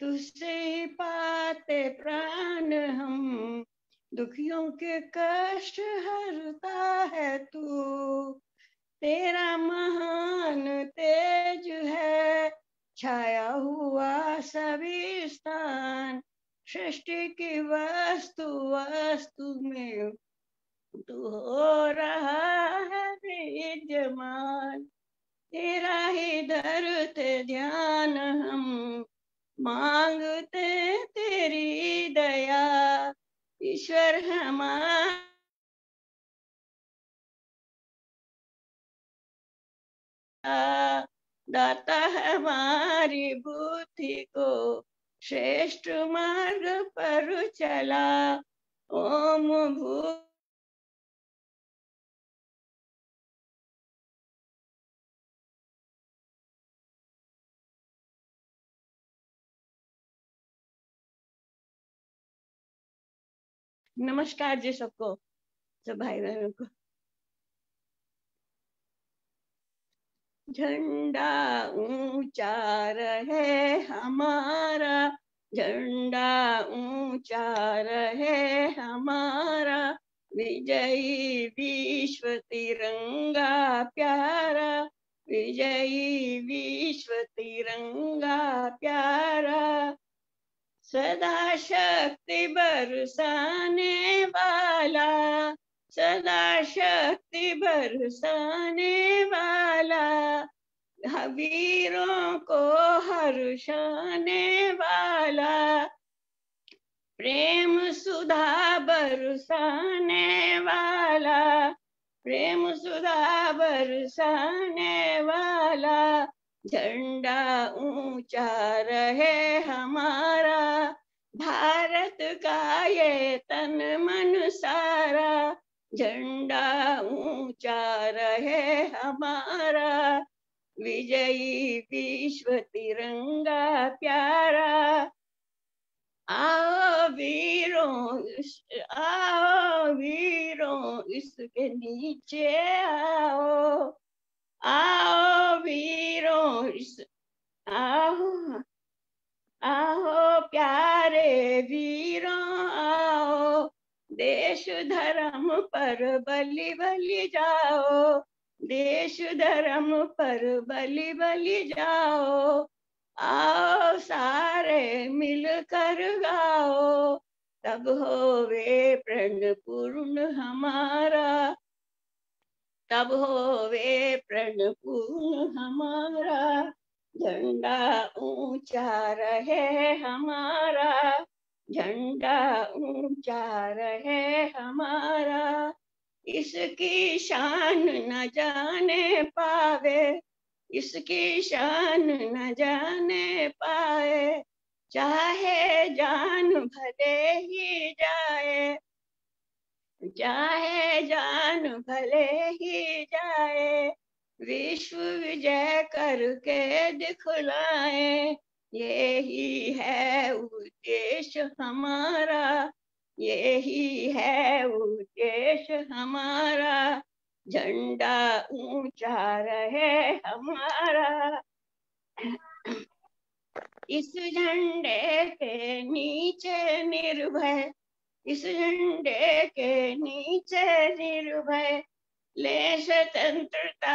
तुझसे पाते प्राण हम दुखियों के कष्ट हरता है तू तेरा महान तेज है छाया हुआ सभी स्थान सृष्टि की वस्तु वस्तु में तू हो रहा है विद्यमान तेरा ही धरते ध्यान हम मांगते तेरी दया ईश्वर हमारा दाता हमारी बुद्धि को श्रेष्ठ मार्ग पर चला ओम भू नमस्कार जी सबको सब भाई बहनों को झंडा ऊंचा रहे हमारा झंडा ऊंचा रहे हमारा विजयी विश्व तिरंगा प्यारा विजयी विश्व तिरंगा प्यारा सदा शक्ति बरसाने वाला सदा शक्ति बरसाने वाला हबीरों को हर्षाने वाला प्रेम सुधा बरसाने वाला प्रेम सुधा बरसाने वाला झंडा ऊंचा रहे हमारा भारत का ये तन मन सारा झंडा ऊंचा रहे हमारा विजयी विश्व तिरंगा प्यारा आओ वीरों आओ वीरों इसके नीचे आओ आओ वीरों आओ आओ प्यारे वीरों आओ देश धर्म पर बलि बलि जाओ देश धर्म पर बलि बलि जाओ आओ सारे मिलकर गाओ तब हो वे प्रण पूर्ण हमारा तब हो वे प्रणपुर हमारा झंडा ऊंचा रहे हमारा झंडा ऊंचा रहे हमारा इसकी शान न जाने पावे इसकी शान न जाने पाए चाहे जान भले ही जाए जाए जान भले ही जाए विश्व विजय करके दिखलाए यही है उद्देश्य हमारा यही है उद्देश्य हमारा झंडा ऊंचा रहे हमारा इस झंडे के नीचे निर्भय इस झंडे के नीचे निर्भय ले स्वतंत्रता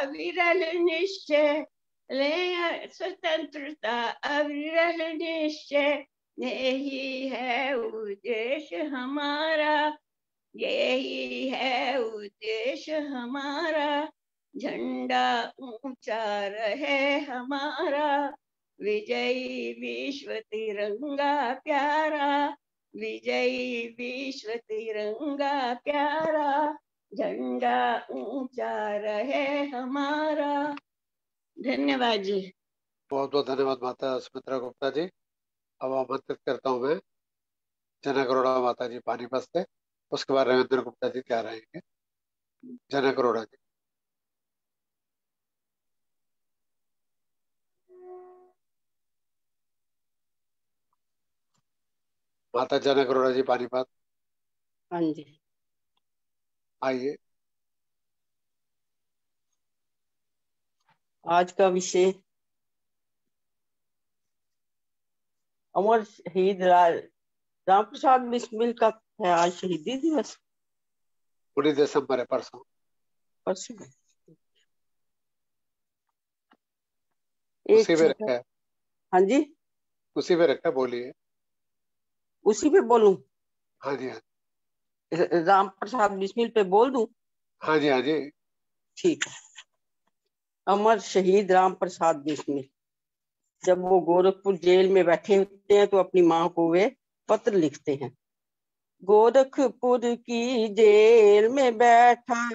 अविरल निश्चय ले स्वतंत्रता अविरल निश्चय यही है उद्देश्य हमारा यही है उद्देश्य हमारा झंडा ऊंचा रहे हमारा विजयी विश्व तिरंगा प्यारा विजयी विश्व तिरंगा प्यारा झंडा ऊंचा रहे हमारा धन्यवाद जी बहुत बहुत धन्यवाद माता सुमित्रा गुप्ता जी अब आमंत्रित करता हूँ मैं जनकरोडा माता जी पानीपत से उसके बाद रविंद्र गुप्ता जी क्या रहेंगे जनक अरोड़ा जी माता जनक अरोड़ा जी पानीपत हाँ जी आइए आज का विषय अमर शहीद राम प्रसाद बिस्मिल का है आज शहीदी दिवस उन्नीस दिसंबर है परसों परसों उसी पे रखा है हाँ जी उसी पे रखा बोलिए उसी पे बोलूं हाँ जी हाँ राम प्रसाद बिस्मिल पे बोल दूं हाँ जी हाँ जी ठीक है अमर शहीद राम प्रसाद बिस्मिल जब वो गोरखपुर जेल में बैठे होते हैं तो अपनी माँ को वे पत्र लिखते हैं गोरखपुर की जेल में बैठा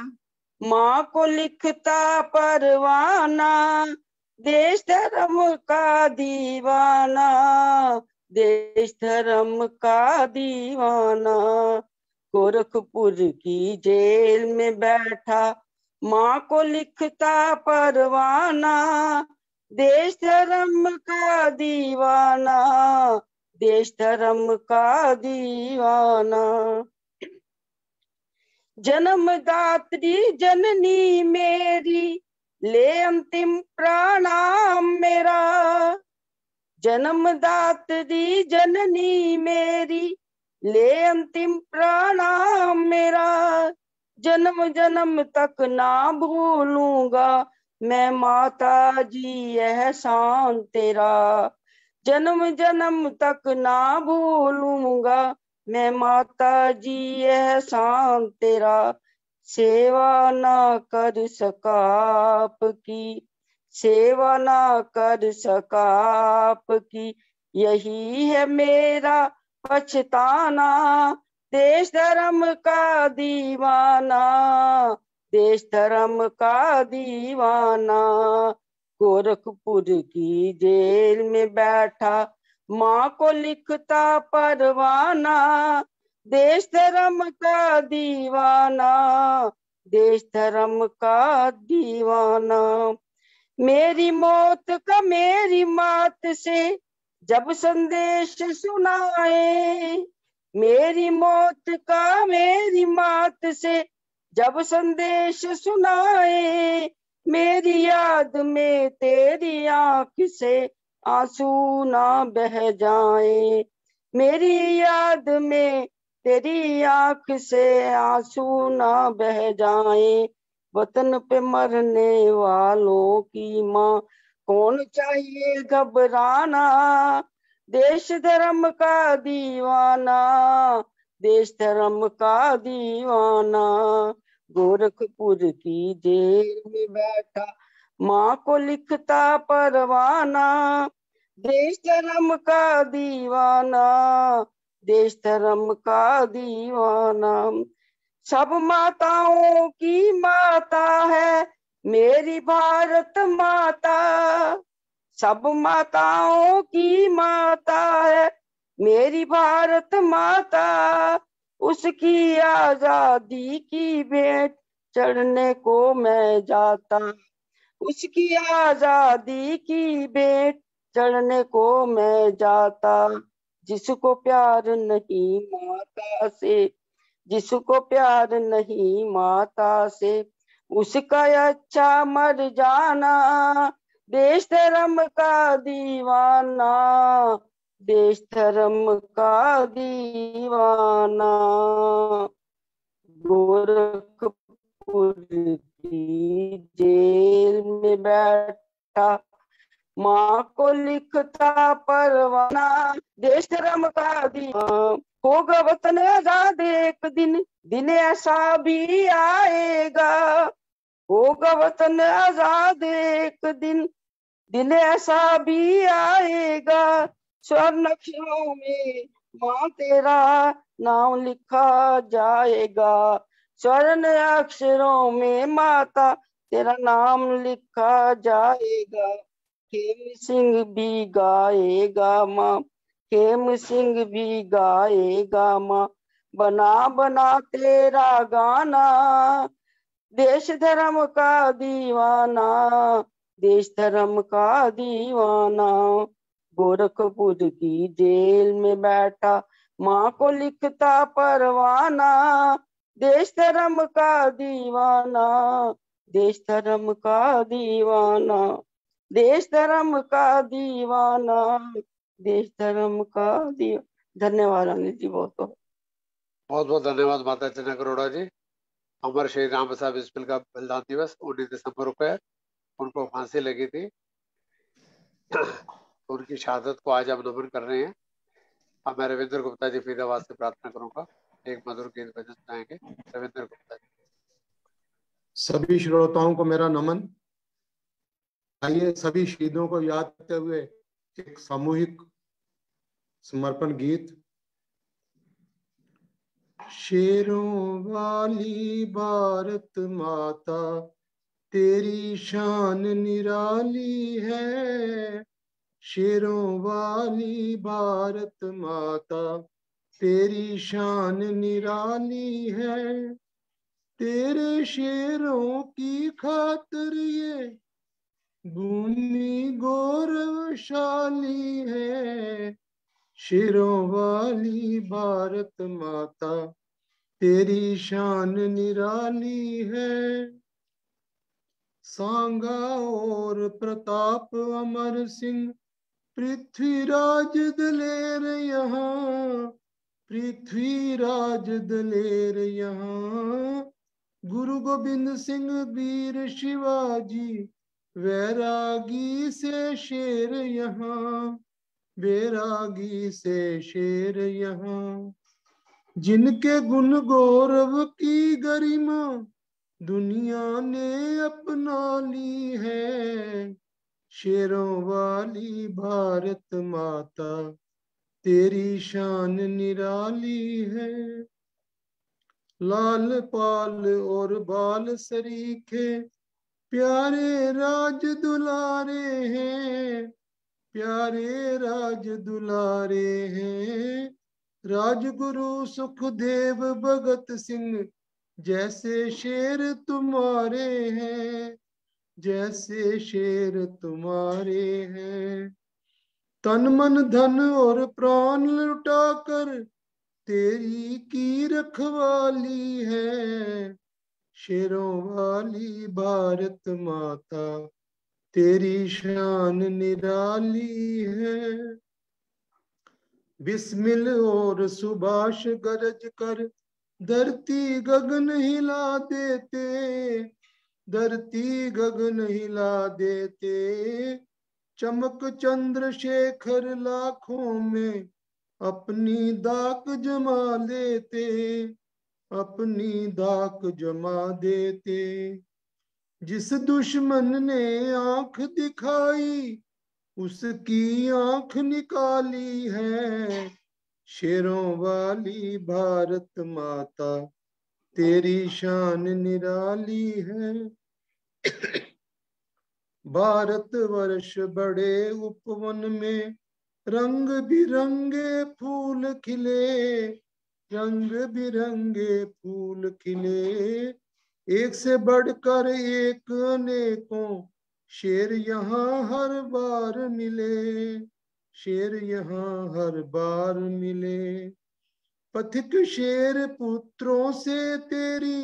माँ को लिखता परवाना देश धर्म का दीवाना देश धर्म का दीवाना गोरखपुर की जेल में बैठा माँ को लिखता परवाना देश धर्म का दीवाना देश धर्म का दीवाना जन्मदात्री जननी मेरी ले अंतिम प्रणाम मेरा जन्म दात दी जननी मेरी ले अंतिम प्रणाम मेरा जन्म जन्म तक ना भूलूंगा मैं माता जी एहसान तेरा जन्म जन्म तक ना भूलूंगा मैं माता जी एहसान तेरा सेवा ना कर सका आपकी सेवा ना कर सका आपकी यही है मेरा पछताना देश धर्म का दीवाना देश धर्म का दीवाना गोरखपुर की जेल में बैठा माँ को लिखता परवाना देश धर्म का दीवाना देश धर्म का दीवाना मेरी मौत का मेरी मात से जब संदेश सुनाए मेरी मौत का मेरी मात से जब संदेश सुनाए मेरी याद में तेरी आंख से आंसू ना बह जाए मेरी याद में तेरी आंख से आंसू ना बह जाए वतन पे मरने वालों की माँ कौन चाहिए घबराना देश धर्म का दीवाना देश धर्म का दीवाना गोरखपुर की जेल में बैठा माँ को लिखता परवाना देश धर्म का दीवाना देश धर्म का दीवाना सब माताओं की माता है मेरी भारत माता सब माताओं की माता है मेरी भारत माता उसकी आजादी की भेंट चढ़ने को मैं जाता उसकी आजादी की भेंट चढ़ने को मैं जाता जिसको प्यार नहीं माता से जिसको प्यार नहीं माता से उसका अच्छा मर जाना देश धर्म का दीवाना देश धर्म का दीवाना गोरखपुर की जेल में बैठा माँ को लिखता परवाना देश धर्म का दिन होगा वतन आजाद एक दिन दिन ऐसा भी आएगा होगा वतन आजाद एक दिन दिन ऐसा भी आएगा स्वर्ण अक्षरों में माँ तेरा नाम लिखा जाएगा स्वर्ण अक्षरों में माता तेरा नाम लिखा जाएगा हेम सिंह भी गाएगा माँ हेम सिंह भी गाएगा माँ बना बना तेरा गाना देश धर्म का दीवाना देश धर्म का दीवाना गोरखपुर की जेल में बैठा माँ को लिखता परवाना देश धर्म का दीवाना देश धर्म का दीवाना देश धर्म का दीवाना देश धर्म का दीवाना धन्यवाद अनिल जी बहुत बहुत बहुत बहुत धन्यवाद माता चंदा करोड़ा जी अमर श्री राम साहब स्पिल का बलिदान दिवस उन्नीस दिसंबर को है उनको फांसी लगी थी उनकी शहादत को आज हम नमन कर रहे हैं अब मैं रविंद्र गुप्ता जी फरीदाबाद से प्रार्थना करूंगा एक मधुर गीत भजन सुनाएंगे रविंद्र गुप्ता जी सभी श्रोताओं को मेरा नमन आइए सभी शहीदों को याद करते हुए एक सामूहिक समर्पण गीत शेरों वाली भारत माता तेरी शान निराली है शेरों वाली भारत माता तेरी शान निराली है तेरे शेरों की खातिर ये भूमि गौरवशाली है शिरों वाली भारत माता तेरी शान निराली है सांगा और प्रताप अमर सिंह पृथ्वीराज दलेर यहाँ पृथ्वीराज दलेर यहाँ गुरु गोबिंद सिंह वीर शिवाजी वैरागी से शेर यहाँ बैरागी से शेर यहाँ जिनके गुण गौरव की गरिमा दुनिया ने अपना ली है शेरों वाली भारत माता तेरी शान निराली है लाल पाल और बाल सरीखे प्यारे राज दुलारे हैं प्यारे राज दुलारे हैं राजगुरु सुखदेव भगत सिंह जैसे शेर तुम्हारे हैं जैसे शेर तुम्हारे हैं तन मन धन और प्राण लुटाकर तेरी की रखवाली है शेरों वाली भारत माता तेरी शान निराली है बिस्मिल और सुभाष गरज कर धरती गगन हिला देते धरती गगन हिला देते चमक चंद्र शेखर लाखों में अपनी दाक जमा लेते अपनी दाक जमा देते जिस दुश्मन ने आंख दिखाई उसकी आंख निकाली है शेरों वाली भारत माता तेरी शान निराली है भारत वर्ष बड़े उपवन में रंग बिरंगे फूल खिले रंग बिरंगे फूल खिले एक से बढ़कर एक नेकों शेर यहाँ हर बार मिले शेर यहाँ हर बार मिले पथिक शेर पुत्रों से तेरी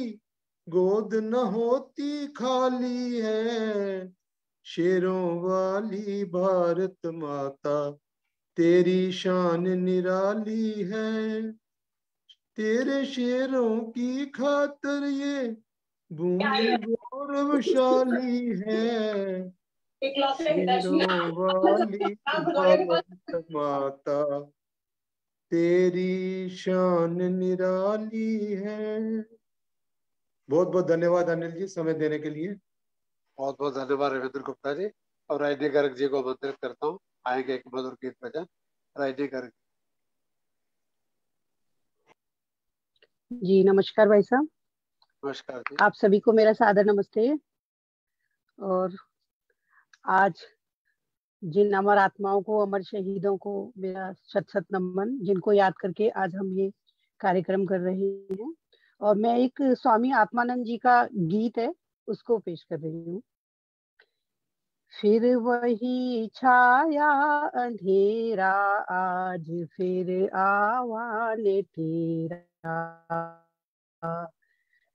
गोद न होती खाली है शेरों वाली भारत माता तेरी शान निराली है तेरे शेरों की खातर ये भूमि गौरवशाली है अच्छा, माता तेरी शान निराली है बहुत बहुत धन्यवाद अनिल जी समय देने के लिए बहुत बहुत धन्यवाद रविंद्र गुप्ता जी और राइडी गर्ग जी को आमंत्रित करता हूँ आएंगे एक मधुर गीत भजन राइडी गर्ग जी नमस्कार भाई साहब नमस्कार आप सभी को मेरा सादर नमस्ते और आज जिन अमर आत्माओं को अमर शहीदों को मेरा शत शत नमन जिनको याद करके आज हम ये कार्यक्रम कर रहे हैं और मैं एक स्वामी आत्मानंद जी का गीत है उसको पेश कर रही हूँ फिर वही छाया अंधेरा आज फिर आवाने तेरा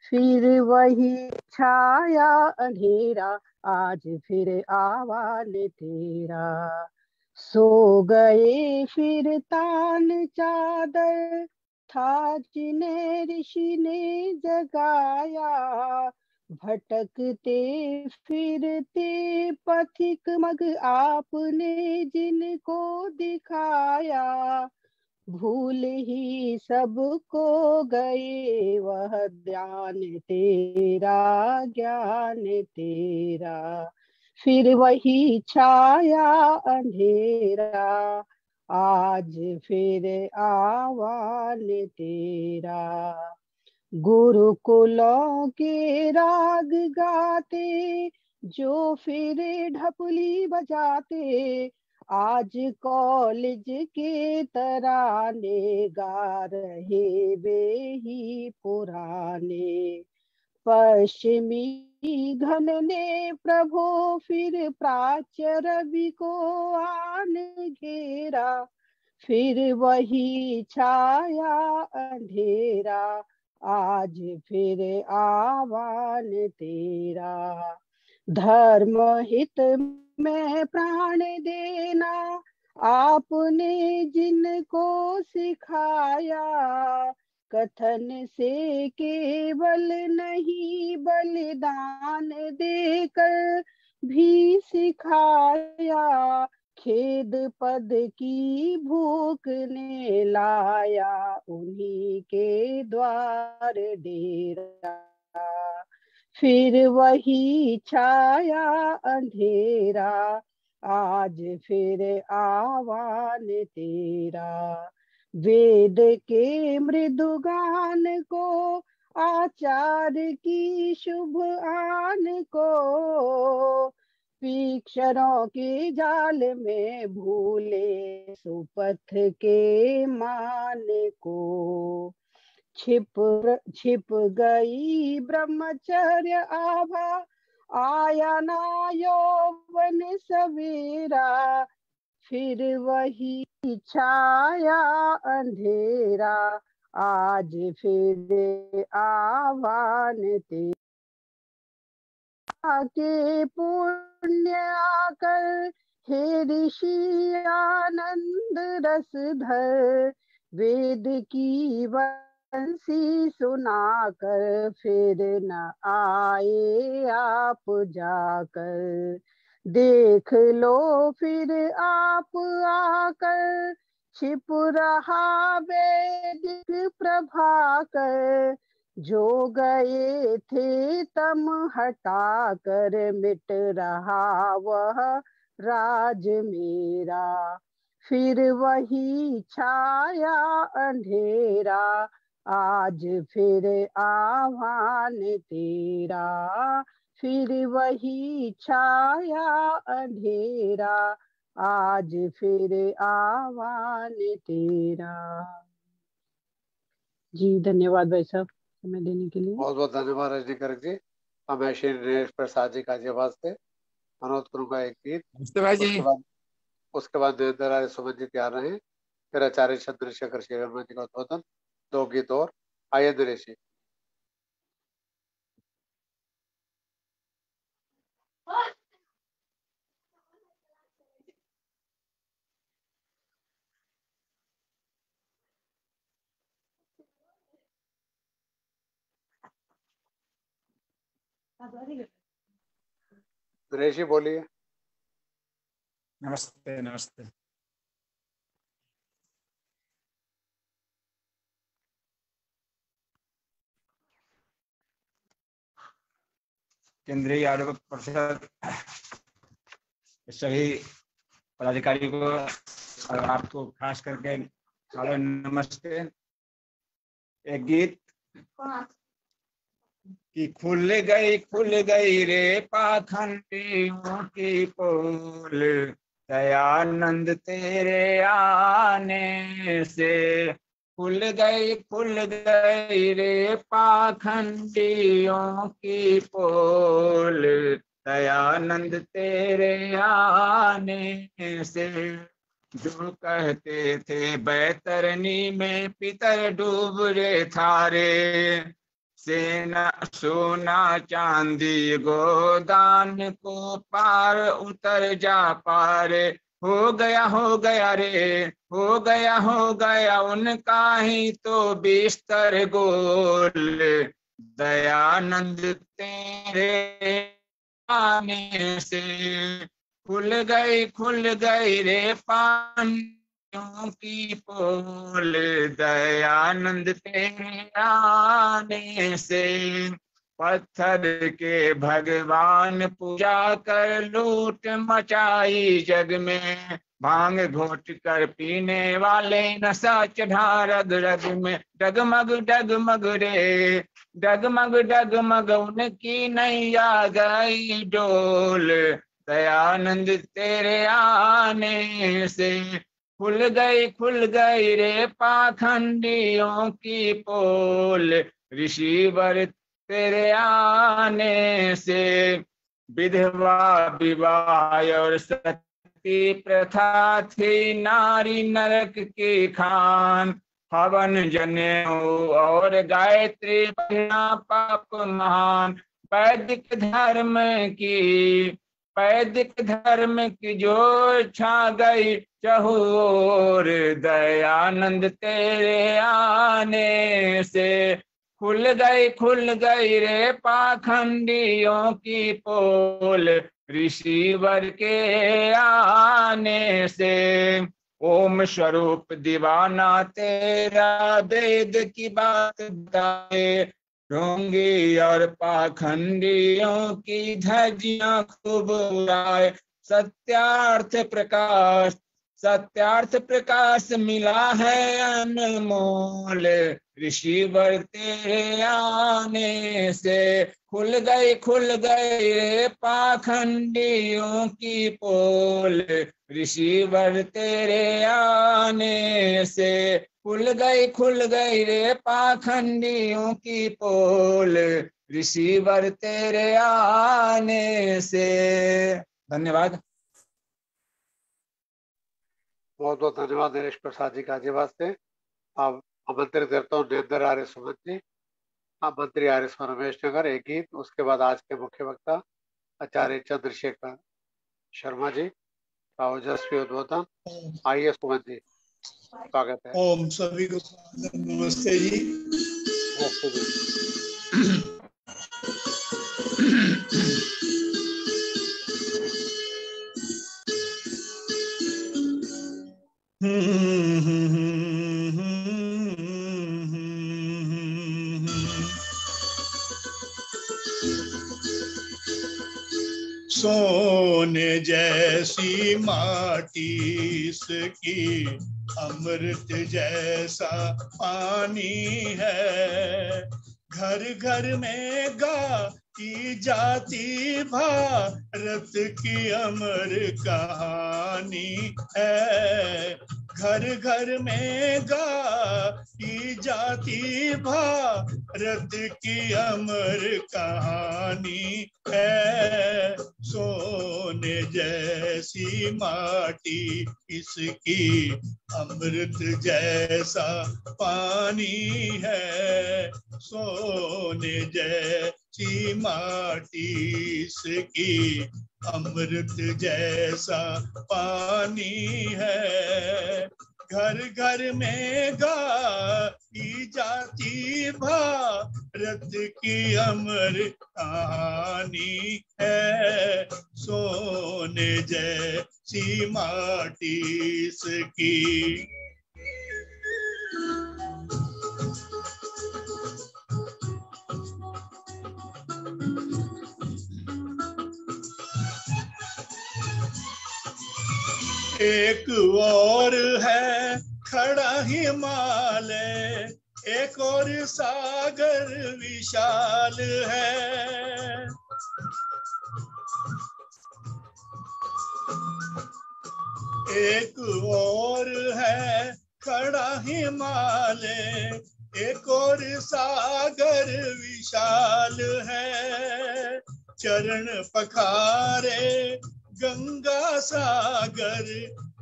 फिर वही छाया अंधेरा आज फिर आवाल तेरा सो गए फिर तान चादर था जिने ऋषि ने जगाया भटकते फिरते पथिक मग आपने जिनको दिखाया भूल ही सबको गए वह ध्यान तेरा ज्ञान तेरा फिर वही छाया अंधेरा आज फिर आवान तेरा गुरु गुरुकुलों के राग गाते जो फिर ढपली बजाते आज कॉलेज के तराने गा रहे वे ही पुराने पश्चिमी घन ने प्रभु फिर प्राच्य रवि को आन घेरा फिर वही छाया अंधेरा आज फिर आवान तेरा धर्म हित मैं प्राण देना आपने जिनको सिखाया कथन से केवल नहीं बलिदान देकर भी सिखाया खेद पद की भूख ने लाया उन्हीं के द्वार डेरा फिर वही छाया अंधेरा आज फिर आवान तेरा वेद के मृदुगान को आचार की शुभ आन को पीक्षरों की जाल में भूले सुपथ के मान को छिप छिप गई ब्रह्मचर्य आभा आया ना यौवन सवेरा फिर वही छाया अंधेरा आज फिर आवान ते के पुण्य आकर हे ऋषि आनंद रस धर वेद की वा बंसी सुना कर फिर न आए आप जाकर देख लो फिर आप आकर छिप रहा वेदिक प्रभाकर जो गए थे तम हटा कर मिट रहा वह राज मेरा फिर वही छाया अंधेरा आज फिर आह्वान तेरा फिर वही छाया अंधेरा आज फिर आह्वान तेरा जी धन्यवाद भाई साहब समय देने के लिए बहुत बहुत धन्यवाद रजनी कर जी हम ऐसे नरेश प्रसाद जी का आवाज से मनोज गुरु का एक गीत उसके बाद देवेंद्र सुमन जी तैयार रहे फिर आचार्य चंद्रशेखर श्री जी का उद्बोधन दो तो और आयद रेशी बोलिए नमस्ते नमस्ते केंद्रीय आरोग्य परिषद सभी पदाधिकारी को आपको खास करके हेलो नमस्ते एक गीत कि खुल गई खुल गई रे पाखंडियों की पोल दयानंद तेरे आने से फुल गए फुल गई रे पाखंडियों की पोल दयानंद तेरे आने से जो कहते थे बैतरनी में पितर डूब रे थारे सेना सोना चांदी गोदान को पार उतर जा पारे हो गया हो गया रे हो गया हो गया उनका ही तो बिस्तर गोल दयानंद तेरे आने से खुल गई खुल गई रे पानियों की पोल दयानंद तेरे आने से पत्थर के भगवान पूजा कर लूट मचाई जग में भांग घोट कर पीने वाले नशा चढ़ा रग रग में डगमग डगमग रे डगमग डगमग उनकी नैया गई डोल दयानंद तेरे आने से खुल गई खुल गई रे पाखंडियों की पोल वर तेरे आने से विधवा विवाह और सती प्रथा थी नारी नरक की खान हवन जने और गायत्री पाप महान वैदिक धर्म की वैदिक धर्म की जो छा गई चहोर दयानंद तेरे आने से खुल गई खुल गई रे पाखंडियों की पोल ऋषिवर के आने से ओम स्वरूप दीवाना तेरा वेद की बात बताए ढोंगी और पाखंडियों की धजिया खूब उड़ाए सत्यार्थ प्रकाश सत्यार्थ प्रकाश मिला है अनमोल ऋषि बढ़ते आने से खुल गए खुल गए पाखंडियों की पोल ऋषि बढ़ते रे आने से खुल गई खुल गई रे पाखंडियों की पोल ऋषि बढ़ते तेरे आने से धन्यवाद बहुत बहुत धन्यवाद दिनेश प्रसाद जी का आज वास्ते आप आमंत्रित तो करता हूँ नेंदर आर्य सुमन जी आप मंत्री आर्य सुमन रमेश नगर एक गीत उसके बाद आज के मुख्य वक्ता आचार्य चंद्रशेखर शर्मा जी ओजस्वी उद्बोधन आइए सुमन जी स्वागत है ओम सभी को नमस्ते जी हम्म सोने जैसी माटी इसकी अमृत जैसा पानी है घर घर में गा की जाती भारत की अमर कहानी है घर घर में की जाती भारत की अमर कहानी है सोने जैसी माटी इसकी अमृत जैसा पानी है सोने जैसी माटी इसकी अमृत जैसा पानी है घर घर में की जाती भारत की अमर कहानी है सोने जैसी माटी इसकी एक और है खड़ा हिमालय एक और सागर विशाल है एक और है खड़ा हिमालय एक और सागर विशाल है चरण पखारे गंगा सागर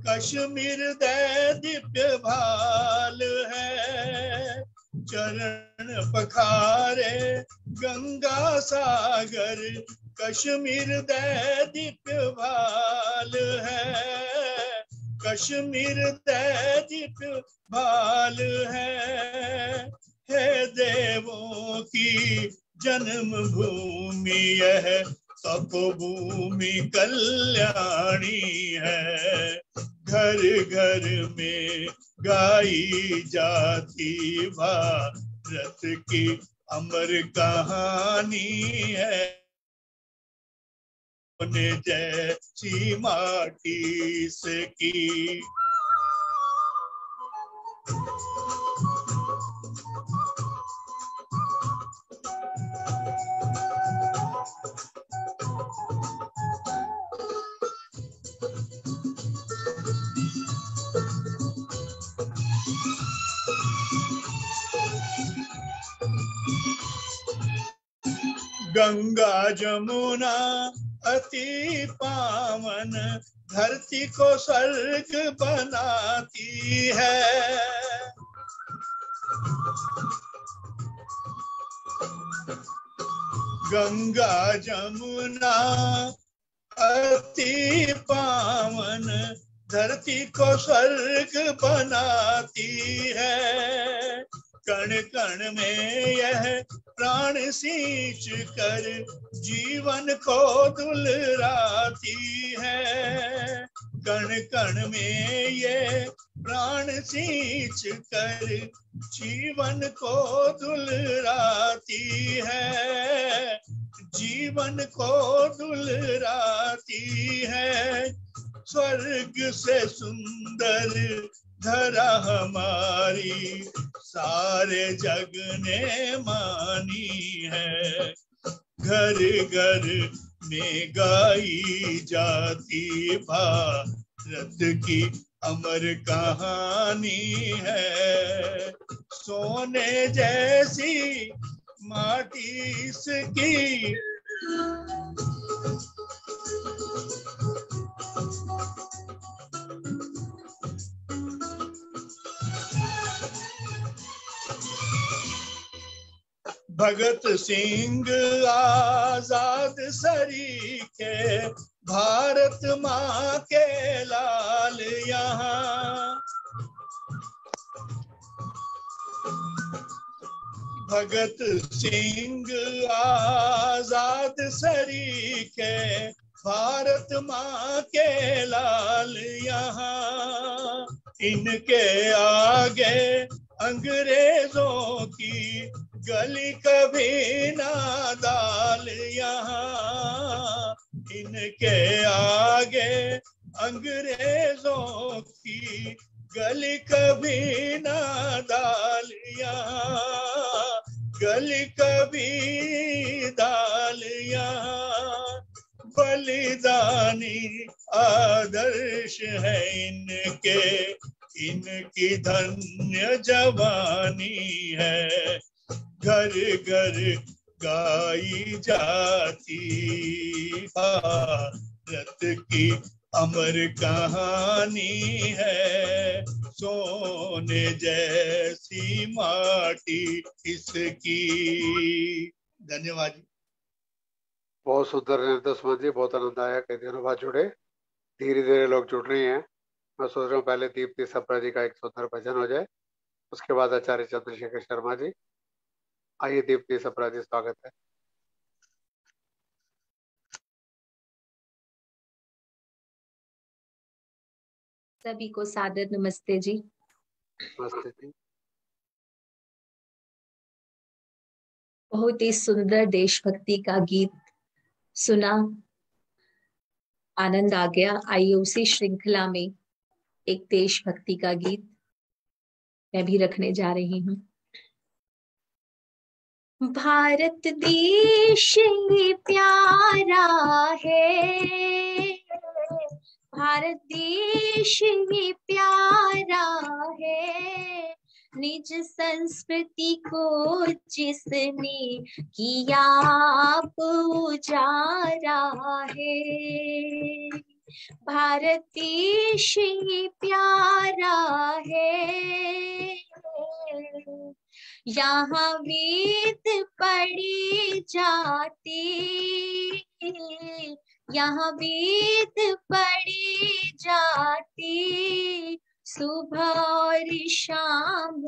कश्मीर दै दिव्य भाल है चरण पखारे गंगा सागर कश्मीर दै दिव्य भाल है कश्मीर दे दिव्य भाल है हे देवों की जन्मभूमि यह तपोभूमि कल्याणी है घर घर में गाई जाती भारत की अमर कहानी है जय सी माटी से की गंगा जमुना अति पावन धरती को स्वर्ग बनाती है गंगा जमुना अति पावन धरती को स्वर्ग बनाती है कण कण में यह प्राण सींच कर जीवन को दुलराती है कण कण में ये प्राण सींच कर जीवन को दुलराती है जीवन को दुलराती है स्वर्ग से सुंदर धरा हमारी सारे जग ने मानी है घर घर में गाई जाती भारत की अमर कहानी है सोने जैसी माटी इसकी भगत सिंह आजाद सरी के भारत माँ के लाल यहाँ भगत सिंह आजाद सरी के भारत माँ के लाल यहाँ इनके आगे अंग्रेजों की गली कभी ना दाल यहाँ इनके आगे अंग्रेजों की गली कभी ना दाल यहाँ गली कभी दाल यहाँ बलिदानी आदर्श है इनके इनकी धन्य जवानी है घर घर गाई जाती भारत की अमर कहानी है सोने जैसी माटी इसकी धन्यवाद जी बहुत सुंदर दसमन जी बहुत आनंद आया कई दिनों बाद जुड़े धीरे धीरे लोग जुड़ रहे हैं मैं सोच रहा हूँ पहले दीप्ति सप्रा जी का एक सुंदर भजन हो जाए उसके बाद आचार्य चंद्रशेखर शर्मा जी आइए देश अपराधी स्वागत है सभी को सादर नमस्ते जी नमस्ते जी बहुत ही सुंदर देशभक्ति का गीत सुना आनंद आ गया आइए उसी श्रृंखला में एक देशभक्ति का गीत मैं भी रखने जा रही हूँ भारत देश प्यारा है भारत देश ये प्यारा है निज संस्कृति को जिसने किया आप है भारती ही प्यारा है यहाँ वेद पड़ी जाती यहाँ वेद पड़ी जाती सुबह और शाम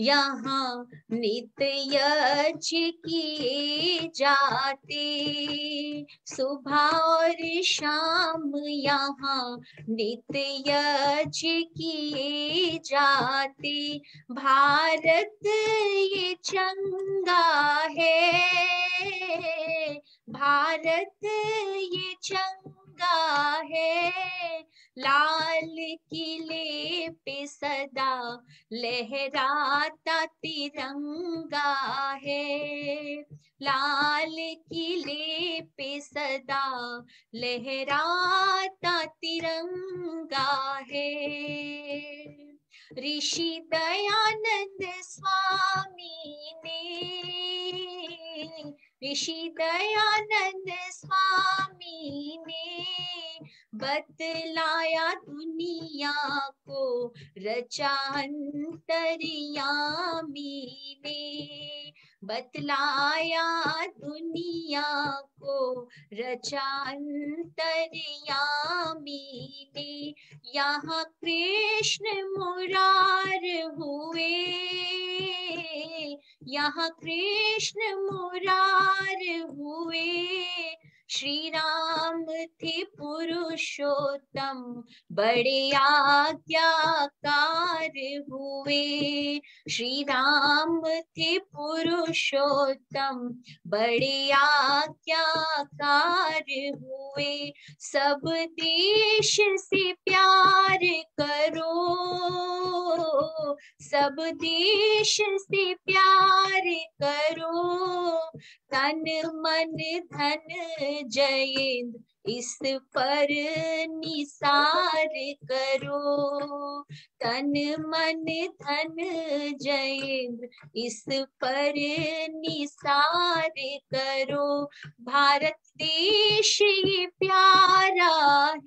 यहाँ नित्य यज्ञ किए जाते सुबह और शाम यहाँ नित्य यज की जाते भारत ये चंगा है भारत ये चंगा का है लाल किले पे सदा लहराता तिरंगा है लाल किले पे सदा लहराता तिरंगा है ऋषि दयानंद स्वामी ने ऋषि दयानंद स्वामी ने बतलाया दुनिया को रचा अंतरयामी ने बतलाया दुनिया को रचांतरयामी ने यहाँ कृष्ण मुरार हुए यहाँ कृष्ण मुरार हुए श्री राम थे पुरुषोत्तम बड़े आज्ञाकार हुए श्री राम थे पुरुषोत्तम बड़े आज्ञाकार हुए सब देश से प्यार करो सब देश से प्यार करो तन मन धन जयेंद्र इस पर निसार करो तन मन धन जयेंद्र इस पर निसार करो भारत देश ये प्यारा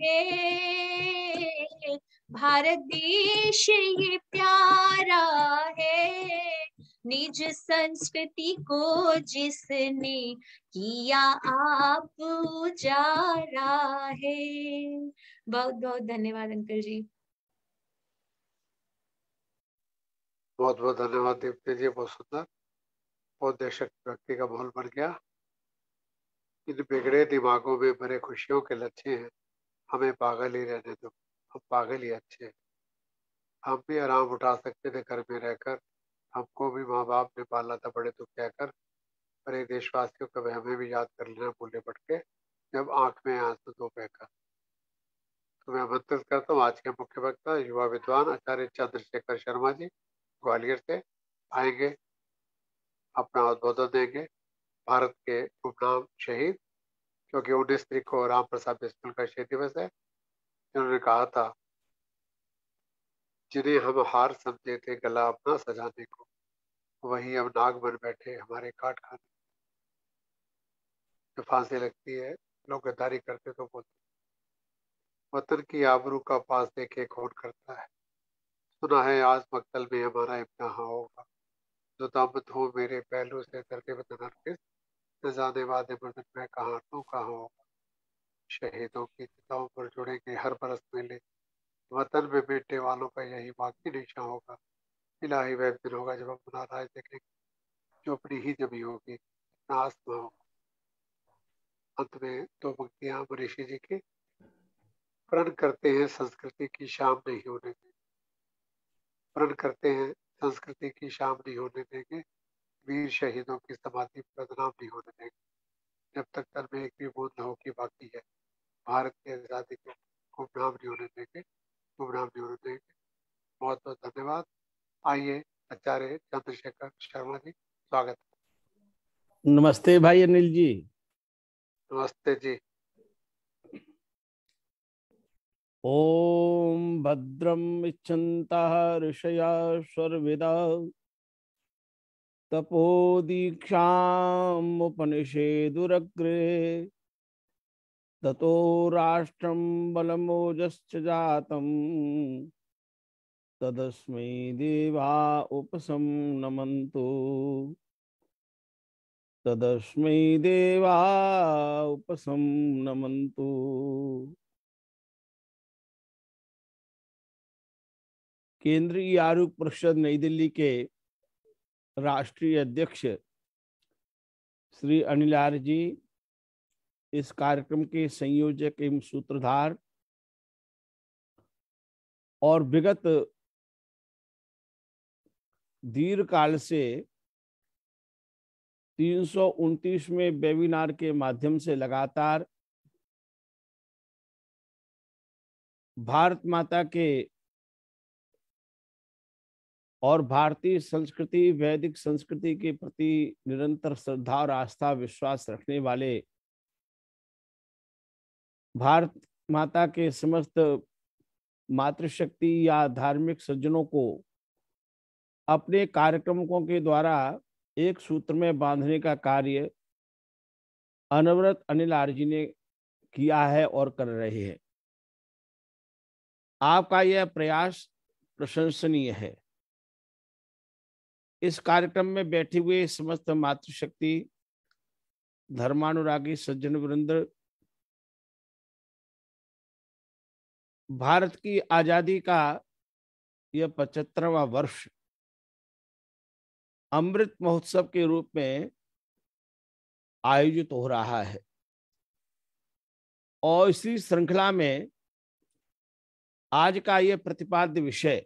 है भारत देश ये प्यारा है निज संस्कृति को जिसने किया आप उजारा है बहुत बहुत धन्यवाद अंकल जी बहुत बहुत धन्यवाद दीप्ति जी बहुत सुंदर बहुत देशक व्यक्ति का माहौल बन गया इन बिगड़े दिमागों में बड़े खुशियों के लच्छे हैं हमें पागल ही रहने दो हम पागल ही अच्छे हैं हम भी आराम उठा सकते थे घर में रहकर हमको भी माँ बाप ने पाला था बड़े दुख कहकर अरे देशवासियों कभी हमें भी याद कर लेना भूले के जब आंख में आंसू दो बहकर तो मैं आमंत्रित करता हूँ आज के मुख्य वक्ता युवा विद्वान आचार्य चंद्रशेखर शर्मा जी ग्वालियर से आएंगे अपना उद्बोधन देंगे भारत के गुमनाम शहीद क्योंकि उन्नीस तरीक को राम प्रसाद बिस्मिल का शहीद दिवस है जिन्होंने कहा था जिन्हें हम हार समझे थे गला अपना सजाने को वही अब नाग बन बैठे हमारे काट खाने जो फांसी लगती है लोग गद्दारी करते तो बोलते वतन की आबरू का पास देखे खोट करता है सुना है आज मक्तल में हमारा इम्तहा होगा जो दामद हो मेरे पहलू से करके बदन के जाने वादे बदन में कहा तो कहा होगा शहीदों की चिताओं पर जुड़ेंगे हर बरस मेले वतन में बैठने वालों का यही बाकी निशा होगा इलाही वह दिन होगा जब हम अपना राज देखेंगे अपनी ही जमी होगी नाश न होगा अंत में दो भक्तियां मनीषी जी की प्रण करते हैं संस्कृति की शाम नहीं होने देंगे प्रण करते हैं संस्कृति की शाम नहीं होने देंगे वीर शहीदों की समाधि बदनाम नहीं होने देंगे जब तक तन में एक भी बूंद हो की बाकी है भारत की आजादी को गुमनाम नहीं होने देंगे गुमराम जी जरूर देंगे बहुत बहुत धन्यवाद आइए आचार्य चंद्रशेखर शर्मा जी स्वागत नमस्ते भाई अनिल जी नमस्ते जी ओम भद्रम इच्छता ऋषया स्वर्विदा तपो दीक्षा दीक्षापनिषेदुरग्रे ततो राष्ट्रम बलमोजश्च जातं तदस्मै देवा उपसं नमन्तु तदस्मै देवा उपसं नमन्तु केंद्रीय आरोग्य परिषद नई दिल्ली के राष्ट्रीय अध्यक्ष श्री अनिल आर्य जी इस कार्यक्रम के संयोजक एवं सूत्रधार और विगत दीर्घ काल से तीन में वेबिनार के माध्यम से लगातार भारत माता के और भारतीय संस्कृति वैदिक संस्कृति के प्रति निरंतर श्रद्धा और आस्था विश्वास रखने वाले भारत माता के समस्त मातृशक्ति या धार्मिक सज्जनों को अपने कार्यक्रमों के द्वारा एक सूत्र में बांधने का कार्य अनवरत अनिल आर्जी ने किया है और कर रहे हैं आपका यह प्रयास प्रशंसनीय है इस कार्यक्रम में बैठे हुए समस्त मातृशक्ति धर्मानुरागी सज्जन वृंद भारत की आज़ादी का यह पचहत्तरवा वर्ष अमृत महोत्सव के रूप में आयोजित हो रहा है और इसी श्रृंखला में आज का यह प्रतिपाद्य विषय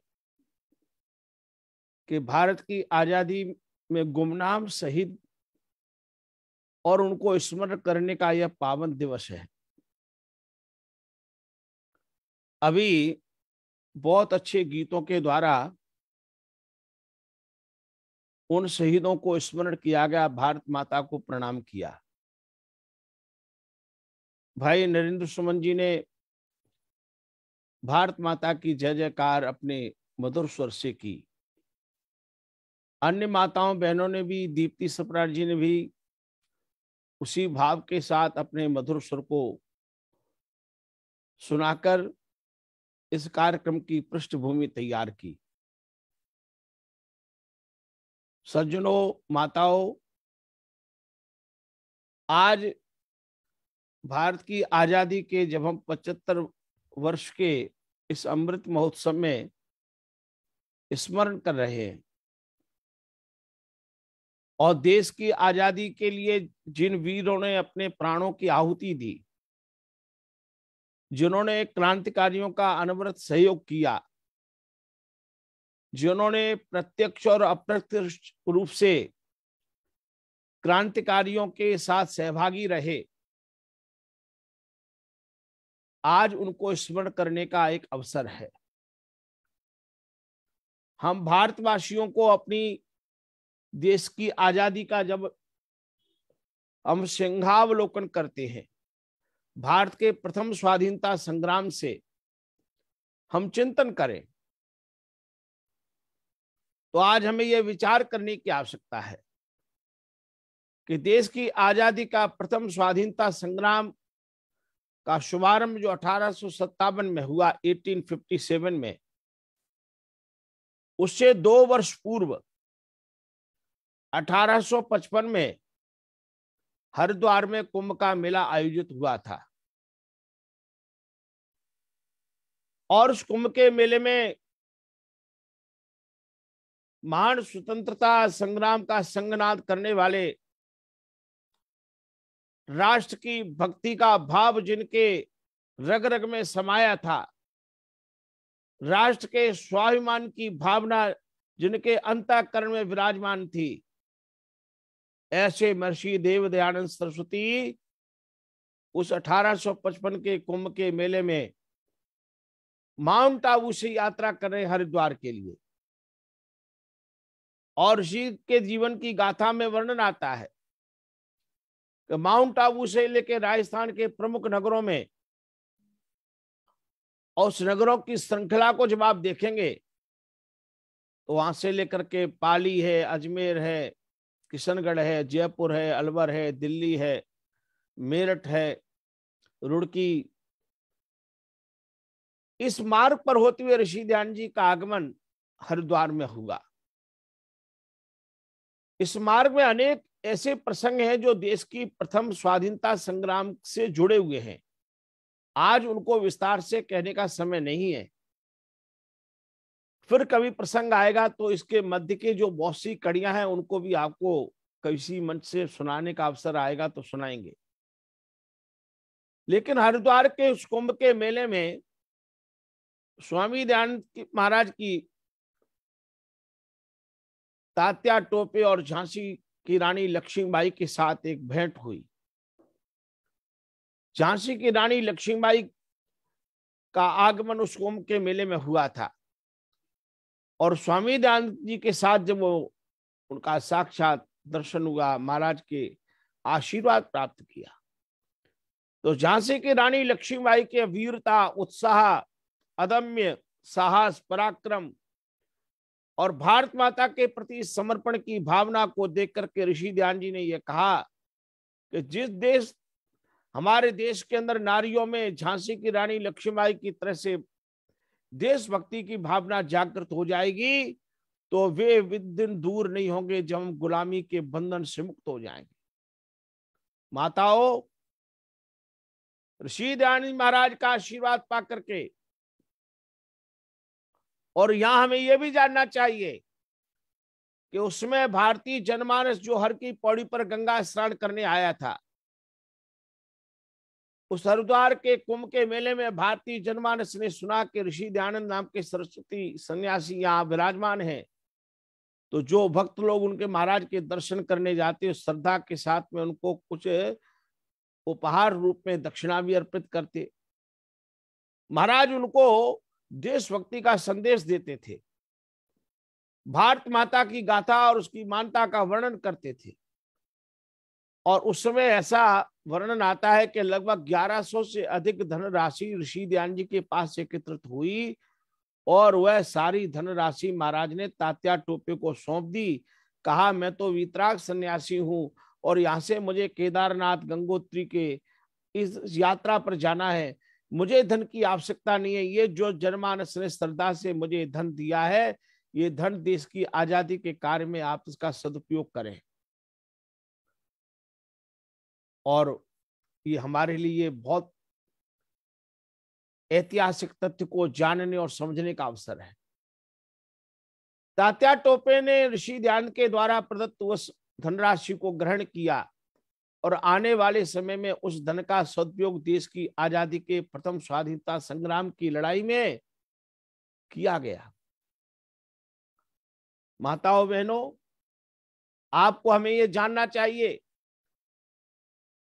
कि भारत की आज़ादी में गुमनाम शहीद और उनको स्मरण करने का यह पावन दिवस है अभी बहुत अच्छे गीतों के द्वारा उन शहीदों को स्मरण किया गया भारत माता को प्रणाम किया भाई नरेंद्र सुमन जी ने भारत माता की जय जयकार अपने मधुर स्वर से की अन्य माताओं बहनों ने भी दीप्ति सप्राट जी ने भी उसी भाव के साथ अपने मधुर स्वर को सुनाकर इस कार्यक्रम की पृष्ठभूमि तैयार की सज्जनों माताओं आज भारत की आज़ादी के जब हम पचहत्तर वर्ष के इस अमृत महोत्सव में स्मरण कर रहे हैं और देश की आज़ादी के लिए जिन वीरों ने अपने प्राणों की आहुति दी जिन्होंने क्रांतिकारियों का अनवरत सहयोग किया जिन्होंने प्रत्यक्ष और अप्रत्यक्ष रूप से क्रांतिकारियों के साथ सहभागी रहे आज उनको स्मरण करने का एक अवसर है हम भारतवासियों को अपनी देश की आजादी का जब हम सिंघावलोकन करते हैं भारत के प्रथम स्वाधीनता संग्राम से हम चिंतन करें तो आज हमें यह विचार करने की आवश्यकता है कि देश की आजादी का प्रथम स्वाधीनता संग्राम का शुभारंभ जो अठारह में हुआ 1857 में उससे दो वर्ष पूर्व 1855 में हरिद्वार में कुंभ का मेला आयोजित हुआ था और उस कुंभ के मेले में महान स्वतंत्रता संग्राम का संगनाद करने वाले राष्ट्र की भक्ति का भाव जिनके रग रग में समाया था राष्ट्र के स्वाभिमान की भावना जिनके अंतःकरण में विराजमान थी ऐसे महर्षि देव दयानंद सरस्वती उस 1855 के कुंभ के मेले में माउंट आबू से यात्रा कर रहे हरिद्वार के लिए और ऋषि के जीवन की गाथा में वर्णन आता है कि माउंट आबू से लेकर राजस्थान के प्रमुख नगरों में और उस नगरों की श्रृंखला को जब आप देखेंगे तो वहां से लेकर के पाली है अजमेर है किशनगढ़ है जयपुर है अलवर है दिल्ली है मेरठ है रुड़की इस मार्ग पर होते हुए ऋषि ध्यान जी का आगमन हरिद्वार में हुआ इस मार्ग में अनेक ऐसे प्रसंग हैं जो देश की प्रथम स्वाधीनता संग्राम से जुड़े हुए हैं आज उनको विस्तार से कहने का समय नहीं है फिर कभी प्रसंग आएगा तो इसके मध्य के जो बहुत सी कड़ियां हैं उनको भी आपको किसी मंच से सुनाने का अवसर आएगा तो सुनाएंगे लेकिन हरिद्वार के उस कुंभ के मेले में स्वामी दयानंद महाराज की तात्या टोपे और झांसी की रानी लक्ष्मीबाई के साथ एक भेंट हुई झांसी की रानी लक्ष्मीबाई का आगमन उस कुंभ के मेले में हुआ था और स्वामी दयानंद जी के साथ जब वो उनका साक्षात दर्शन हुआ महाराज के आशीर्वाद प्राप्त किया तो झांसी की रानी लक्ष्मीबाई के वीरता उत्साह अदम्य साहस पराक्रम और भारत माता के प्रति समर्पण की भावना को देख करके ऋषि ध्यान जी ने यह कहा कि जिस देश हमारे देश के अंदर नारियों में झांसी की रानी लक्ष्मीबाई की तरह से देशभक्ति की भावना जागृत हो जाएगी तो वे दिन दूर नहीं होंगे जब हम गुलामी के बंधन से मुक्त हो जाएंगे माताओं ऋषि दयानी महाराज का आशीर्वाद पा करके और यहां हमें यह भी जानना चाहिए कि उसमें भारतीय जनमानस जो हर की पौड़ी पर गंगा स्नान करने आया था उस हरिद्वार के कुंभ के मेले में भारतीय जनमानस ने सुना कि ऋषि दयानंद नाम के सरस्वती सन्यासी यहाँ विराजमान है तो जो भक्त लोग उनके महाराज के दर्शन करने जाते हैं श्रद्धा के साथ में उनको कुछ उपहार रूप में दक्षिणा भी अर्पित करते महाराज उनको देशभक्ति का संदेश देते थे भारत माता की गाथा और उसकी मानता का वर्णन करते थे और उस समय ऐसा वर्णन आता है कि लगभग 1100 से अधिक धनराशि ऋषि दयान जी के पास एकत्रित हुई और वह सारी धनराशि महाराज ने तात्या टोपे को सौंप दी कहा मैं तो वितराग सन्यासी हूँ और यहाँ से मुझे केदारनाथ गंगोत्री के इस यात्रा पर जाना है मुझे धन की आवश्यकता नहीं है ये जो जनमानस ने श्रद्धा से मुझे धन दिया है ये धन देश की आजादी के कार्य में आप इसका सदुपयोग करें और ये हमारे लिए बहुत ऐतिहासिक तथ्य को जानने और समझने का अवसर है तात्या टोपे ने ऋषि ध्यान के द्वारा प्रदत्त उस धनराशि को ग्रहण किया और आने वाले समय में उस धन का सदुपयोग देश की आजादी के प्रथम स्वाधीनता संग्राम की लड़ाई में किया गया माताओं बहनों आपको हमें यह जानना चाहिए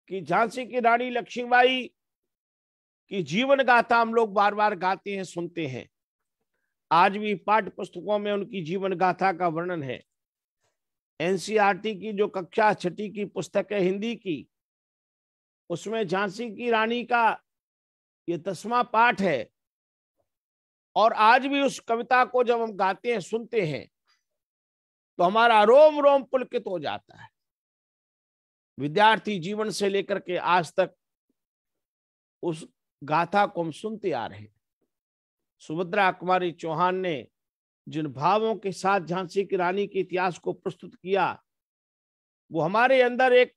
कि झांसी की रानी लक्ष्मीबाई की जीवन गाथा हम लोग बार बार गाते हैं सुनते हैं आज भी पाठ्य पुस्तकों में उनकी जीवन गाथा का वर्णन है एनसीईआरटी की जो कक्षा छठी की पुस्तक है हिंदी की उसमें झांसी की रानी का ये दसवा पाठ है और आज भी उस कविता को जब हम गाते हैं सुनते हैं तो हमारा रोम रोम पुलकित हो जाता है विद्यार्थी जीवन से लेकर के आज तक उस गाथा को हम सुनते आ रहे सुभद्रा कुमारी चौहान ने जिन भावों के साथ झांसी की रानी के इतिहास को प्रस्तुत किया वो हमारे अंदर एक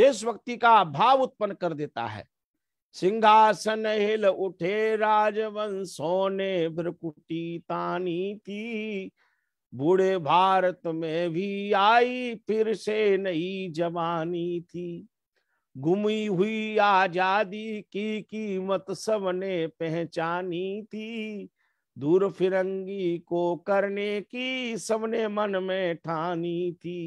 देशभक्ति का भाव उत्पन्न कर देता है सिंहासन हिल उठे राजवंशों ने भ्रकुटी तानी थी बूढ़े भारत में भी आई फिर से नई जवानी थी गुमी हुई आजादी की कीमत सबने पहचानी थी दूर फिरंगी को करने की सबने मन में ठानी थी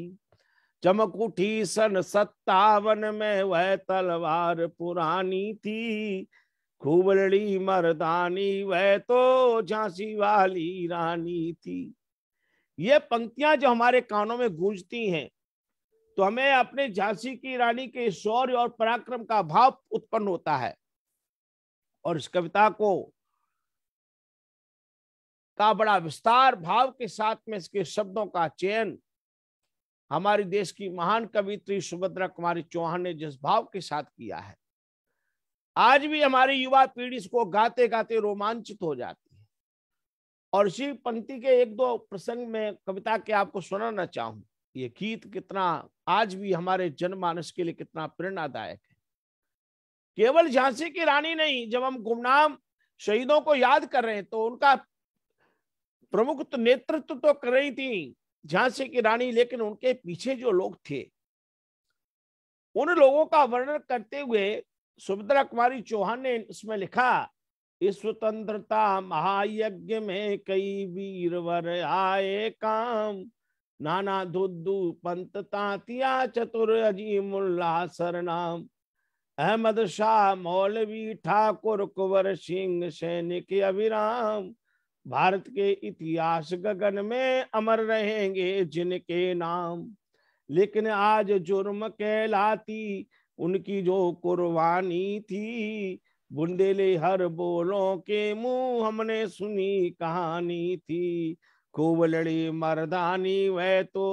चमक उठी सन सत्तावन में वह तलवार पुरानी थी खूब लड़ी मर्दानी वह तो झांसी वाली रानी थी ये पंक्तियां जो हमारे कानों में गूंजती हैं तो हमें अपने झांसी की रानी के शौर्य और पराक्रम का भाव उत्पन्न होता है और इस कविता को का बड़ा विस्तार भाव के साथ में इसके शब्दों का चयन हमारे देश की महान कवित्री सुभद्रा कुमारी चौहान ने जिस भाव के साथ किया है आज भी हमारी युवा पीढ़ी इसको गाते गाते रोमांचित हो जाती और इसी पंक्ति के एक दो प्रसंग में कविता के आपको सुनाना चाहूं ये गीत कितना आज भी हमारे जनमानस के लिए कितना प्रेरणादायक है केवल झांसी की रानी नहीं जब हम गुमनाम शहीदों को याद कर रहे हैं तो उनका प्रमुख तो नेतृत्व तो कर रही थी झांसी की रानी लेकिन उनके पीछे जो लोग थे उन लोगों का वर्णन करते हुए सुभद्रा कुमारी चौहान ने इसमें लिखा इस स्वतंत्रता महायज्ञ में कई वीरवर आए काम नाना धुद्दू पंत तांतिया चतुर अजीमुल्ला सरनाम अहमद शाह मौलवी ठाकुर कुंवर सिंह सैनिक अभिराम भारत के इतिहास गगन में अमर रहेंगे जिनके नाम लेकिन आज जुर्म कहलाती उनकी जो कुर्बानी थी बुंदेले हर बोलों के मुंह हमने सुनी कहानी थी कोवलड़ी मर्दानी वह तो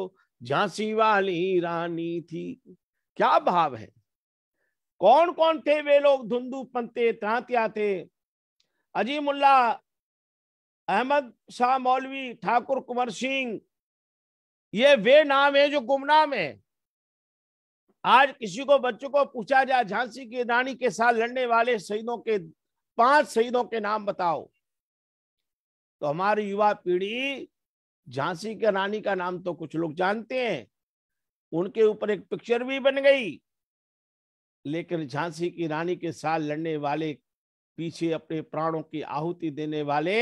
झांसी वाली रानी थी क्या भाव है कौन कौन थे वे लोग धुंधू पंते त्रांतिया थे अजीमुल्ला अहमद शाह मौलवी ठाकुर कुंवर सिंह ये वे नाम है जो गुमनाम है आज किसी को बच्चों को पूछा जाए झांसी की रानी के साथ लड़ने वाले शहीदों के पांच शहीदों के नाम बताओ तो हमारी युवा पीढ़ी झांसी के रानी का नाम तो कुछ लोग जानते हैं उनके ऊपर एक पिक्चर भी बन गई लेकिन झांसी की रानी के साथ लड़ने वाले पीछे अपने प्राणों की आहुति देने वाले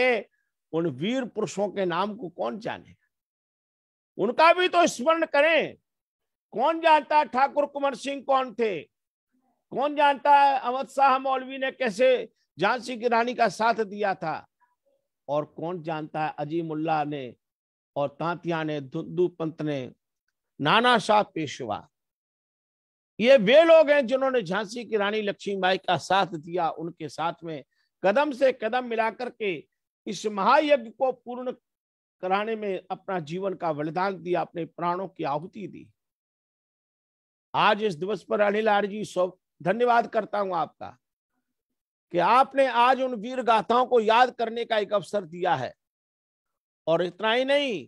उन वीर पुरुषों के नाम को कौन जानेगा उनका भी तो स्मरण करें कौन जानता है ठाकुर कुंवर सिंह कौन थे कौन जानता है अमित शाह मौलवी ने कैसे झांसी की रानी का साथ दिया था और कौन जानता है अजीमुल्ला ने और तांतिया ने धुंदू पंत ने नाना शाह पेशवा ये वे लोग हैं जिन्होंने झांसी की रानी लक्ष्मीबाई का साथ दिया उनके साथ में कदम से कदम मिलाकर के इस महायज्ञ को पूर्ण कराने में अपना जीवन का बलिदान दिया अपने प्राणों की आहुति दी आज इस दिवस पर अनिल आर्य जी सौ धन्यवाद करता हूं आपका कि आपने आज उन वीर गाथाओं को याद करने का एक अवसर दिया है और इतना ही नहीं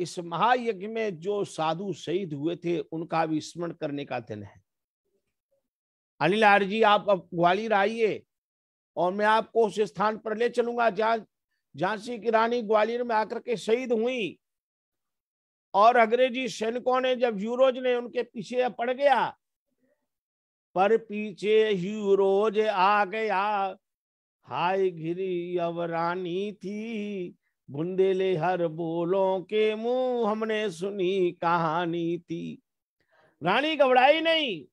इस महायज्ञ में जो साधु शहीद हुए थे उनका भी स्मरण करने का दिन है अनिल आर्य जी आप अब ग्वालियर आइए और मैं आपको उस स्थान पर ले चलूंगा जहां झांसी की रानी ग्वालियर में आकर के शहीद हुई और अंग्रेजी सैनिकों ने जब यूरोज ने उनके पीछे पड़ गया पर पीछे यूरोज आ गया हाय घिरी अवरानी थी बुंदेले हर बोलों के मुंह हमने सुनी कहानी थी रानी घबराई नहीं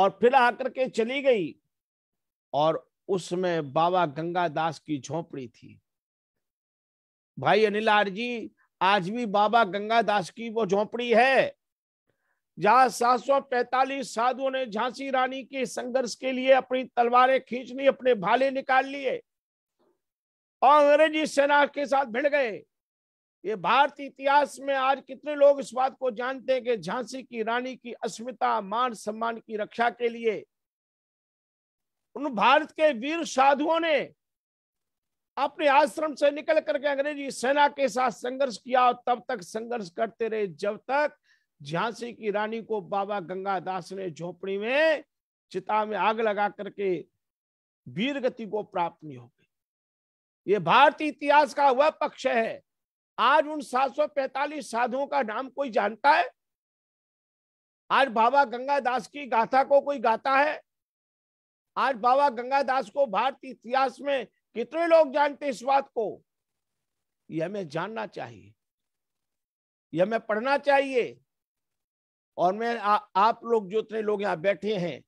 और फिर आकर के चली गई और उसमें बाबा गंगादास की झोपड़ी थी भाई अनिल आर जी आज भी बाबा गंगा दास की वो झोपड़ी है जहां पैतालीस साधुओं ने झांसी रानी के संघर्ष के लिए अपनी तलवारें खींच ली अपने भाले निकाल लिए और अंग्रेजी सेना के साथ भिड़ गए ये भारतीय इतिहास में आज कितने लोग इस बात को जानते हैं कि झांसी की रानी की अस्मिता मान सम्मान की रक्षा के लिए उन भारत के वीर साधुओं ने अपने आश्रम से निकल करके अंग्रेजी सेना के साथ संघर्ष किया और तब तक संघर्ष करते रहे जब तक झांसी की रानी को बाबा गंगादास ने झोपड़ी में चिता में आग लगा करके वीर गति को प्राप्त नहीं हो गई ये भारतीय इतिहास का वह पक्ष है आज उन 745 साधुओं का नाम कोई जानता है आज बाबा गंगादास की गाथा को कोई गाता है आज बाबा गंगादास को भारतीय इतिहास में कितने लोग जानते इस बात को यह हमें जानना चाहिए यह हमें पढ़ना चाहिए और मैं आ, आप लोग जो इतने लोग यहाँ बैठे हैं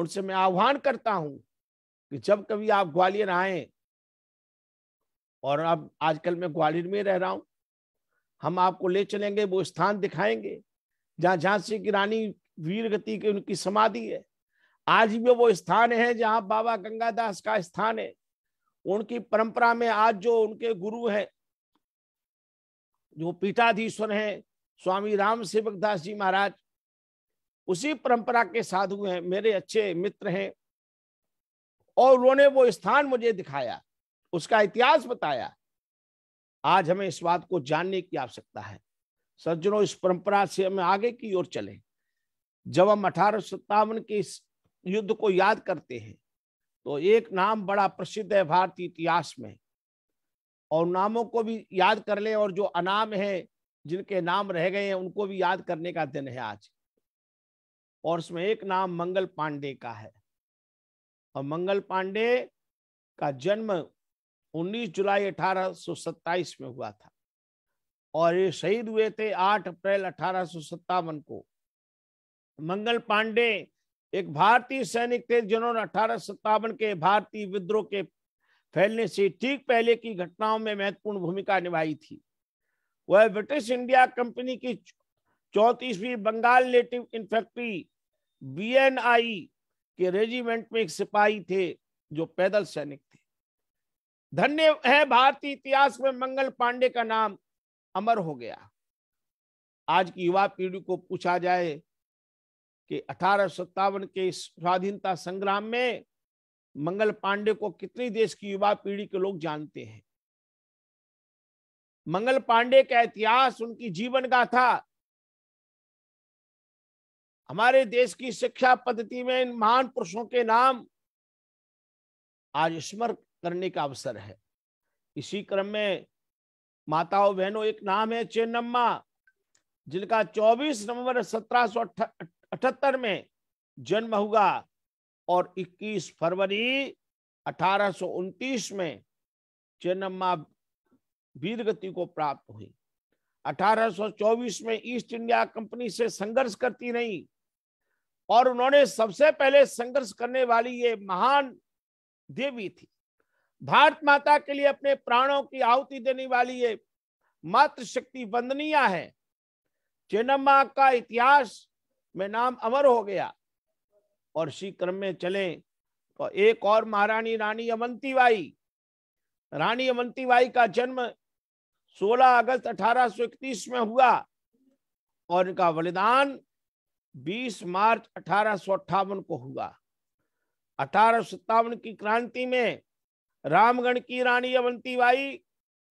उनसे मैं आह्वान करता हूं कि जब कभी आप ग्वालियर आए और अब आजकल मैं ग्वालियर में रह रहा हूं हम आपको ले चलेंगे वो स्थान दिखाएंगे जहां झांसी की रानी वीर गति की उनकी समाधि है आज भी वो स्थान है जहां बाबा गंगादास का स्थान है उनकी परंपरा में आज जो उनके गुरु हैं जो पीठाधीश्वर हैं स्वामी राम सेवक दास जी महाराज उसी परंपरा के साधु हैं मेरे अच्छे मित्र हैं और उन्होंने वो स्थान मुझे दिखाया उसका इतिहास बताया आज हमें इस बात को जानने की आवश्यकता है सज्जनों इस परंपरा से हमें आगे की ओर चले जब हम अठारह सत्तावन के इस युद्ध को याद करते हैं तो एक नाम बड़ा प्रसिद्ध है भारतीय इतिहास में और नामों को भी याद कर ले और जो अनाम है जिनके नाम रह गए हैं उनको भी याद करने का दिन है आज और उसमें एक नाम मंगल पांडे का है और मंगल पांडे का जन्म 19 जुलाई अठारह में हुआ था और ये शहीद हुए थे 8 अप्रैल अठारह को मंगल पांडे एक भारतीय सैनिक थे जिन्होंने अठारह सत्तावन के भारतीय विद्रोह के फैलने से ठीक पहले की घटनाओं में महत्वपूर्ण भूमिका निभाई थी वह ब्रिटिश इंडिया कंपनी की चौतीसवीं बंगाल नेटिव इन्फेक्ट्री बीएनआई के रेजिमेंट में एक सिपाही थे जो पैदल सैनिक थे धन्य है भारतीय इतिहास में मंगल पांडे का नाम अमर हो गया आज की युवा पीढ़ी को पूछा जाए कि अठारह के स्वाधीनता संग्राम में मंगल पांडे को कितने देश की युवा पीढ़ी के लोग जानते हैं मंगल पांडे का इतिहास उनकी जीवन का था हमारे देश की शिक्षा पद्धति में इन महान पुरुषों के नाम आज स्मरण करने का अवसर है इसी क्रम में माताओं बहनों एक नाम है चेन्नम्मा जिनका 24 नवंबर सत्रह अठहत्तर में जन्म हुआ और 21 फरवरी अठारह में चेन्नम्मा वीर गति को प्राप्त हुई 1824 में ईस्ट इंडिया कंपनी से संघर्ष करती रही और उन्होंने सबसे पहले संघर्ष करने वाली ये महान देवी थी भारत माता के लिए अपने प्राणों की आहुति देने वाली ये मातृशक्ति वंदनीय है चेनम्मा का इतिहास में नाम अमर हो गया और इसी क्रम में चले तो एक और महारानी रानी अवंती बाई रानी अवंती बाई का जन्म 16 अगस्त अठारह में हुआ और इनका बलिदान 20 मार्च अठारह को हुआ अठारह की क्रांति में रामगढ़ की रानी अवंती बाई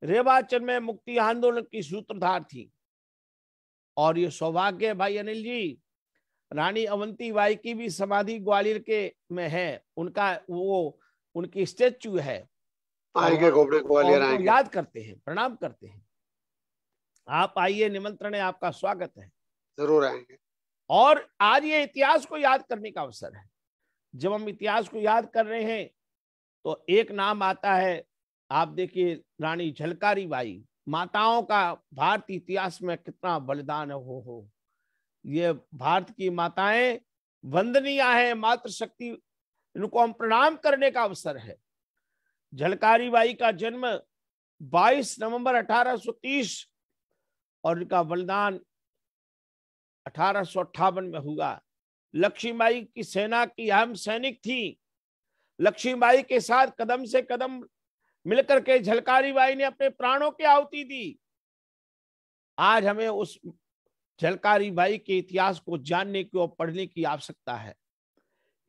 रेवाचन में मुक्ति आंदोलन की सूत्रधार थी और ये सौभाग्य भाई अनिल जी रानी अवंती बाई की भी समाधि ग्वालियर के में है उनका वो उनकी स्टेचू है आएंगे गोबड़े ग्वालियर आएंगे याद करते हैं प्रणाम करते हैं आप आइए निमंत्रण है आपका स्वागत है जरूर आएंगे और आज ये इतिहास को याद करने का अवसर है जब हम इतिहास को याद कर रहे हैं तो एक नाम आता है आप देखिए रानी झलकारी बाई माताओं का भारतीय इतिहास में कितना बलिदान है हो हो ये भारत की माताएं वंदनीय है मातृशक्ति इनको हम प्रणाम करने का अवसर है झलकारी बाई का जन्म 22 नवंबर 1830 और इनका बलिदान अठारह में हुआ लक्ष्मीबाई की सेना की अहम सैनिक थी लक्ष्मीबाई के साथ कदम से कदम मिलकर के झलकारी बाई ने अपने प्राणों की आहुति दी आज हमें उस झलकारी बाई के इतिहास को जानने की और पढ़ने की आवश्यकता है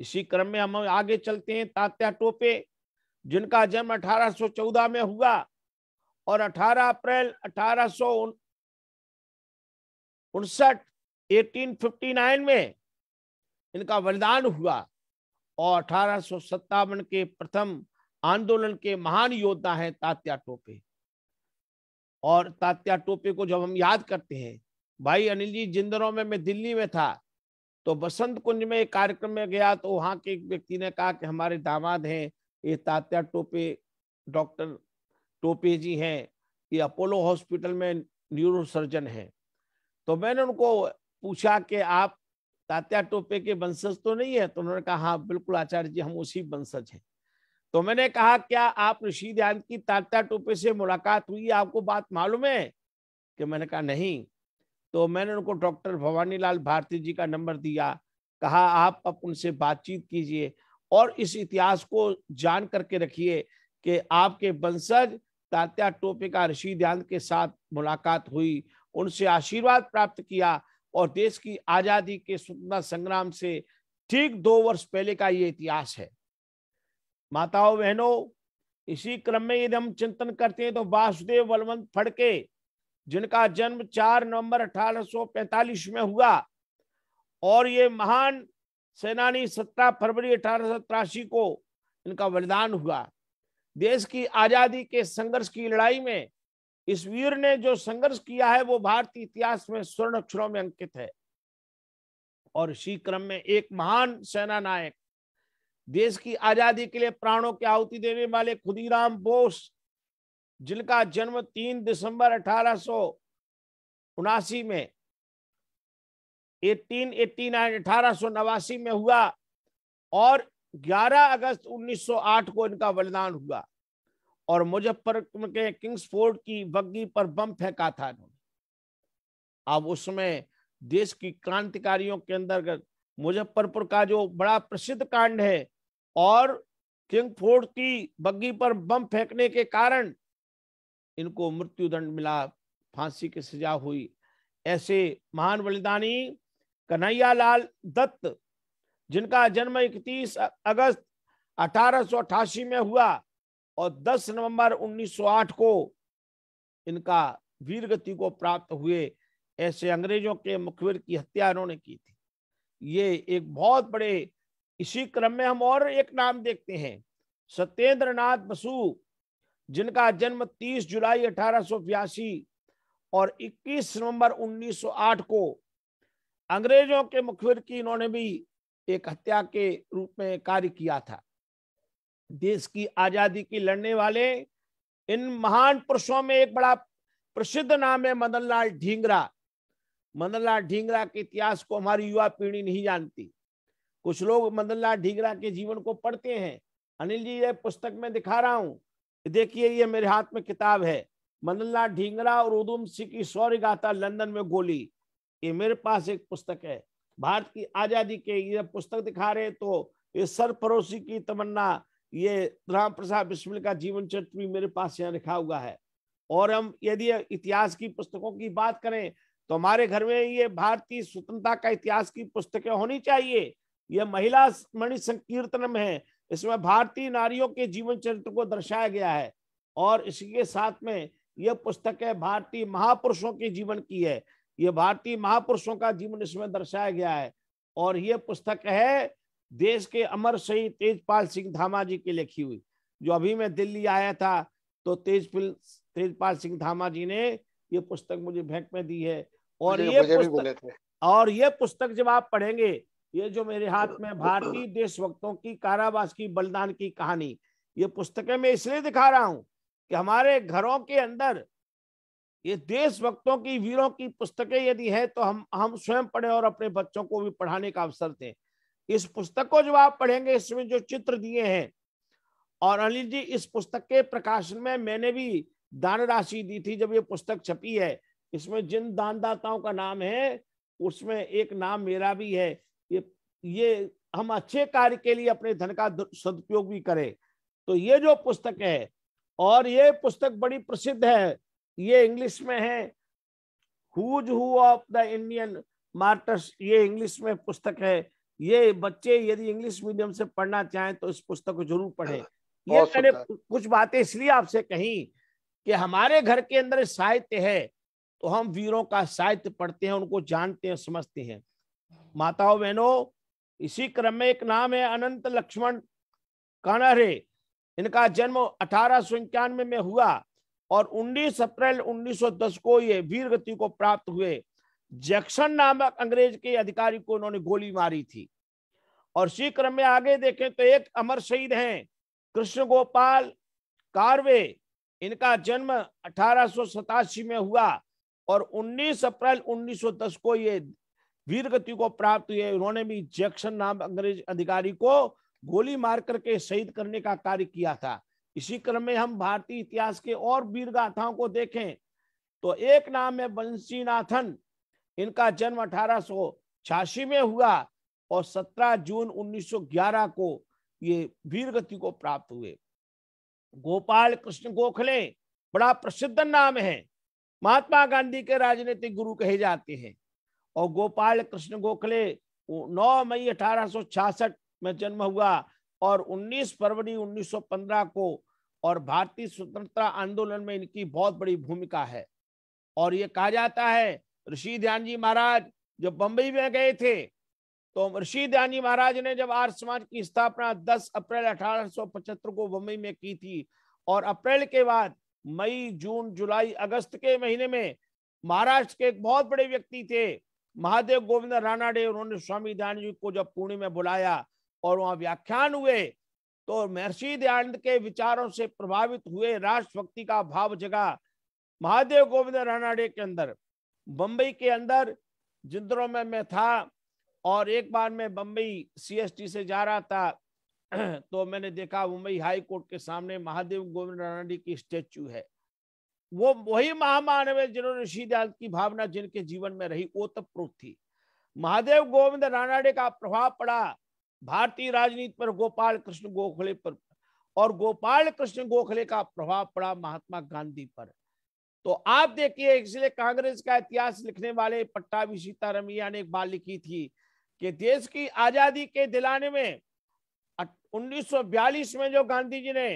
इसी क्रम में हम आगे चलते हैं तात्या टोपे जिनका जन्म 1814 में हुआ और 18 अप्रैल अठारह उनसठ 1859 में इनका बलिदान हुआ और अठारह के प्रथम आंदोलन के महान योद्धा हैं तात्या टोपे और तात्या टोपे को जब हम याद करते हैं भाई अनिल जी जिन दिनों में मैं दिल्ली में था तो बसंत कुंज में एक कार्यक्रम में गया तो वहां के एक व्यक्ति ने कहा कि हमारे दामाद हैं ये तात्या टोपे डॉक्टर टोपे जी हैं ये अपोलो हॉस्पिटल में न्यूरो सर्जन है तो मैंने उनको पूछा कि आप तात्या टोपे के वंशज तो नहीं है तो उन्होंने कहा हाँ बिल्कुल आचार्य जी हम उसी वंशज हैं तो मैंने कहा क्या आप ऋषि ध्यान की तात्या टोपे से मुलाकात हुई आपको बात मालूम है कि मैंने कहा नहीं तो मैंने उनको डॉक्टर भवानीलाल भारती जी का नंबर दिया कहा आप अब उनसे बातचीत कीजिए और इस इतिहास को जान करके रखिए कि आपके वंशज तात्या टोपे का ऋषि ध्यान के साथ मुलाकात हुई उनसे आशीर्वाद प्राप्त किया और देश की आज़ादी के स्वतंत्रता संग्राम से ठीक दो वर्ष पहले का ये इतिहास है माताओं बहनों इसी क्रम में यदि हम चिंतन करते हैं तो वासुदेव बलवंत फड़के जिनका जन्म 4 नवंबर 1845 में हुआ और ये महान सेनानी 17 फरवरी अठारह को इनका बलिदान हुआ देश की आजादी के संघर्ष की लड़ाई में इस वीर ने जो संघर्ष किया है वो भारतीय इतिहास में स्वर्ण अक्षरों में अंकित है और इसी क्रम में एक महान सेना नायक देश की आजादी के लिए प्राणों की आहुति देने वाले खुदीराम बोस जिनका जन्म तीन दिसंबर अठारह सो उनासी में एटीन एट्टी नाइन अठारह सौ नवासी में हुआ और 11 अगस्त 1908 को इनका बलिदान हुआ और मुजफ्फर के किंग्सफोर्ड की बग्गी पर बम फेंका था इन्होंने अब उसमें देश की क्रांतिकारियों के अंदर मुजफ्फरपुर का जो बड़ा प्रसिद्ध कांड है और किंग फोर्ड की बग्गी पर बम फेंकने के कारण इनको मृत्यु दंड मिला फांसी की सजा हुई ऐसे महान बलिदानी कन्हैया लाल दत्त जिनका जन्म 31 अगस्त अठारह में हुआ और 10 नवंबर 1908 को इनका वीर गति को प्राप्त हुए ऐसे अंग्रेजों के मुखबिर की हत्या इन्होंने की थी ये एक बहुत बड़े इसी क्रम में हम और एक नाम देखते हैं सत्येंद्र नाथ बसु जिनका जन्म 30 जुलाई अठारह और 21 नवंबर 1908 को अंग्रेजों के मुखबिर की इन्होंने भी एक हत्या के रूप में कार्य किया था देश की आजादी की लड़ने वाले इन महान पुरुषों में एक बड़ा प्रसिद्ध नाम है मदन लाल ढींगरा मदन लाल ढींगरा के इतिहास को हमारी युवा पीढ़ी नहीं जानती कुछ लोग मदन लाल ढींगरा के जीवन को पढ़ते हैं अनिल जी ये पुस्तक में दिखा रहा हूँ देखिए ये मेरे हाथ में किताब है मनल्ला ढींगरा और उदुम सिंह की सौर्य गाथा लंदन में गोली ये मेरे पास एक पुस्तक है भारत की आजादी के ये पुस्तक दिखा रहे तो ये सरपरोशी की तमन्ना ये राम प्रसाद बिस्मिल का जीवन चरित्र भी मेरे पास यहाँ लिखा हुआ है और हम यदि इतिहास की पुस्तकों की बात करें तो हमारे घर में ये भारतीय स्वतंत्रता का इतिहास की पुस्तकें होनी चाहिए यह महिला मणि संकीर्तन में है इसमें भारतीय नारियों के जीवन चरित्र को दर्शाया गया है और इसके साथ में यह पुस्तक है भारतीय महापुरुषों के जीवन की है ये भारतीय महापुरुषों का जीवन इसमें दर्शाया गया है और यह पुस्तक है देश के अमर शहीद तेजपाल सिंह धामा जी की लिखी हुई जो अभी मैं दिल्ली आया था तो तेजपिल तेजपाल सिंह धामा जी ने ये पुस्तक मुझे भेंट में दी है और ये पुस्तक और ये पुस्तक जब आप पढ़ेंगे ये जो मेरे हाथ में भारतीय देशभक्तों की कारावास की बलिदान की कहानी ये पुस्तकें मैं इसलिए दिखा रहा हूं कि हमारे घरों के अंदर ये देशभक्तों की वीरों की पुस्तकें यदि है तो हम हम स्वयं पढ़े और अपने बच्चों को भी पढ़ाने का अवसर दें इस पुस्तक को जो आप पढ़ेंगे इसमें जो चित्र दिए हैं और अनिल जी इस पुस्तक के प्रकाशन में मैंने भी दान राशि दी थी जब ये पुस्तक छपी है इसमें जिन दानदाताओं का नाम है उसमें एक नाम मेरा भी है ये ये हम अच्छे कार्य के लिए अपने धन का सदुपयोग भी करें तो ये जो पुस्तक है और ये पुस्तक बड़ी प्रसिद्ध है ये इंग्लिश में है who's who of the Indian martyrs ये इंग्लिश में पुस्तक है ये बच्चे यदि इंग्लिश मीडियम से पढ़ना चाहें तो इस पुस्तक को जरूर पढ़े हाँ, ये मैंने कुछ बातें इसलिए आपसे कही कि हमारे घर के अंदर साहित्य है तो हम वीरों का साहित्य पढ़ते हैं उनको जानते हैं समझते हैं माताओं बहनों इसी क्रम में एक नाम है अनंत लक्ष्मण कानरे इनका जन्म अठारह सौ इक्यानवे में हुआ और 19 अप्रैल 1910 को ये वीर गति को प्राप्त हुए जैक्सन नामक अंग्रेज के अधिकारी को उन्होंने गोली मारी थी और इसी क्रम में आगे देखें तो एक अमर शहीद हैं कृष्ण गोपाल कारवे इनका जन्म अठारह में हुआ और 19 अप्रैल 1910 को ये वीर गति को प्राप्त हुए उन्होंने भी जैक्सन नाम अंग्रेज अधिकारी को गोली मार करके शहीद करने का कार्य किया था इसी क्रम में हम भारतीय इतिहास के और वीर गाथाओं को देखें तो एक नाम है बंसीनाथन इनका जन्म अठारह में हुआ और 17 जून 1911 को ये वीर गति को प्राप्त हुए गोपाल कृष्ण गोखले बड़ा प्रसिद्ध नाम है महात्मा गांधी के राजनीतिक गुरु कहे जाते हैं और गोपाल कृष्ण गोखले 9 मई अठारह में जन्म हुआ और 19 फरवरी 1915 को और भारतीय स्वतंत्रता आंदोलन में इनकी बहुत बड़ी भूमिका है और ये कहा जाता है ऋषि ध्यान जी महाराज जब बम्बई में गए थे तो ऋषि ध्यान जी महाराज ने जब आर्य समाज की स्थापना 10 अप्रैल अठारह को बम्बई में की थी और अप्रैल के बाद मई जून जुलाई अगस्त के महीने में महाराष्ट्र के एक बहुत बड़े व्यक्ति थे महादेव गोविंद रानाडे उन्होंने स्वामी दयानंद जी को जब पुणे में बुलाया और वहां व्याख्यान हुए तो महर्षि दयानंद के विचारों से प्रभावित हुए राष्ट्रभक्ति का भाव जगा महादेव गोविंद रानाडे के अंदर बम्बई के अंदर जिंदरों में मैं था और एक बार मैं बंबई सीएसटी से जा रहा था तो मैंने देखा मुंबई हाई कोर्ट के सामने महादेव गोविंद रानाडी की स्टेच्यू है वो वही महामानव है जिन्होंने शीदयाल की भावना जिनके जीवन में रही वो ओतप्रोत थी महादेव गोविंद रानाडे का प्रभाव पड़ा भारतीय राजनीति पर गोपाल कृष्ण गोखले पर और गोपाल कृष्ण गोखले का प्रभाव पड़ा महात्मा गांधी पर तो आप देखिए इसलिए कांग्रेस का इतिहास लिखने वाले भी सीतारमैया ने एक बात लिखी थी कि देश की आजादी के दिलाने में 1942 में जो गांधी जी ने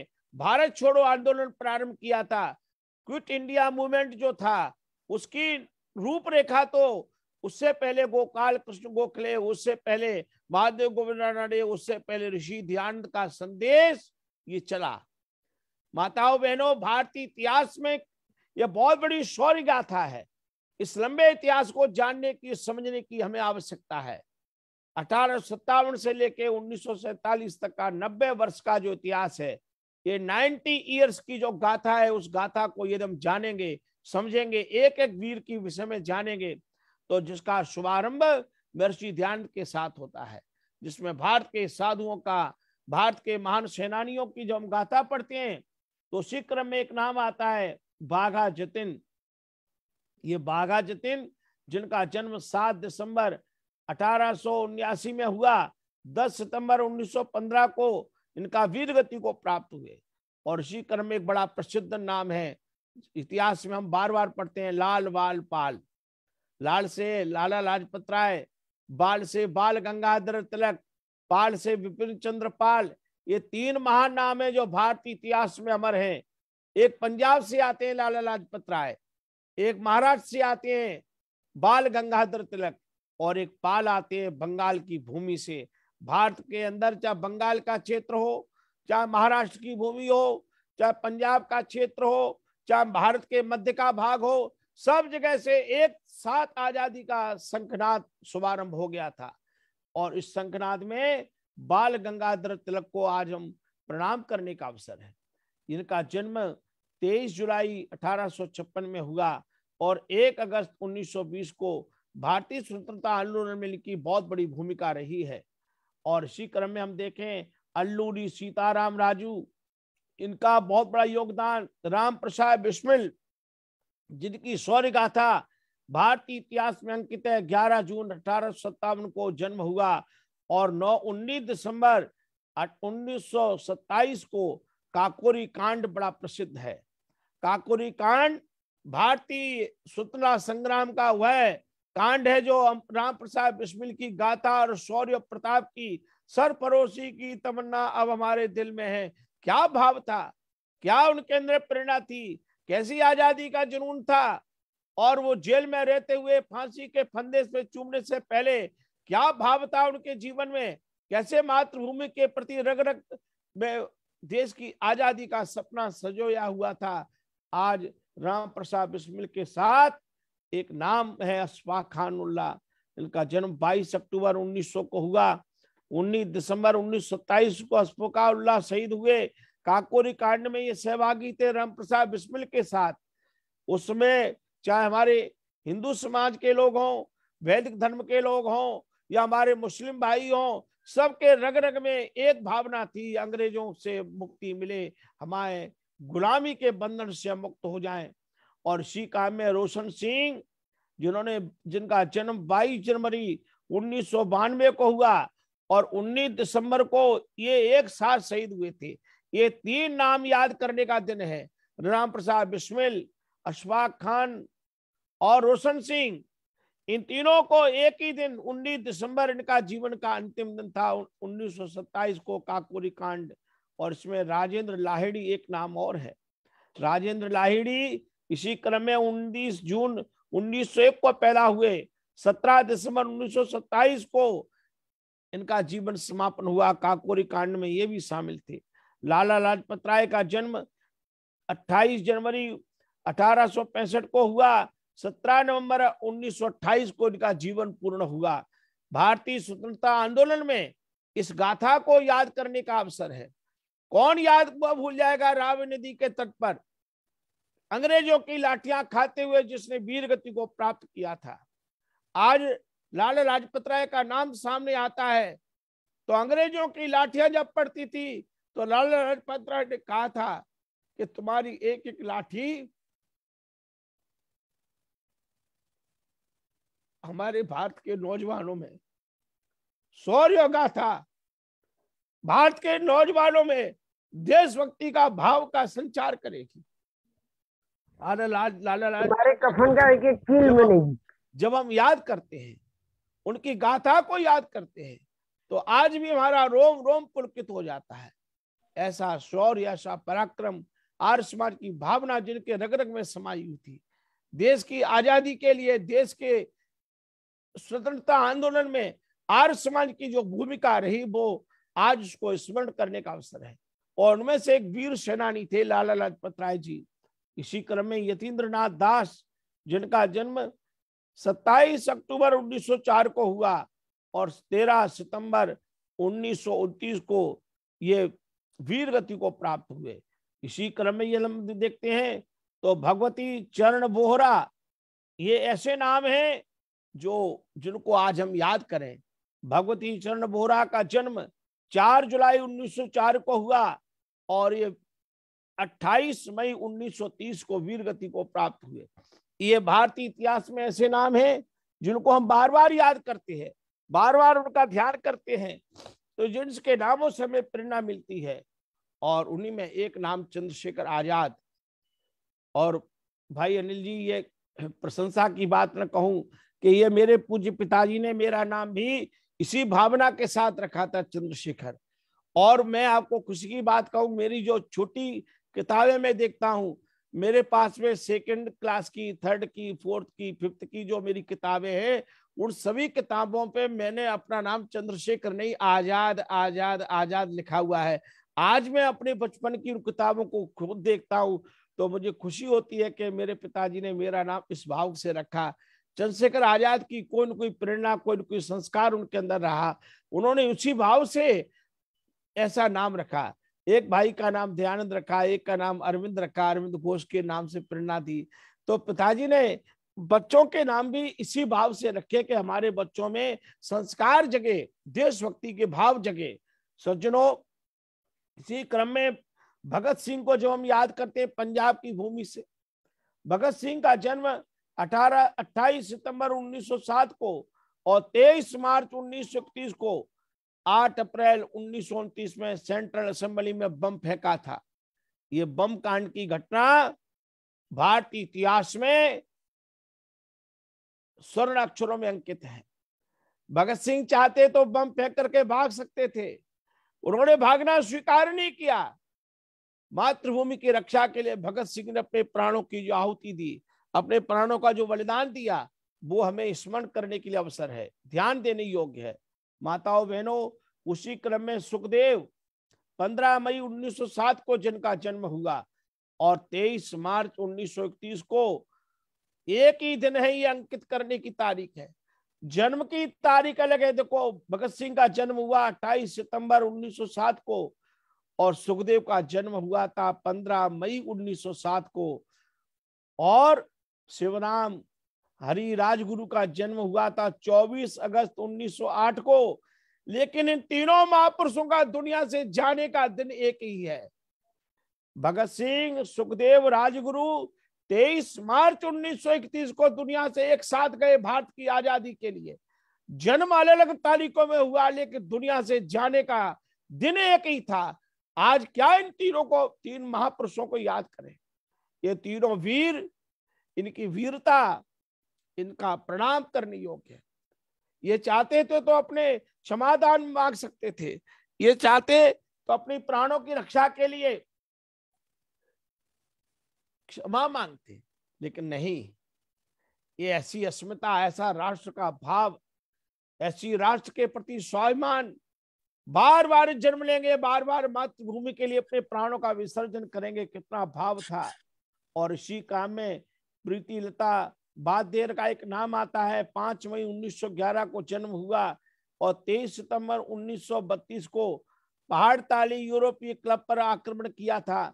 भारत छोड़ो आंदोलन प्रारंभ किया था क्विट इंडिया मूवमेंट जो था उसकी रूपरेखा तो उससे पहले गोपाल कृष्ण गोखले उससे पहले महादेव गोविंद नाडे उससे पहले ऋषि ध्यान का संदेश ये चला माताओं बहनों भारतीय इतिहास में यह बहुत बड़ी शौर्य गाथा है इस लंबे इतिहास को जानने की समझने की हमें आवश्यकता है अठारह से लेकर उन्नीस तक का नब्बे वर्ष का जो इतिहास है ये नाइनटी ईयर्स की जो गाथा है उस गाथा को यदि हम जानेंगे समझेंगे एक एक वीर की विषय में जानेंगे तो जिसका शुभारंभ महर्षि ध्यान के साथ होता है जिसमें भारत के साधुओं का भारत के महान सेनानियों की जब हम गाथा पढ़ते हैं तो उसी क्रम में एक नाम आता है बाघा जतिन ये बाघा जतिन जिनका जन्म 7 दिसंबर अठारह में हुआ 10 सितंबर 1915 को इनका वीर गति को प्राप्त हुए और ऋषि कर्म एक बड़ा प्रसिद्ध नाम है इतिहास में हम बार बार पढ़ते हैं लाल बाल पाल लाल से लाला लाजपत राय बाल से बाल गंगाधर तिलक पाल से विपिन चंद्र पाल ये तीन महान नाम है जो भारतीय इतिहास में अमर हैं एक पंजाब से आते हैं लाला लाजपत राय एक महाराष्ट्र से आते हैं बाल गंगाधर तिलक और एक पाल आते हैं बंगाल की भूमि से भारत के अंदर चाहे बंगाल का क्षेत्र हो चाहे महाराष्ट्र की भूमि हो चाहे पंजाब का क्षेत्र हो चाहे भारत के मध्य का भाग हो सब जगह से एक साथ आजादी का शंखनाद शुभारंभ हो गया था और इस शंखनाद में बाल गंगाधर तिलक को आज हम प्रणाम करने का अवसर है इनका जन्म 23 जुलाई 1856 में हुआ और 1 अगस्त 1920 को भारतीय स्वतंत्रता आंदोलन में इनकी बहुत बड़ी भूमिका रही है और इसी क्रम में हम देखें अल्लूरी सीताराम राजू इनका बहुत बड़ा योगदान राम प्रसाद बिस्मिल जिनकी सौर्य गाथा भारतीय इतिहास में अंकित है ग्यारह जून अठारह को जन्म हुआ और नौ उन्नीस दिसंबर उन्नीस को काकोरी कांड बड़ा प्रसिद्ध है काकोरी कांड भारतीय स्वतंत्रता संग्राम का वह कांड है जो राम प्रसाद बिस्मिल की गाथा और शौर्य प्रताप की सर पड़ोसी की तमन्ना अब हमारे दिल में है क्या भाव था क्या उनके अंदर प्रेरणा थी कैसी आजादी का जुनून था और वो जेल में रहते हुए फांसी के फंदे से चूमने से पहले क्या भाव था उनके जीवन में कैसे मातृभूमि के प्रति रग रग में देश की आजादी का सपना सजोया हुआ था आज राम प्रसाद बिस्मिल के साथ एक नाम है खान उल्ला इनका जन्म 22 अक्टूबर 1900 को हुआ 19 दिसंबर उन्नीस को अशफोका उल्ला शहीद हुए काकोरी कांड में ये सहभागी थे राम प्रसाद बिस्मिल के साथ उसमें चाहे हमारे हिंदू समाज के लोग हों वैदिक धर्म के लोग हों या हमारे मुस्लिम भाई हों सबके रग रग में एक भावना थी अंग्रेजों से मुक्ति मिले हमारे गुलामी के बंधन से मुक्त हो जाएं और शिका में रोशन सिंह जिन्होंने जिनका जन्म 22 जनवरी उन्नीस को हुआ और 19 दिसंबर को ये एक साथ शहीद हुए थे ये तीन नाम याद करने का दिन है राम प्रसाद बिस्मिल अशफाक खान और रोशन सिंह इन तीनों को एक ही दिन 19 दिसंबर इनका जीवन का अंतिम दिन था 1927 को काकोरी कांड और इसमें राजेंद्र लाहिड़ी एक नाम और है राजेंद्र लाहिड़ी इसी क्रम में 19 जून 1901 को पैदा हुए 17 दिसंबर 1927 को इनका जीवन समापन हुआ काकोरी कांड में ये भी शामिल थे लाला लाजपत राय का जन्म 28 जनवरी 1865 को हुआ 17 नवंबर 1928 को इनका जीवन पूर्ण हुआ भारतीय स्वतंत्रता आंदोलन में इस गाथा को याद करने का अवसर है कौन याद भूल जाएगा रावी नदी के तट पर अंग्रेजों की लाठियां खाते हुए जिसने वीर गति को प्राप्त किया था आज लाल लाजपत राय का नाम सामने आता है तो अंग्रेजों की लाठियां जब पड़ती थी तो लाल लाजपत राय ने कहा था कि तुम्हारी एक एक लाठी हमारे भारत के नौजवानों में शौर्य था भारत के नौजवानों में देशभक्ति का भाव का संचार करेगी लाला लाज लाला लाज हमारे कफन का एक एक कील में नहीं जब हम याद करते हैं उनकी गाथा को याद करते हैं तो आज भी हमारा रोम रोम पुलकित हो जाता है ऐसा शौर्य ऐसा पराक्रम आर्य समाज की भावना जिनके रग रग में समाई हुई थी देश की आजादी के लिए देश के स्वतंत्रता आंदोलन में आर्य समाज की जो भूमिका रही वो आज उसको स्मरण करने का अवसर है और उनमें से एक वीर सेनानी थे लाला लाजपत राय जी इसी क्रम में यतीन्द्रनाथ दास जिनका जन्म 27 अक्टूबर 1904 को हुआ और 13 सितंबर उन्नीस को ये वीर गति को प्राप्त हुए इसी क्रम में ये हम देखते हैं तो भगवती चरण बोहरा ये ऐसे नाम हैं जो जिनको आज हम याद करें भगवती चरण बोहरा का जन्म 4 जुलाई 1904 को हुआ और ये 28 मई 1930 को वीरगति को प्राप्त हुए ये भारतीय इतिहास में ऐसे नाम हैं जिनको हम बार बार याद करते हैं बार बार उनका ध्यान करते हैं तो जिनके नामों से हमें प्रेरणा मिलती है और उन्हीं में एक नाम चंद्रशेखर आजाद और भाई अनिल जी ये प्रशंसा की बात न कहूं कि ये मेरे पूज्य पिताजी ने मेरा नाम भी इसी भावना के साथ रखा था चंद्रशेखर और मैं आपको खुशी की बात कहूं मेरी जो छोटी किताबें मैं देखता हूँ मेरे पास में सेकंड क्लास की थर्ड की फोर्थ की फिफ्थ की जो मेरी किताबें हैं उन सभी किताबों पे मैंने अपना नाम चंद्रशेखर नहीं आजाद आजाद आजाद लिखा हुआ है आज मैं अपने बचपन की उन किताबों को खुद देखता हूँ तो मुझे खुशी होती है कि मेरे पिताजी ने मेरा नाम इस भाव से रखा चंद्रशेखर आजाद की कोई ना कोई प्रेरणा कोई ना कोई संस्कार उनके अंदर रहा उन्होंने उसी भाव से ऐसा नाम रखा एक भाई का नाम दयानंद रखा एक का नाम अरविंद रखा अरविंद घोष के नाम से प्रेरणा दी तो पिताजी ने बच्चों के नाम भी इसी भाव से रखे कि हमारे बच्चों में संस्कार जगे देशभक्ति के भाव जगे सज्जनों इसी क्रम में भगत सिंह को जो हम याद करते हैं पंजाब की भूमि से भगत सिंह का जन्म 18 28 सितंबर 1907 को और 23 मार्च 1931 को 8 अप्रैल उन्नीस में सेंट्रल असेंबली में बम फेंका था ये बम कांड की घटना भारतीय इतिहास में स्वर्ण अक्षरों में अंकित है भगत सिंह चाहते तो बम फेंक करके भाग सकते थे उन्होंने भागना स्वीकार नहीं किया मातृभूमि की रक्षा के लिए भगत सिंह ने अपने प्राणों की जो आहुति दी अपने प्राणों का जो बलिदान दिया वो हमें स्मरण करने के लिए अवसर है ध्यान देने योग्य है माताओं बहनों उसी क्रम में सुखदेव 15 मई 1907 को जिनका जन्म हुआ और 23 मार्च 1931 को एक ही दिन है ये अंकित करने की तारीख है जन्म की तारीख अलग है देखो भगत सिंह का जन्म हुआ 28 सितंबर 1907 को और सुखदेव का जन्म हुआ था 15 मई 1907 को और शिवराम हरि राजगुरु का जन्म हुआ था 24 अगस्त 1908 को लेकिन इन तीनों महापुरुषों का दुनिया से जाने का दिन एक ही है भगत सिंह सुखदेव राजगुरु 23 मार्च 1931 को दुनिया से एक साथ गए भारत की आजादी के लिए जन्म अलग अलग तारीखों में हुआ लेकिन दुनिया से जाने का दिन एक ही था आज क्या इन तीनों को तीन महापुरुषों को याद करें ये तीनों वीर इनकी वीरता इनका प्रणाम करने योग्य है ये चाहते थे तो अपने क्षमादान मांग सकते थे ये चाहते तो अपने प्राणों की रक्षा के लिए क्षमा मांगते लेकिन नहीं ये ऐसी अस्मिता ऐसा राष्ट्र का भाव ऐसी राष्ट्र के प्रति स्वाभिमान बार बार जन्म लेंगे बार बार मातृभूमि के लिए अपने प्राणों का विसर्जन करेंगे कितना भाव था और इसी काम में प्रीति लता बादेर का एक नाम आता है पांच मई 1911 को जन्म हुआ और तेईस सितंबर 1932 को पहाड़ ताली यूरोपीय क्लब पर आक्रमण किया था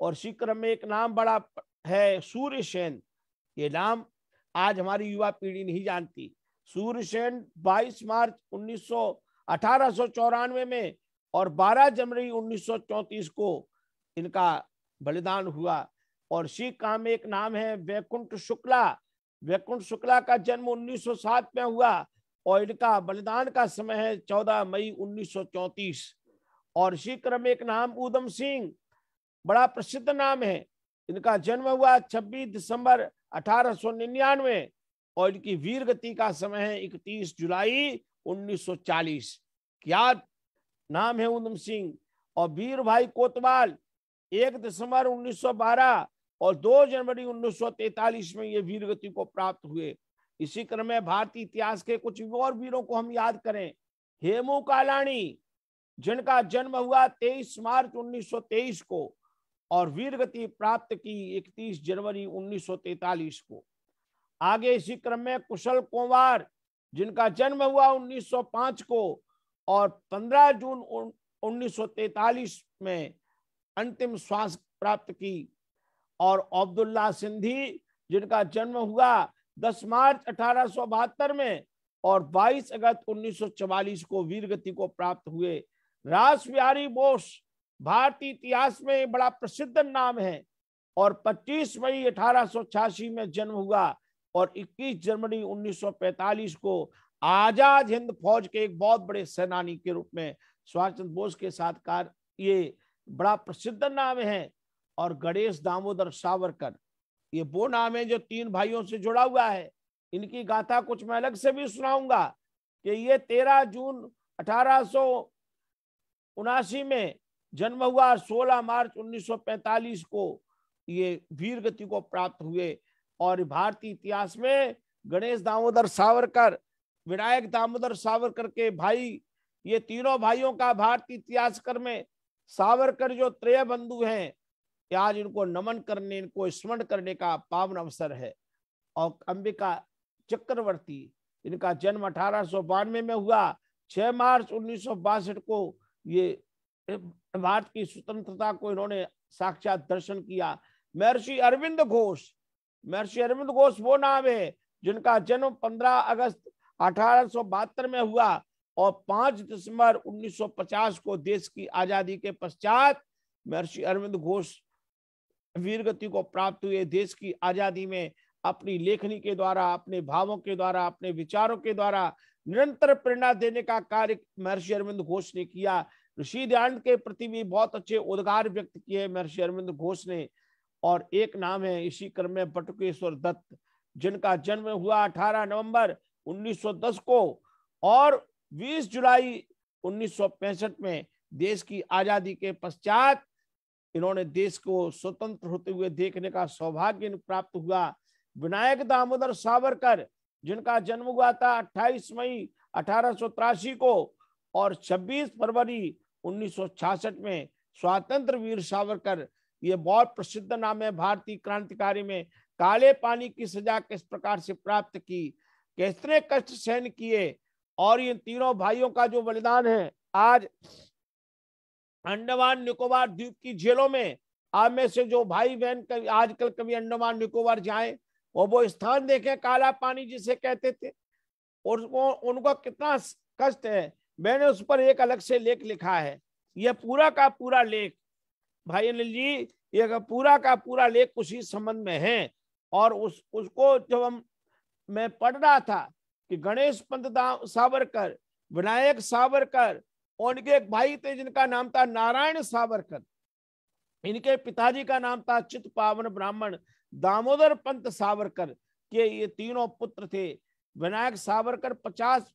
और सीकर में एक नाम बड़ा है सूर्य सेन ये नाम आज हमारी युवा पीढ़ी नहीं जानती सूर्य सेन बाईस मार्च उन्नीस सौ में और 12 जनवरी 1934 को इनका बलिदान हुआ और सिख काम एक नाम है वैकुंठ शुक्ला वैकुंठ शुक्ला का जन्म 1907 में हुआ और इनका बलिदान का समय है 14 मई 1934 और इसी क्रम एक नाम उधम सिंह बड़ा प्रसिद्ध नाम है इनका जन्म हुआ 26 दिसंबर 1899 और इनकी वीर गति का समय है 31 जुलाई 1940 क्या नाम है ऊधम सिंह और वीर भाई कोतवाल एक दिसंबर 1912 और 2 जनवरी 1943 में ये वीरगति को प्राप्त हुए इसी क्रम में भारतीय इतिहास के कुछ और वीरों को हम याद करें हेमू कालाणी जिनका जन्म हुआ 23 मार्च 1923 को और वीरगति प्राप्त की 31 जनवरी 1943 को आगे इसी क्रम में कुशल कुंवार जिनका जन्म हुआ 1905 को और 15 जून 1943 में अंतिम श्वास प्राप्त की और अब्दुल्ला सिंधी जिनका जन्म हुआ 10 मार्च अठारह में और 22 अगस्त 1944 को वीर गति को प्राप्त हुए रास बिहारी बोस भारतीय इतिहास में बड़ा प्रसिद्ध नाम है और 25 मई अठारह में जन्म हुआ और 21 जनवरी 1945 को आजाद हिंद फौज के एक बहुत बड़े सेनानी के रूप में सुभाष चंद्र बोस के साथ कार ये बड़ा प्रसिद्ध नाम है और गणेश दामोदर सावरकर ये वो नाम है जो तीन भाइयों से जुड़ा हुआ है इनकी गाथा कुछ मैं अलग से भी सुनाऊंगा कि ये तेरह जून अठारह में जन्म हुआ 16 सोलह मार्च 1945 को ये वीर गति को प्राप्त हुए और भारतीय इतिहास में गणेश दामोदर सावरकर विनायक दामोदर सावरकर के भाई ये तीनों भाइयों का भारतीय इतिहासकर में सावरकर जो त्रय बंधु हैं कि आज इनको नमन करने इनको स्मरण करने का पावन अवसर है और अंबिका चक्रवर्ती इनका जन्म अठारह में हुआ 6 मार्च उन्नीस को ये भारत की स्वतंत्रता को इन्होंने साक्षात दर्शन किया महर्षि अरविंद घोष महर्षि अरविंद घोष वो नाम है जिनका जन्म 15 अगस्त अठारह में हुआ और 5 दिसंबर 1950 को देश की आजादी के पश्चात महर्षि अरविंद घोष वीर गति को प्राप्त हुए देश की आजादी में अपनी लेखनी के द्वारा अपने भावों के द्वारा अपने विचारों के द्वारा निरंतर प्रेरणा देने का कार्य महर्षि अरविंद घोष ने किया ऋषि दयानंद के प्रति भी बहुत अच्छे उद्गार व्यक्त किए महर्षि अरविंद घोष ने और एक नाम है इसी क्रम में बटुकेश्वर दत्त जिनका जन्म हुआ 18 नवंबर 1910 को और 20 जुलाई 1965 में देश की आजादी के पश्चात इन्होंने देश को स्वतंत्र होते हुए देखने का सौभाग्य प्राप्त हुआ विनायक दामोदर सावरकर जिनका जन्म हुआ था 28 मई अठारह को और 26 फरवरी 1966 में स्वतंत्र वीर सावरकर ये बहुत प्रसिद्ध नाम है भारतीय क्रांतिकारी में काले पानी की सजा किस प्रकार से प्राप्त की कितने कष्ट सहन किए और ये तीनों भाइयों का जो बलिदान है आज अंडमान निकोबार द्वीप की जेलों में आप में से जो भाई बहन आजकल कभी अंडमान निकोबार जाए वो वो स्थान देखे काला पानी जिसे कहते थे और वो उनका कितना कष्ट है मैंने उस पर एक अलग से लेख लिखा है ये पूरा का पूरा लेख भाई अनिल जी ये पूरा का पूरा लेख उसी संबंध में है और उस उसको जब हम मैं पढ़ रहा था कि गणेश पंत सावरकर विनायक सावरकर उनके एक भाई थे जिनका नाम था नारायण सावरकर इनके पिताजी का नाम था चित पावन ब्राह्मण दामोदर पंत सावरकर के ये तीनों पुत्र थे विनायक सावरकर पचास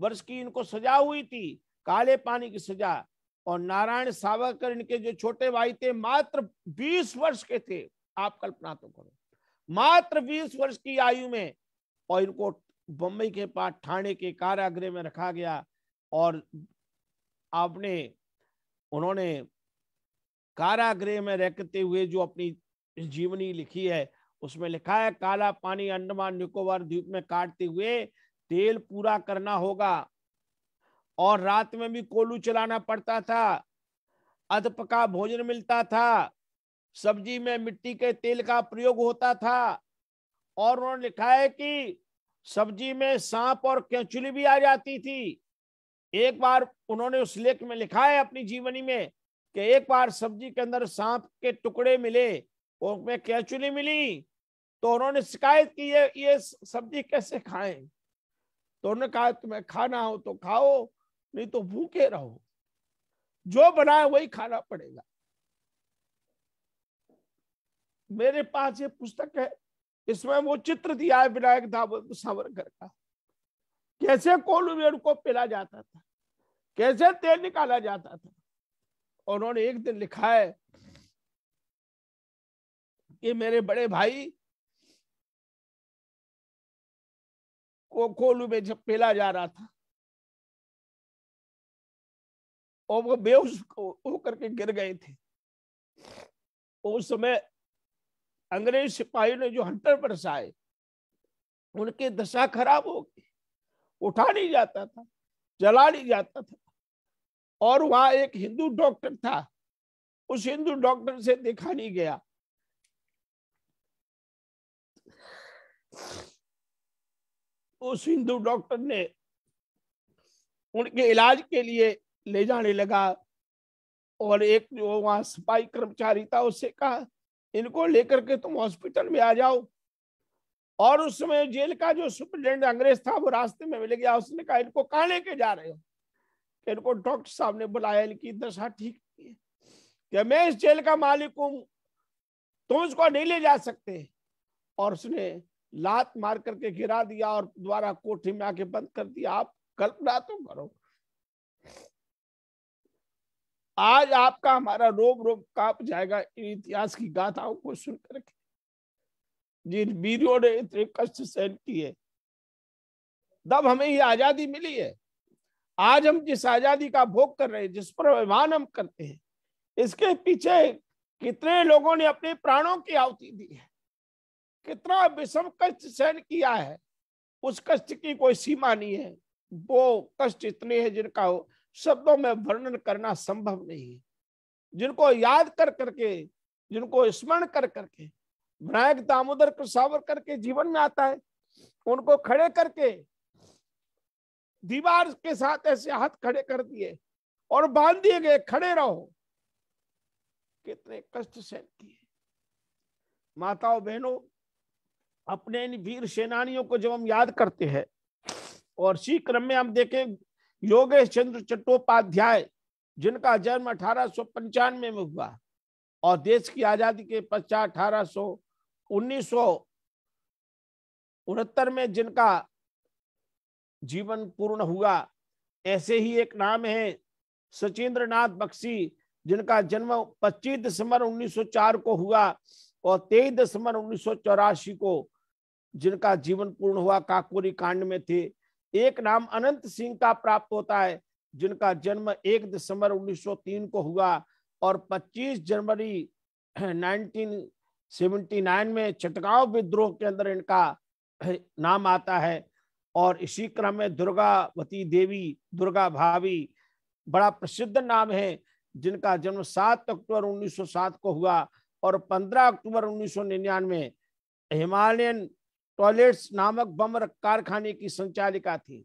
वर्ष की इनको सजा हुई थी काले पानी की सजा और नारायण सावरकर इनके जो छोटे भाई थे मात्र बीस वर्ष के थे आप कल्पना तो करो मात्र बीस वर्ष की आयु में और इनको बम्बई के पास ठाणे के कारागृह में रखा गया और आपने उन्होंने कारागृह में रहते हुए जो अपनी जीवनी लिखी है उसमें लिखा है काला पानी अंडमान निकोबार द्वीप में काटते हुए तेल पूरा करना होगा और रात में भी कोलू चलाना पड़ता था अध पका भोजन मिलता था सब्जी में मिट्टी के तेल का प्रयोग होता था और उन्होंने लिखा है कि सब्जी में सांप और कैचुली भी आ जाती थी एक बार उन्होंने उस लेख में लिखा है अपनी जीवनी में कि एक बार सब्जी के अंदर सांप के टुकड़े मिले और उनमें कैचुली मिली तो उन्होंने शिकायत की ये ये सब्जी कैसे खाएं तो उन्होंने कहा तुम्हें खाना हो तो खाओ नहीं तो भूखे रहो जो बनाए वही खाना पड़ेगा मेरे पास ये पुस्तक है इसमें वो चित्र दिया है विनायक दामोदर सावरकर का कैसे कोलुमेर को पिला जाता था कैसे तेल निकाला जाता था और उन्होंने एक दिन लिखा है कि मेरे बड़े भाई को कोलू में जब पेला जा रहा था और वो बेहोश होकर के गिर गए थे उस समय अंग्रेज सिपाही ने जो हंटर बरसाए उनकी दशा खराब हो गई उठा नहीं जाता था जला नहीं जाता था और वहां एक हिंदू डॉक्टर था उस हिंदू डॉक्टर से देखा नहीं गया उस हिंदू डॉक्टर ने उनके इलाज के लिए ले जाने लगा और एक जो वहां सफाई कर्मचारी था उससे कहा इनको लेकर के तुम हॉस्पिटल में आ जाओ और उस समय जेल का जो सुप्रिटेंडेंट अंग्रेज था वो रास्ते में मिल गया उसने कहा इनको कहा लेके जा रहे हो इनको डॉक्टर साहब ने बुलाया इनकी दशा ठीक नहीं है कि मैं इस जेल का मालिक हूं तुम इसको नहीं ले जा सकते और उसने लात मार करके गिरा दिया और द्वारा कोठी में आके बंद कर दिया आप कल्पना तो करो आज आपका हमारा रोब रोब काप जाएगा इतिहास की गाथाओं को सुन करके जिन वीरों ने इतने कष्ट सहन किए तब हमें ये आजादी मिली है आज हम जिस आजादी का भोग कर रहे हैं जिस पर अभिमान हम करते हैं इसके पीछे कितने लोगों ने अपने प्राणों की आहुति दी है कितना विषम कष्ट सहन किया है उस कष्ट की कोई सीमा नहीं है वो कष्ट इतने हैं जिनका शब्दों में वर्णन करना संभव नहीं है जिनको याद कर करके जिनको स्मरण कर करके विनायक दामोदर सावरकर के जीवन में आता है उनको खड़े करके दीवार के साथ ऐसे हाथ खड़े कर दिए और बांध दिए गए खड़े रहो कितने कष्ट सहन किए माताओं बहनों अपने इन वीर सेनानियों को जब हम याद करते हैं और इसी क्रम में हम देखें योगेश चंद्र चट्टोपाध्याय जिनका जन्म अठारह में हुआ और देश की आजादी के पश्चात अठारह उन्नीस में जिनका जीवन पूर्ण हुआ ऐसे ही एक नाम है सचिंद्र नाथ बख्शी जिनका जन्म 25 दिसंबर 1904 को हुआ और 23 दिसंबर उन्नीस को जिनका जीवन पूर्ण हुआ काकोरी कांड में थे एक नाम अनंत सिंह का प्राप्त होता है जिनका जन्म 1 दिसंबर 1903 को हुआ और 25 जनवरी 79 में चटगांव विद्रोह के अंदर इनका नाम आता है और इसी क्रम में दुर्गावती देवी दुर्गा भावी बड़ा प्रसिद्ध नाम है जिनका जन्म 7 अक्टूबर 1907 को हुआ और 15 अक्टूबर 1999 हिमालयन टॉयलेट्स नामक बम कारखाने की संचालिका थी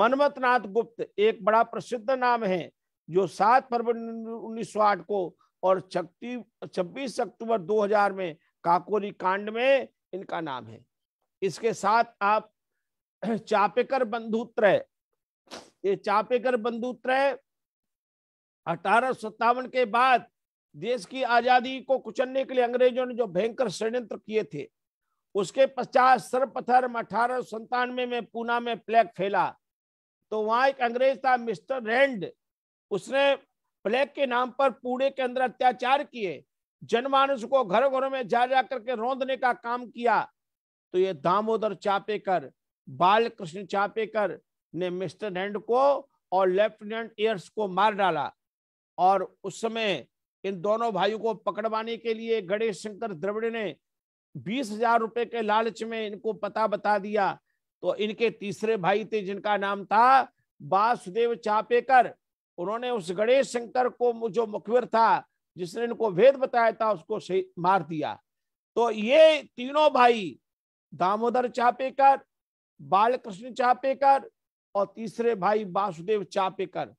मनमतनाथ गुप्त एक बड़ा प्रसिद्ध नाम है जो 7 फरवरी 1908 को और छत्तीस छब्बीस अक्टूबर 2000 में काकोरी कांड में इनका नाम है इसके साथ आप चापेकर बंधुत्र ये चापेकर बंधुत्र अठारह के बाद देश की आजादी को कुचलने के लिए अंग्रेजों ने जो भयंकर षड्यंत्र किए थे उसके पश्चात सर्वप्रथम अठारह सौ संतानवे में पूना में प्लेग फैला तो वहां एक अंग्रेज था मिस्टर रेंड उसने प्लेग के नाम पर पुणे के अंदर अत्याचार किए जनमानस को घर घरों में जा जा करके रोंदने का काम किया तो ये दामोदर चापेकर बाल कृष्ण चापेकर ने मिस्टर हैंड को और लेफ्टिनेंट एयर्स को मार डाला और उस समय इन दोनों भाइयों को पकड़वाने के लिए गणेश शंकर द्रविड़ ने बीस हजार रुपए के लालच में इनको पता बता दिया तो इनके तीसरे भाई थे जिनका नाम था वासुदेव चापेकर उन्होंने उस गणेश शंकर को जो मुखबिर था जिसने इनको वेद बताया था उसको मार दिया तो ये तीनों भाई दामोदर चापेकर बालकृष्ण चापेकर और तीसरे भाई वासुदेव चापेकर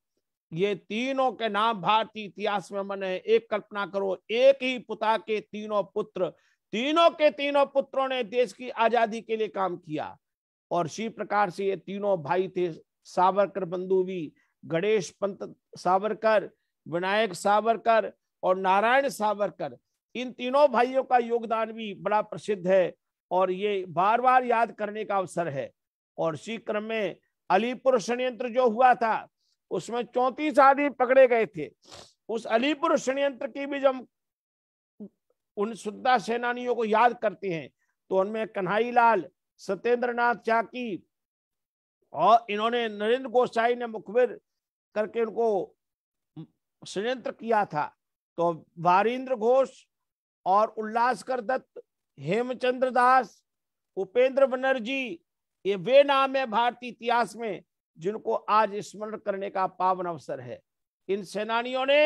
ये तीनों के नाम भारतीय इतिहास में मन है एक कल्पना करो एक ही पुता के तीनों पुत्र तीनों के तीनों पुत्रों ने देश की आजादी के लिए काम किया और इसी प्रकार से ये तीनों भाई थे सावरकर बंधु भी गणेश पंत सावरकर विनायक सावरकर और नारायण सावरकर इन तीनों भाइयों का योगदान भी बड़ा प्रसिद्ध है और ये बार बार याद करने का अवसर है और इसी क्रम में अलीपुर षडयंत्र जो हुआ था उसमें चौंतीस आदमी पकड़े गए थे उस अलीपुर षडयंत्र की भी जब उन शुद्धा सेनानियों को याद करते हैं तो उनमें लाल सत्येंद्र नाथ चाकी और इन्होंने नरेंद्र गोसाई ने मुखबिर करके उनको षड्यंत्र किया था तो वारिंद्र घोष और उल्लासकर दत्त हेमचंद्र दास उपेंद्र बनर्जी ये वे नाम है भारतीय इतिहास में जिनको आज स्मरण करने का पावन अवसर है इन सेनानियों ने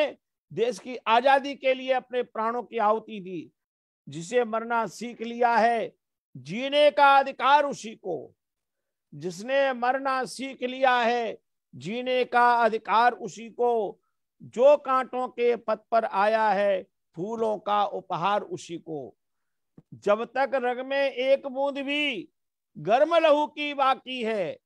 देश की आजादी के लिए अपने प्राणों की आहुति दी जिसे मरना सीख लिया है जीने का अधिकार उसी को जिसने मरना सीख लिया है जीने का अधिकार उसी को जो कांटों के पथ पर आया है फूलों का उपहार उसी को जब तक रग में एक बूंद भी गर्म लहू की बाकी है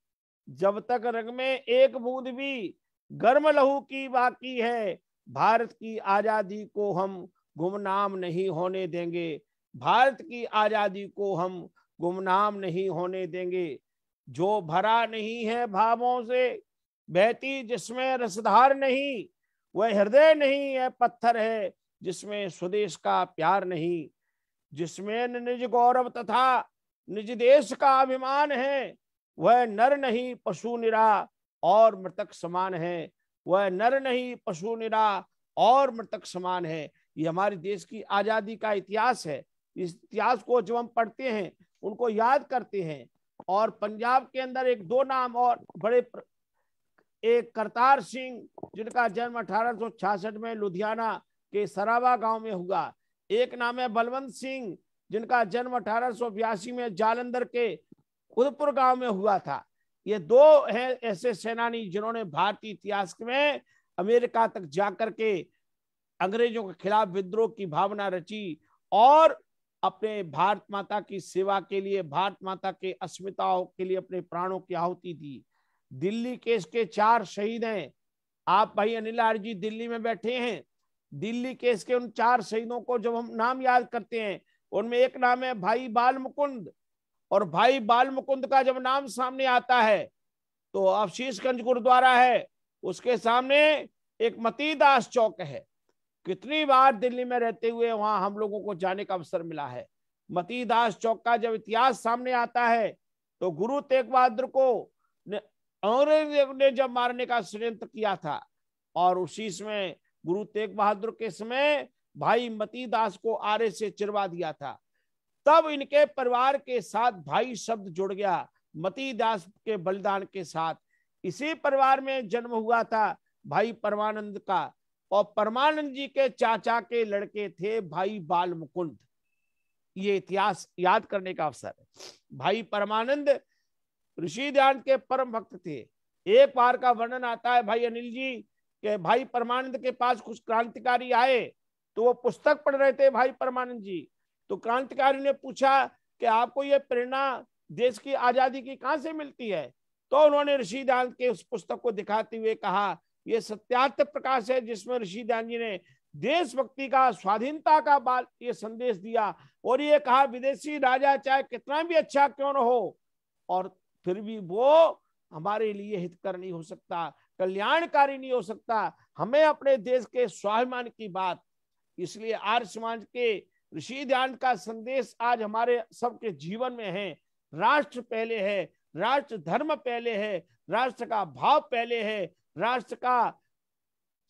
जब तक रग में एक बूंद भी गर्म लहू की बाकी है भारत की आजादी को हम गुमनाम नहीं होने देंगे भारत की आजादी को हम गुमनाम नहीं होने देंगे जो भरा नहीं है भावों से बहती जिसमें रसधार नहीं वह हृदय नहीं है पत्थर है जिसमें स्वदेश का प्यार नहीं जिसमें निज गौरव तथा निज देश का अभिमान है वह नर नहीं पशु निरा और मृतक समान है वह नर नहीं पशु निरा और मृतक समान है ये हमारे देश की आजादी का इतिहास है इस इतिहास को जब हम पढ़ते हैं उनको याद करते हैं और पंजाब के अंदर एक दो नाम और बड़े एक करतार सिंह जिनका जन्म अठारह में लुधियाना के सरावा गांव में हुआ एक नाम है बलवंत सिंह जिनका जन्म अठारह में जालंधर के उदपुर गांव में हुआ था ये दो हैं ऐसे सेनानी जिन्होंने भारतीय इतिहास में अमेरिका तक जाकर के अंग्रेजों के खिलाफ विद्रोह की भावना रची और अपने भारत माता की सेवा के लिए भारत माता के अस्मिताओं के लिए अपने प्राणों की आहुति दी दिल्ली केस के चार शहीद हैं आप भाई अनिल आर जी दिल्ली में बैठे हैं दिल्ली केस के उन चार शहीदों को जब हम नाम याद करते हैं उनमें एक नाम है भाई बाल मुकुंद और भाई बाल मुकुंद का जब नाम सामने आता है तो अफशीसगंज गुरुद्वारा है उसके सामने एक मतीदास चौक है कितनी बार दिल्ली में रहते हुए वहां हम लोगों को जाने का अवसर मिला है मतीदास चौक का जब इतिहास सामने आता है तो गुरु तेग बहादुर को अंग्रेज ने जब मारने का षडयंत्र किया था और उसी समय गुरु तेग बहादुर के समय भाई मती दास को आरे से चिरवा दिया था तब इनके परिवार के साथ भाई शब्द जुड़ गया मती दास के बलिदान के साथ इसी परिवार में जन्म हुआ था भाई परमानंद का और परमानंद जी के चाचा के लड़के थे भाई बाल मुकुंद ये इतिहास याद करने का अवसर है भाई परमानंद ऋषि ध्यान के परम भक्त थे एक बार का वर्णन आता है भाई अनिल जी के भाई परमानंद के पास कुछ क्रांतिकारी आए तो वो पुस्तक पढ़ रहे थे भाई परमानंद जी तो क्रांतिकारी ने पूछा कि आपको ये प्रेरणा देश की आजादी की कहां से मिलती है तो उन्होंने ऋषि दयान के उस पुस्तक को दिखाते हुए कहा यह सत्यार्थ प्रकाश है जिसमें ऋषि दयान जी ने देशभक्ति का स्वाधीनता का बात ये संदेश दिया और ये कहा विदेशी राजा चाहे कितना भी अच्छा क्यों न हो और फिर भी वो हमारे लिए हितकर नहीं हो सकता कल्याणकारी नहीं हो सकता हमें अपने देश के स्वाभिमान की बात इसलिए आर्य समाज के ऋषि ध्यान का संदेश आज हमारे सबके जीवन में है राष्ट्र पहले है राष्ट्र धर्म पहले है राष्ट्र का भाव पहले है राष्ट्र का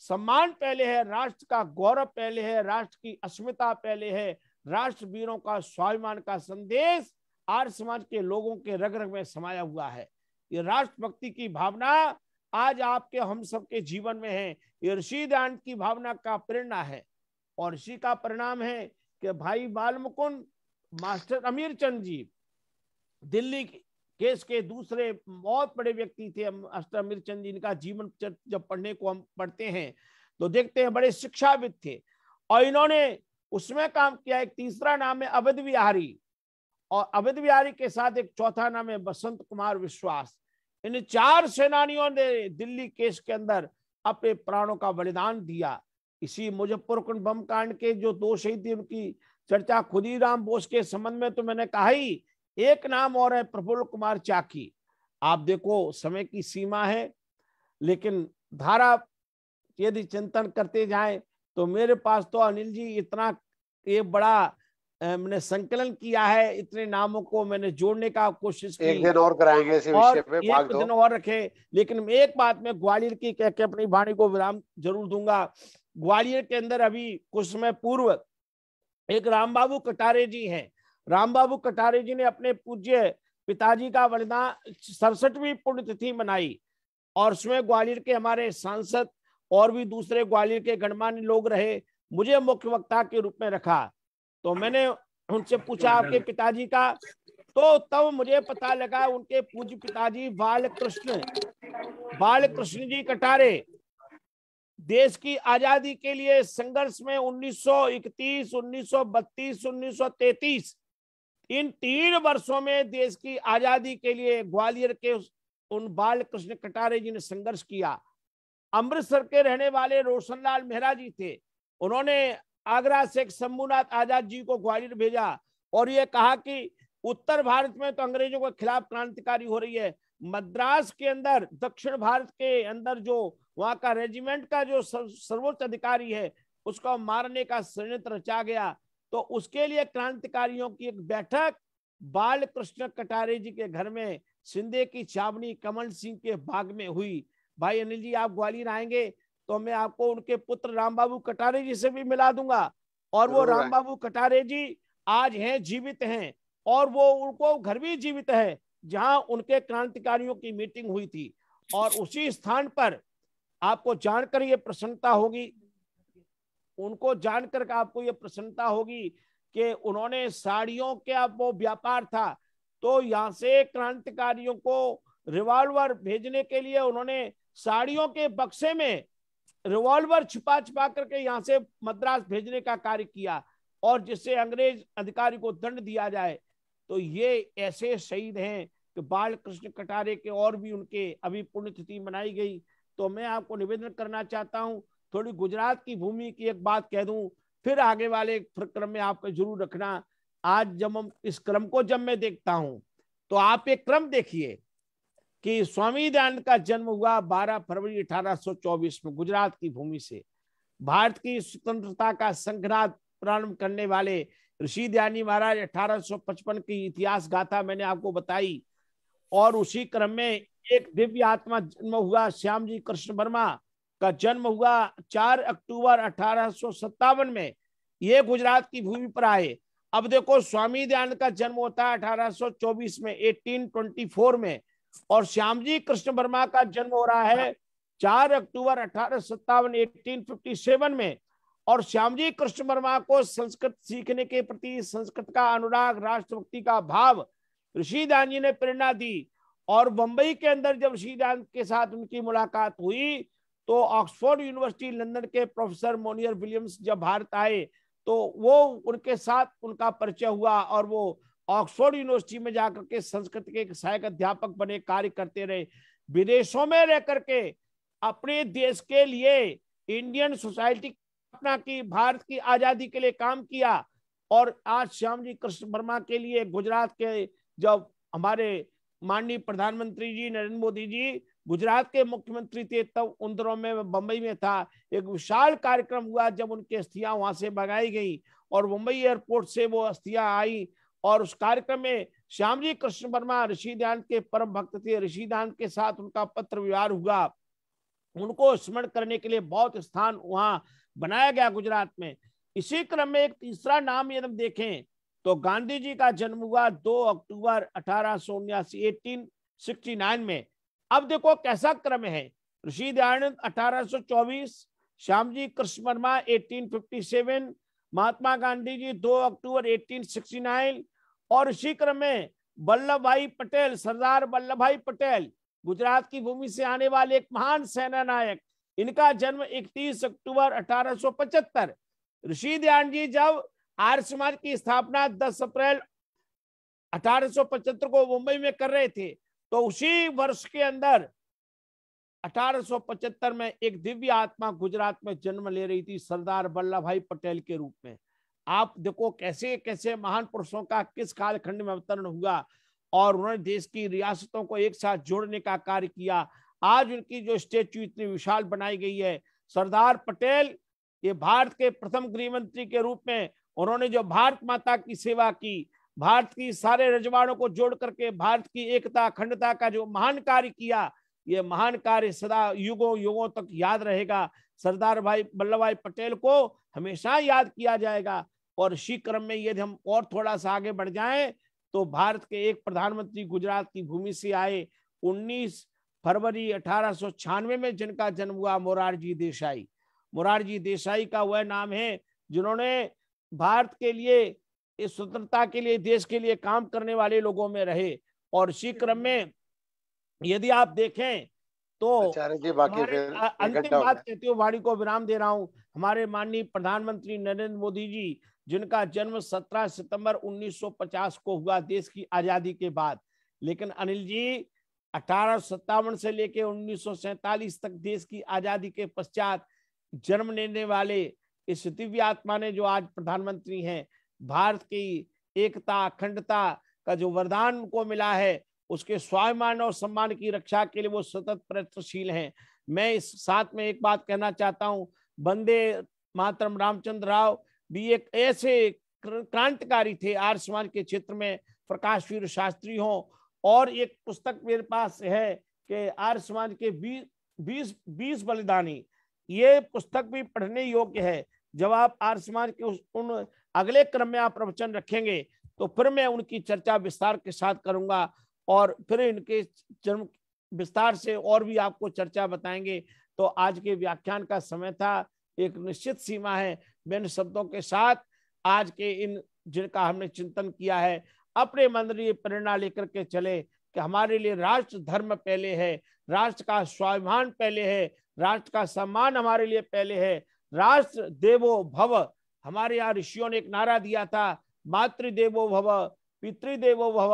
सम्मान पहले है राष्ट्र का गौरव पहले है राष्ट्र की अस्मिता पहले है राष्ट्रवीरों का स्वाभिमान का संदेश आर्य समाज के लोगों के रग रग में समाया हुआ है ये राष्ट्रभक्ति की भावना आज आपके हम सबके जीवन में है ये ऋषि की भावना का प्रेरणा है और ऋषि का परिणाम है कि भाई बालमुकुंद मास्टर अमीर चंद जी दिल्ली केस के दूसरे बहुत बड़े व्यक्ति थे मास्टर अमीर चंद जी इनका जीवन जब पढ़ने को हम पढ़ते हैं तो देखते हैं बड़े शिक्षाविद थे और इन्होंने उसमें काम किया एक तीसरा नाम है अवध बिहारी और अवध बिहारी के साथ एक चौथा नाम है बसंत कुमार विश्वास इन चार सेनानियों ने दिल्ली केस के अंदर अपने प्राणों का बलिदान दिया इसी मुजफ्फरकुंड बम कांड के जो दो शहीद थे उनकी चर्चा राम बोस के संबंध में तो मैंने कहा ही एक नाम और है प्रफुल्ल कुमार चाकी आप देखो समय की सीमा है लेकिन धारा यदि चिंतन करते जाए तो मेरे पास तो अनिल जी इतना ये बड़ा मैंने संकलन किया है इतने नामों को मैंने जोड़ने का कोशिश की एक दिन और कराएंगे इसी विषय पे एक दिन और रखे लेकिन एक बात मैं ग्वालियर की कह के अपनी वाणी को विराम जरूर दूंगा ग्वालियर के अंदर अभी कुछ समय पूर्व एक रामबाबू कटारे जी हैं रामबाबू कटारे जी ने अपने पूज्य पिताजी का बलिदान सड़सठवीं पुण्यतिथि मनाई और उसमें ग्वालियर के हमारे सांसद और भी दूसरे ग्वालियर के गणमान्य लोग रहे मुझे मुख्य वक्ता के रूप में रखा तो हाँ। मैंने उनसे हाँ, पूछा तो आपके पिताजी का तो तब तो मुझे पता लगा उनके पूज्य पिताजी बाल कृष्ण बाल कृष्ण जी कटारे देश की आजादी के लिए संघर्ष में 1931, 1932, 1933 इन तीन वर्षों में देश की आजादी के लिए ग्वालियर के उन बाल कृष्ण कटारे जी ने संघर्ष किया अमृतसर के रहने वाले रोशनलाल मेहरा जी थे उन्होंने आगरा से शंभुनाथ आजाद जी को ग्वालियर भेजा और ये कहा कि उत्तर भारत में तो अंग्रेजों के खिलाफ क्रांतिकारी हो रही है मद्रास के अंदर दक्षिण भारत के अंदर जो वहां का रेजिमेंट का जो सर्वोच्च अधिकारी है उसको मारने का संयंत्र रचा गया तो उसके लिए क्रांतिकारियों की एक बैठक बाल कृष्ण कटारे जी के घर में सिंधे की छावनी कमल सिंह के बाग में हुई भाई अनिल जी आप ग्वालियर आएंगे तो मैं आपको उनके पुत्र राम बाबू कटारे जी से भी मिला दूंगा और वो राम बाबू कटारे जी आज हैं जीवित हैं और वो उनको घर भी जीवित है जहां उनके क्रांतिकारियों की मीटिंग हुई थी और उसी स्थान पर आपको जानकर ये प्रसन्नता होगी उनको जानकर आपको ये प्रसन्नता होगी कि उन्होंने साड़ियों का वो व्यापार था तो यहाँ से क्रांतिकारियों को रिवॉल्वर भेजने के लिए उन्होंने साड़ियों के बक्से में रिवॉल्वर छिपा छिपा करके यहाँ से मद्रास भेजने का कार्य किया और जिससे अंग्रेज अधिकारी को दंड दिया जाए तो ये ऐसे शहीद हैं कि बाल कृष्ण कटारे के और भी उनके अभी पुण्यतिथि मनाई गई तो मैं आपको निवेदन करना चाहता हूँ थोड़ी गुजरात की भूमि की एक बात कह दू फिर आगे वाले क्रम में आपको जरूर रखना आज जब हम इस क्रम को जब मैं देखता हूँ तो आप एक क्रम देखिए कि स्वामी दयानंद का जन्म हुआ 12 फरवरी 1824 में गुजरात की भूमि से भारत की स्वतंत्रता का संघनाद प्रारंभ करने वाले ऋषि दयानी महाराज 1855 की इतिहास गाथा मैंने आपको बताई और उसी क्रम में एक दिव्य आत्मा जन्म हुआ श्याम जी कृष्ण वर्मा का जन्म हुआ 4 अक्टूबर अठारह में ये गुजरात की भूमि पर आए अब देखो स्वामी दयानंद का जन्म होता है अठारह में एटीन में और श्याम जी कृष्ण वर्मा का जन्म हो रहा है चार अक्टूबर अठारह सत्तावन एटीन फिफ्टी सेवन में और श्याम जी कृष्ण वर्मा को संस्कृत सीखने के प्रति संस्कृत का अनुराग राष्ट्रभक्ति का भाव ऋषि दान जी ने प्रेरणा दी और बंबई के अंदर जब ऋषि दान के साथ उनकी मुलाकात हुई तो ऑक्सफोर्ड यूनिवर्सिटी लंदन के प्रोफेसर मोनियर विलियम्स जब भारत आए तो वो उनके साथ उनका परिचय हुआ और वो ऑक्सफोर्ड यूनिवर्सिटी में जाकर के संस्कृत के सहायक अध्यापक बने कार्य करते रहे विदेशों में रह करके अपने देश के लिए इंडियन सोसाइटी अपना की भारत की आजादी के लिए काम किया और आज श्याम जी कृष्ण वर्मा के लिए गुजरात के जब हमारे माननीय प्रधानमंत्री जी नरेंद्र मोदी जी गुजरात के मुख्यमंत्री थे तब उन दिनों में बम्बई में था एक विशाल कार्यक्रम हुआ जब उनकी अस्थियां वहां से भगाई गई और मुंबई एयरपोर्ट से वो अस्थियां आई और उस कार्यक्रम में श्याम जी कृष्ण वर्मा ऋषि के परम भक्त थे ऋषि के साथ उनका पत्र व्यवहार हुआ उनको स्मरण करने के लिए बहुत स्थान वहां बनाया गया गुजरात में इसी क्रम में एक तीसरा नाम यदि देखें तो गांधी जी का जन्म हुआ 2 अक्टूबर अठारह सौ में अब देखो कैसा क्रम है ऋषि दयानंद अठारह श्याम जी कृष्ण वर्मा एटीन महात्मा गांधी जी 2 अक्टूबर 1869 और उसी क्रम में वल्लभ भाई पटेल सरदार वल्लभ भाई पटेल गुजरात की भूमि से आने वाले एक महान सेना नायक इनका जन्म 31 अक्टूबर 1875 ऋषि दयान जी जब आर्य समाज की स्थापना 10 अप्रैल 1875 को मुंबई में कर रहे थे तो उसी वर्ष के अंदर 1875 में एक दिव्य आत्मा गुजरात में जन्म ले रही थी सरदार वल्लभ भाई पटेल के रूप में आप देखो कैसे कैसे महान पुरुषों का किस कालखंड में अवतरण हुआ और उन्होंने देश की रियासतों को एक साथ जोड़ने का कार्य किया आज उनकी जो स्टेच्यू इतनी विशाल बनाई गई है सरदार पटेल ये भारत के प्रथम गृह मंत्री के रूप में उन्होंने जो भारत माता की सेवा की भारत की सारे रजवाड़ों को जोड़ करके भारत की एकता अखंडता का जो महान कार्य किया ये महान कार्य सदा युगों युगों तक याद रहेगा सरदार भाई वल्लभ भाई पटेल को हमेशा याद किया जाएगा और इसी क्रम में यदि हम और थोड़ा सा आगे बढ़ जाएं तो भारत के एक प्रधानमंत्री गुजरात की भूमि से आए 19 फरवरी अठारह में जिनका जन्म हुआ मोरारजी देसाई मोरारजी देसाई का वह नाम है जिन्होंने भारत के लिए इस स्वतंत्रता के लिए देश के लिए काम करने वाले लोगों में रहे और इसी क्रम में यदि आप देखें तो अंतिम बात कहते हुए वाणी को विराम दे रहा हूँ हमारे माननीय प्रधानमंत्री नरेंद्र मोदी जी जिनका जन्म 17 सितंबर 1950 को हुआ देश की आजादी के बाद लेकिन अनिल जी अठारह से लेकर उन्नीस तक देश की आजादी के पश्चात जन्म लेने वाले इस दिव्य आत्मा ने जो आज प्रधानमंत्री हैं भारत की एकता अखंडता का जो वरदान को मिला है उसके स्वाभिमान और सम्मान की रक्षा के लिए वो सतत प्रयत्नशील हैं मैं इस साथ में एक बात कहना चाहता हूँ बंदे मातरम रामचंद्र राव भी एक ऐसे क्रांतिकारी थे आर्य समाज के क्षेत्र में प्रकाश वीर शास्त्री हों और एक पुस्तक मेरे पास है कि आर्य समाज के बीस बीस बीस बलिदानी ये पुस्तक भी पढ़ने योग्य है जब आप आर्य समाज के उस उन अगले क्रम में आप प्रवचन रखेंगे तो फिर मैं उनकी चर्चा विस्तार के साथ करूंगा और फिर इनके जन्म विस्तार से और भी आपको चर्चा बताएंगे तो आज के व्याख्यान का समय था एक निश्चित सीमा है इन शब्दों के साथ आज के इन जिनका हमने चिंतन किया है अपने मन प्रेरणा लेकर के चले कि हमारे लिए राष्ट्र धर्म पहले है राष्ट्र का स्वाभिमान पहले है राष्ट्र का सम्मान हमारे लिए पहले है राष्ट्र देवो भव हमारे यहाँ ऋषियों ने एक नारा दिया था मातृदेवो भव पितृदेवो भव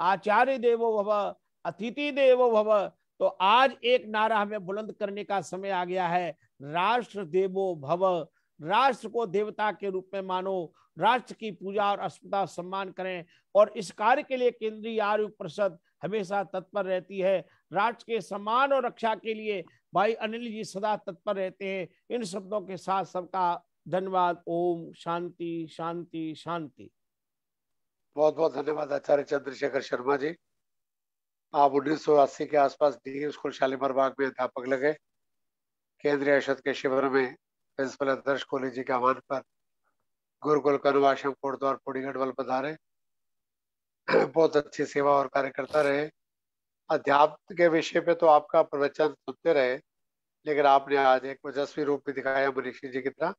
आचार्य देवो भव अतिथि देवो भव तो आज एक नारा हमें बुलंद करने का समय आ गया है राष्ट्र देवो भव राष्ट्र को देवता के रूप में मानो राष्ट्र की पूजा और अस्पताल सम्मान करें और इस कार्य के लिए केंद्रीय आर्य परिषद हमेशा तत्पर रहती है राष्ट्र के सम्मान और रक्षा के लिए भाई अनिल जी सदा तत्पर रहते हैं इन शब्दों के साथ सबका धन्यवाद ओम शांति शांति शांति बहुत बहुत धन्यवाद आचार्य चंद्रशेखर शर्मा जी आप उन्नीस के आसपास डी स्कूल शालीमार बाग में अध्यापक लगे केंद्रीय औषध के शिविर में प्रिंसिपल आदर्श कोहली जी के आह्वान पर गुरुकुल कनवाशम कोटद्वार पोड़ीगढ़ पधारे बहुत अच्छी सेवा और कार्यकर्ता रहे अध्यापक के विषय पे तो आपका प्रवचन सुनते रहे लेकिन आपने आज एक वजस्वी रूप भी दिखाया मनीषी जी की तरह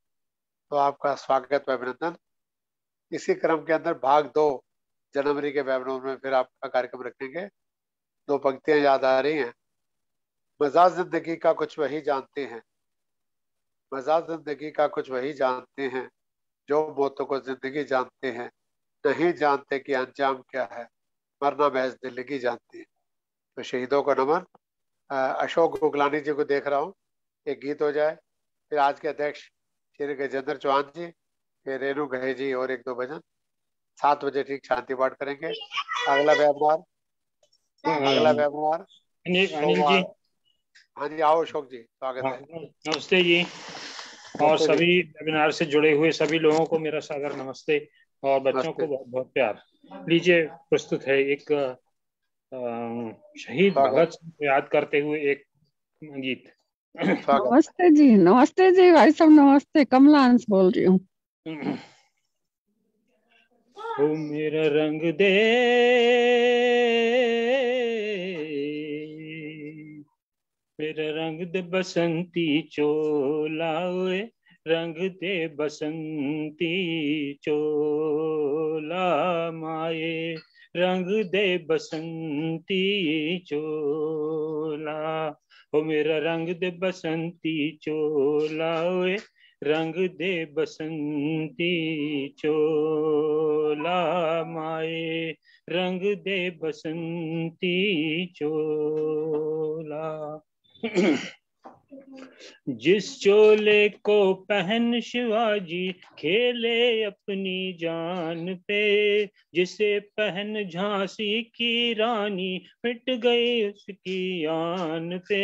तो आपका स्वागत व अभिनंदन इसी क्रम के अंदर भाग दो जनवरी के वेबिनार में फिर आपका कार्यक्रम रखेंगे दो पंक्तियां याद आ रही हैं मजाज जिंदगी का कुछ वही जानते हैं मजाज जिंदगी का कुछ वही जानते हैं जो मौतों को जिंदगी जानते हैं नहीं जानते कि अंजाम क्या है मरना महज दिल्ली जानती है तो शहीदों को नमन अशोक गुगलानी जी को देख रहा हूँ एक गीत हो जाए फिर आज के अध्यक्ष श्री गजेंद्र चौहान जी फिर रेणु गहे जी और एक दो भजन सात बजे ठीक शांति पाठ करेंगे अगला व्यवहार हाँ, हाँ, अगला हाँ। व्यवहार हाँ जी आओ अशोक जी स्वागत है नमस्ते जी और सभी वेबिनार से जुड़े हुए सभी लोगों को मेरा सागर नमस्ते और बच्चों को बहुत बहुत प्यार लीजिए प्रस्तुत है एक शहीद भगत को याद करते हुए एक गीत नमस्ते जी नमस्ते जी भाई साहब नमस्ते कमलांश बोल रही हूँ ओ मेरा रंग दे मेरा रंग दे बसंती ओए रंग दे बसंती चोला माए रंग दे बसंती चोला ओ मेरा रंग दे बसंती चोला रंग दे बसंती चोला माला माए रंग दे बसंती चोला जिस चोले को पहन शिवाजी खेले अपनी जान पे जिसे पहन झांसी की रानी मिट गई उसकी आन पे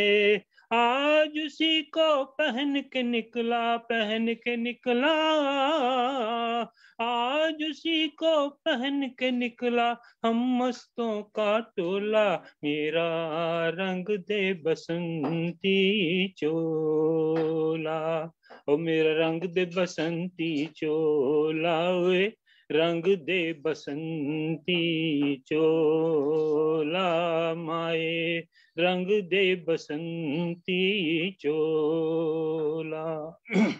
आज उसी को पहन के निकला पहन के निकला आज उसी को पहन के निकला हम मस्तों का टोला मेरा रंग दे बसंती चोला ओ मेरा रंग दे बसंती चोला रंग दे बसंती चोला माए रंग दे बसंती चोला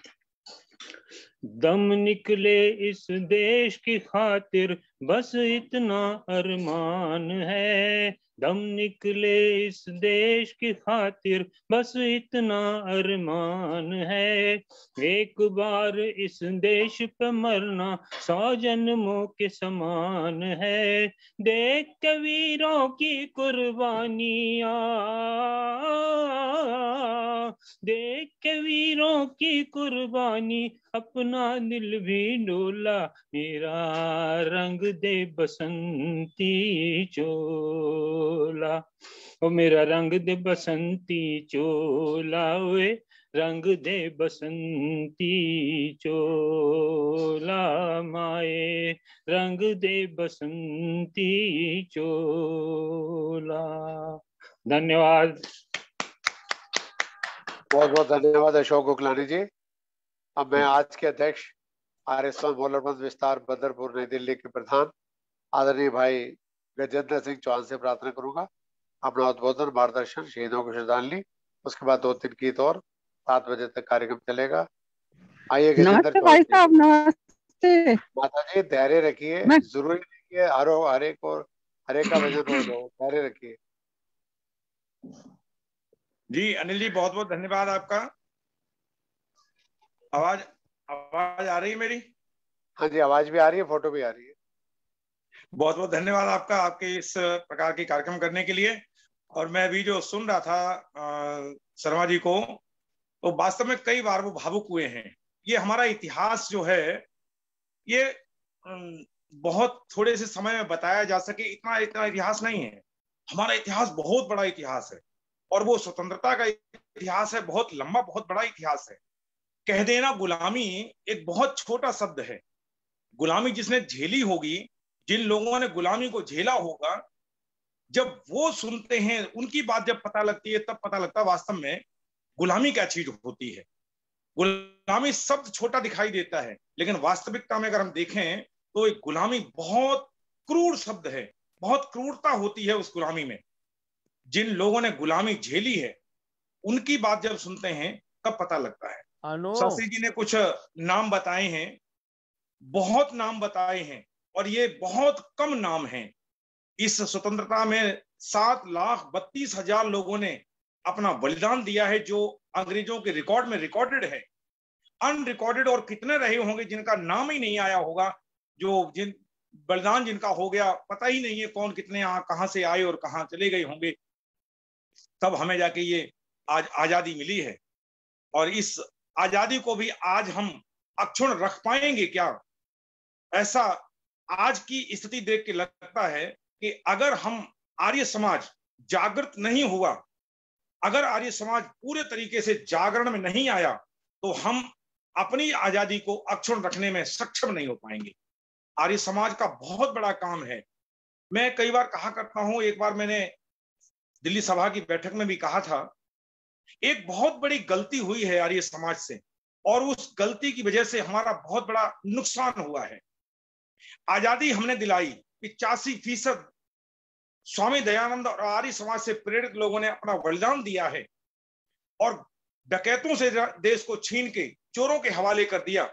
दम निकले इस देश की खातिर बस इतना अरमान है दम निकले इस देश की खातिर बस इतना अरमान है एक बार इस देश पे मरना सौ जन्मों के समान है देख के वीरों की कुर्बानिया देख के वीरों की कुर्बानी अपना दिल भी डोला मेरा रंग दे बसंती चोर डोला ओ मेरा रंग दे बसंती चोला ओए रंग दे बसंती चोला माए रंग दे बसंती चोला धन्यवाद बहुत बहुत धन्यवाद अशोक गोकलानी जी अब मैं आज के अध्यक्ष आर एस विस्तार बदरपुर नई दिल्ली के प्रधान आदरणीय भाई गजेंद्र सिंह चौहान से प्रार्थना करूंगा अपना उद्बोधन मार्गदर्शन शहीदों को श्रद्धांजलि उसके बाद दो तीन गीत और सात बजे तक कार्यक्रम चलेगा आइए नमस्ते माता जी धैर्य रखिए जरूरी नहीं है हर हर एक और हर एक का वजन हो धैर्य रखिए जी अनिल जी बहुत बहुत धन्यवाद आपका आवाज आवाज आ रही है मेरी हाँ जी आवाज भी आ रही है फोटो भी आ रही है बहुत बहुत धन्यवाद आपका आपके इस प्रकार के कार्यक्रम करने के लिए और मैं अभी जो सुन रहा था शर्मा जी को तो वास्तव में कई बार वो भावुक हुए हैं ये हमारा इतिहास जो है ये बहुत थोड़े से समय में बताया जा सके इतना इतना इतिहास नहीं है हमारा इतिहास बहुत बड़ा इतिहास है और वो स्वतंत्रता का इतिहास है बहुत लंबा बहुत बड़ा इतिहास है कह देना गुलामी एक बहुत छोटा शब्द है गुलामी जिसने झेली होगी जिन लोगों ने गुलामी को झेला होगा जब वो सुनते हैं उनकी बात जब पता लगती है तब पता लगता है वास्तव में गुलामी क्या चीज होती है गुलामी शब्द छोटा दिखाई देता है लेकिन वास्तविकता में अगर हम देखें तो एक गुलामी बहुत क्रूर शब्द है बहुत क्रूरता होती है उस गुलामी में जिन लोगों ने गुलामी झेली है उनकी बात जब सुनते हैं तब पता लगता है शास्त्री जी ने कुछ नाम बताए हैं बहुत नाम बताए हैं और ये बहुत कम नाम हैं इस स्वतंत्रता में सात लाख बत्तीस हजार लोगों ने अपना बलिदान दिया है जो अंग्रेजों के रिकॉर्ड में रिकॉर्डेड है अनरिकॉर्डेड और कितने रहे होंगे जिनका नाम ही नहीं आया होगा जो जिन बलिदान जिनका हो गया पता ही नहीं है कौन कितने यहाँ कहाँ से आए और कहाँ चले गए होंगे तब हमें जाके ये आज आज़ादी मिली है और इस आज़ादी को भी आज हम अक्षुण रख पाएंगे क्या ऐसा आज की स्थिति देख के लगता है कि अगर हम आर्य समाज जागृत नहीं हुआ अगर आर्य समाज पूरे तरीके से जागरण में नहीं आया तो हम अपनी आजादी को अक्षुण रखने में सक्षम नहीं हो पाएंगे आर्य समाज का बहुत बड़ा काम है मैं कई बार कहा करता हूं एक बार मैंने दिल्ली सभा की बैठक में भी कहा था एक बहुत बड़ी गलती हुई है आर्य समाज से और उस गलती की वजह से हमारा बहुत बड़ा नुकसान हुआ है आजादी हमने दिलाई पिचासी फीसद स्वामी दयानंद और आर्य समाज से प्रेरित लोगों ने अपना बलिदान दिया है और डकैतों से देश को छीन के चोरों के हवाले कर दिया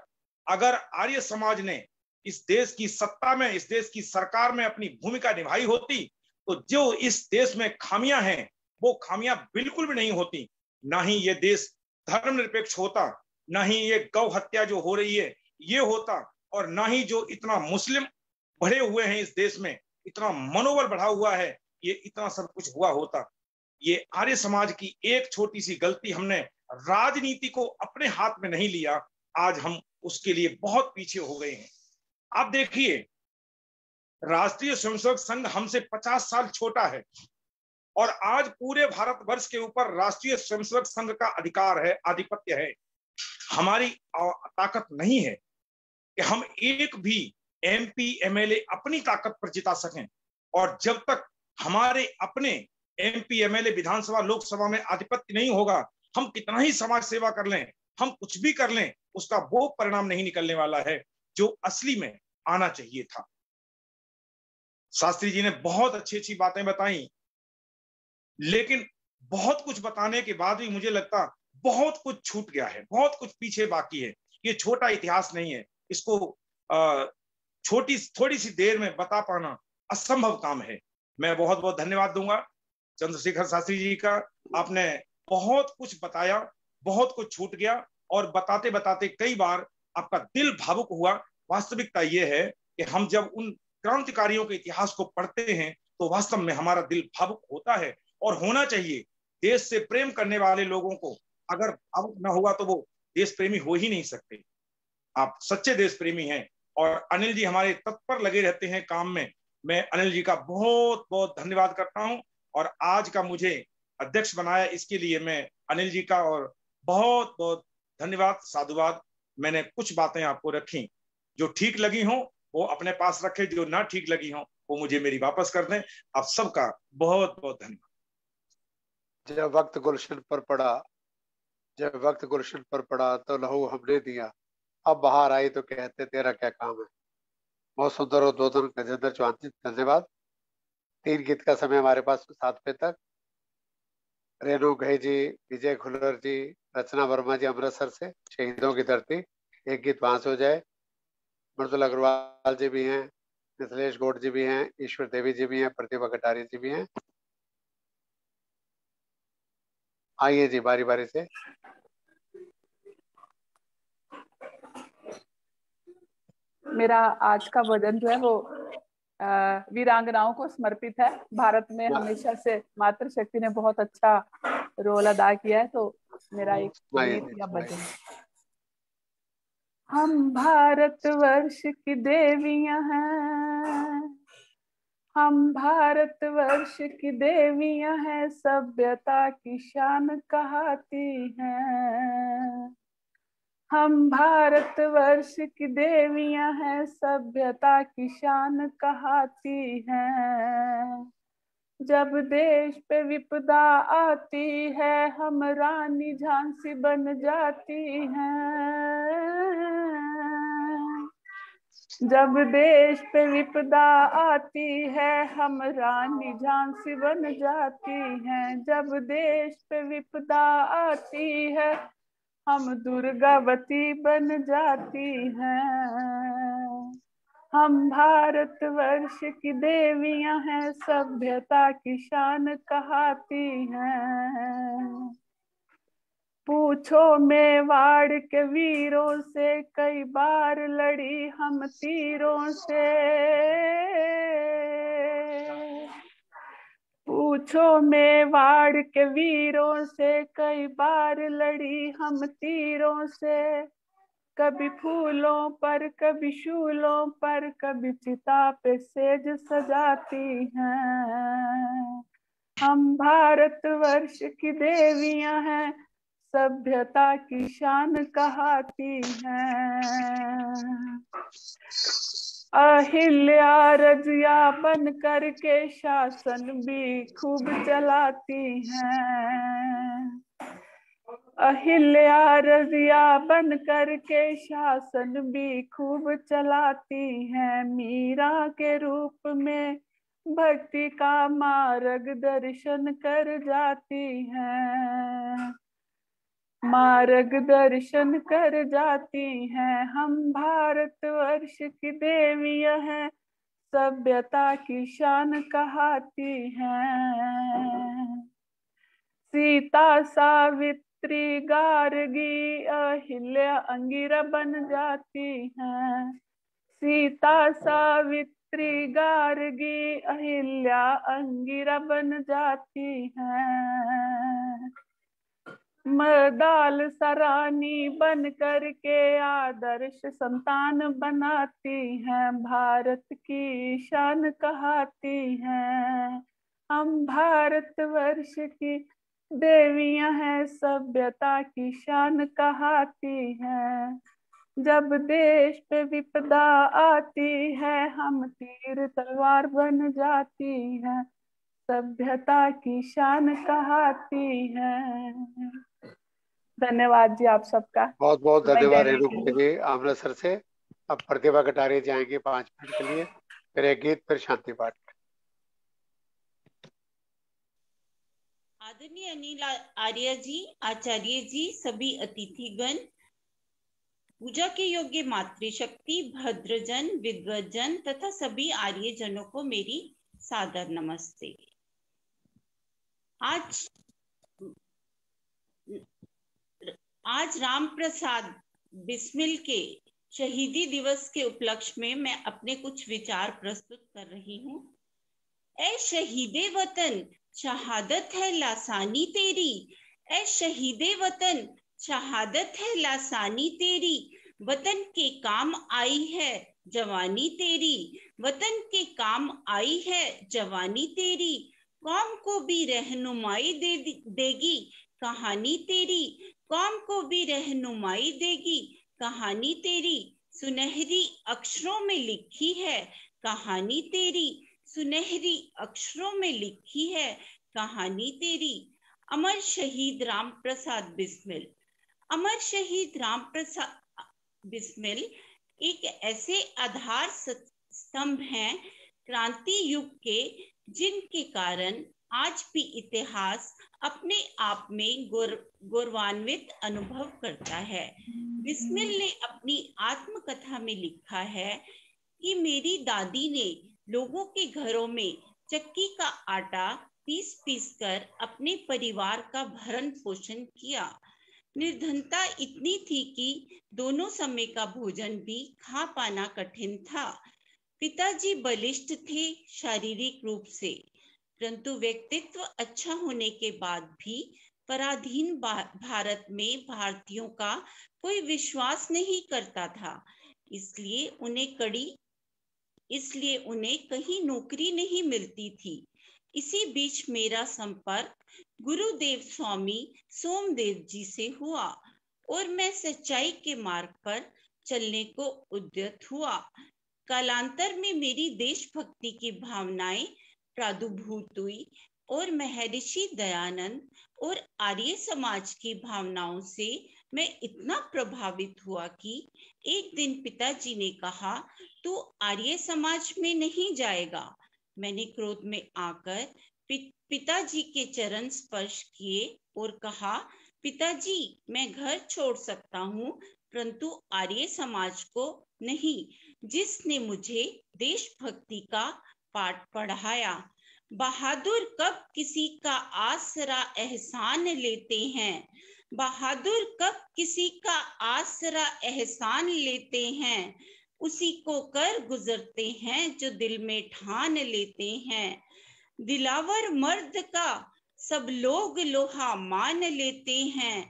अगर आर्य समाज ने इस देश की सत्ता में इस देश की सरकार में अपनी भूमिका निभाई होती तो जो इस देश में खामियां हैं वो खामियां बिल्कुल भी नहीं होती ना ही ये देश धर्मनिरपेक्ष होता ना ही ये गौ हत्या जो हो रही है ये होता और ना ही जो इतना मुस्लिम बढ़े हुए हैं इस देश में इतना मनोबल बढ़ा हुआ है ये इतना सब कुछ हुआ होता ये आर्य समाज की एक छोटी सी गलती हमने राजनीति को अपने हाथ में नहीं लिया आज हम उसके लिए बहुत पीछे हो गए हैं आप देखिए राष्ट्रीय स्वयंसेवक संघ हमसे 50 साल छोटा है और आज पूरे भारत वर्ष के ऊपर राष्ट्रीय स्वयंसेवक संघ का अधिकार है आधिपत्य है हमारी ताकत नहीं है कि हम एक भी एमपी एमएलए अपनी ताकत पर जिता सकें और जब तक हमारे अपने एमपी एमएलए विधानसभा लोकसभा में आधिपत्य नहीं होगा हम कितना ही समाज सेवा कर लें हम कुछ भी कर लें उसका वो परिणाम नहीं निकलने वाला है जो असली में आना चाहिए था शास्त्री जी ने बहुत अच्छी अच्छी बातें बताई लेकिन बहुत कुछ बताने के बाद भी मुझे लगता बहुत कुछ छूट गया है बहुत कुछ पीछे बाकी है ये छोटा इतिहास नहीं है इसको छोटी थोड़ी सी देर में बता पाना असंभव काम है मैं बहुत बहुत धन्यवाद दूंगा चंद्रशेखर शास्त्री जी का आपने बहुत कुछ बताया बहुत कुछ छूट गया और बताते बताते कई बार आपका दिल भावुक हुआ वास्तविकता यह है कि हम जब उन क्रांतिकारियों के इतिहास को पढ़ते हैं तो वास्तव में हमारा दिल भावुक होता है और होना चाहिए देश से प्रेम करने वाले लोगों को अगर भावुक न हुआ तो वो देश प्रेमी हो ही नहीं सकते आप सच्चे देश प्रेमी हैं और अनिल जी हमारे तत्पर लगे रहते हैं काम में मैं अनिल जी का बहुत बहुत धन्यवाद करता हूं और आज का मुझे अध्यक्ष बनाया इसके लिए मैं अनिल जी का और बहुत बहुत धन्यवाद साधुवाद मैंने कुछ बातें आपको रखी जो ठीक लगी हो वो अपने पास रखे जो ना ठीक लगी हो वो मुझे मेरी वापस कर दें आप सबका बहुत बहुत धन्यवाद जब वक्त गुलशन पर पड़ा जब वक्त गुलशन पर पड़ा तो लहू हमने दिया अब बाहर आई तो कहते तेरा क्या काम है बहुत सुंदर और दो दिन गजेंद्र चौहान जी धन्यवाद तीन गीत का समय हमारे पास सात बजे तक रेणु घई जी विजय खुलर जी रचना वर्मा जी अमृतसर से शहीदों की धरती एक गीत वहां से हो जाए मृदुल अग्रवाल जी भी हैं मिथिलेश गोड जी भी हैं ईश्वर देवी जी भी हैं प्रतिभा कटारी जी भी हैं आइए जी बारी बारी से मेरा आज का वजन जो है वो वीरांगनाओं को समर्पित है भारत में हमेशा से मातृशक्ति ने बहुत अच्छा रोल अदा किया है तो मेरा एक वजन हम भारत वर्ष की देवियां हैं हम भारत वर्ष की देवियां हैं सभ्यता की शान कहती हैं हम भारतवर्ष की देवियां हैं सभ्यता की शान कहती हैं जब देश पे विपदा आती है हम रानी झांसी बन जाती हैं जब देश पे विपदा आती है हम रानी झांसी बन जाती हैं जब देश पे विपदा आती है हम दुर्गावती बन जाती हैं हम भारतवर्ष की देवियां हैं सभ्यता की शान कहती हैं पूछो मेवाड़ के वीरों से कई बार लड़ी हम तीरों से पूछो मेवाड़ के वीरों से कई बार लड़ी हम तीरों से कभी फूलों पर कभी शूलों पर कभी चिता पे सेज सजाती हैं हम भारत वर्ष की देवियां हैं सभ्यता की शान कहाती हैं अहिल्या रजिया बन करके शासन भी खूब चलाती हैं अहिल्या रजिया बन करके शासन भी खूब चलाती हैं मीरा के रूप में भक्ति का मार्ग दर्शन कर जाती हैं मार्ग दर्शन कर जाती हैं हम भारत वर्ष की देवियां हैं सभ्यता की शान कहती हैं सीता सावित्री गार्गी अहिल्या अंगिरा बन जाती हैं सीता सावित्री गार्गी अहिल्या अंगिरा बन जाती हैं मदाल सरानी बन कर के आदर्श संतान बनाती हैं भारत की शान कहती हैं हम भारत वर्ष की देवियां हैं सभ्यता की शान कहती हैं जब देश पे विपदा आती है हम तीर तलवार बन जाती हैं सभ्यता की शान कहती है धन्यवाद जी आप सबका बहुत बहुत धन्यवाद रेणु आमला से अब प्रतिभा कटारे जाएंगे पांच मिनट के लिए फिर एक गीत फिर शांति पाठ आदरणीय अनिल आर्य जी आचार्य जी सभी अतिथिगण पूजा के योग्य मातृशक्ति भद्रजन विद्वजन तथा सभी आर्य जनों को मेरी सादर नमस्ते आज आज राम प्रसाद बिस्मिल के शहीदी दिवस के उपलक्ष में मैं अपने कुछ विचार प्रस्तुत कर रही हूँ ए शहीदे वतन शहादत है लासानी तेरी ए शहीदे वतन शहादत है लासानी तेरी वतन के काम आई है जवानी तेरी वतन के काम आई है जवानी तेरी कौम को भी रहनुमाई दे देगी कहानी तेरी कौम को भी रहनुमाई देगी कहानी तेरी सुनहरी अक्षरों में लिखी है कहानी तेरी सुनहरी अक्षरों में लिखी है कहानी तेरी अमर शहीद राम प्रसाद बिस्मिल अमर शहीद राम प्रसाद बिस्मिल एक ऐसे आधार स्तंभ हैं क्रांति युग के जिनके कारण आज भी इतिहास अपने आप में गौरवान्वित गौरवान्वित अनुभव करता है बिस्मिल ने अपनी आत्मकथा में लिखा है कि मेरी दादी ने लोगों के घरों में चक्की का आटा पीस पीस कर अपने परिवार का भरण पोषण किया निर्धनता इतनी थी कि दोनों समय का भोजन भी खा पाना कठिन था पिताजी बलिष्ठ थे शारीरिक रूप से परंतु व्यक्तित्व अच्छा होने के बाद भी पराधीन भारत में भारतीयों का कोई विश्वास नहीं करता था इसलिए उन्हें कड़ी इसलिए उन्हें कहीं नौकरी नहीं मिलती थी इसी बीच मेरा संपर्क गुरुदेव स्वामी सोमदेव जी से हुआ और मैं सच्चाई के मार्ग पर चलने को उद्यत हुआ कालांतर में मेरी देशभक्ति की भावनाएं प्रादुर्भूत हुई और महर्षि दयानंद और आर्य समाज की भावनाओं से मैं इतना प्रभावित हुआ कि एक दिन पिताजी ने कहा तू आर्य समाज में नहीं जाएगा मैंने क्रोध में आकर पि, पिताजी के चरण स्पर्श किए और कहा पिताजी मैं घर छोड़ सकता हूँ परंतु आर्य समाज को नहीं जिसने मुझे देशभक्ति का पाठ पढ़ाया बहादुर कब किसी का आसरा एहसान लेते हैं बहादुर कब किसी का आसरा एहसान लेते हैं उसी को कर गुजरते हैं जो दिल में ठान लेते हैं दिलावर मर्द का सब लोग लोहा मान लेते हैं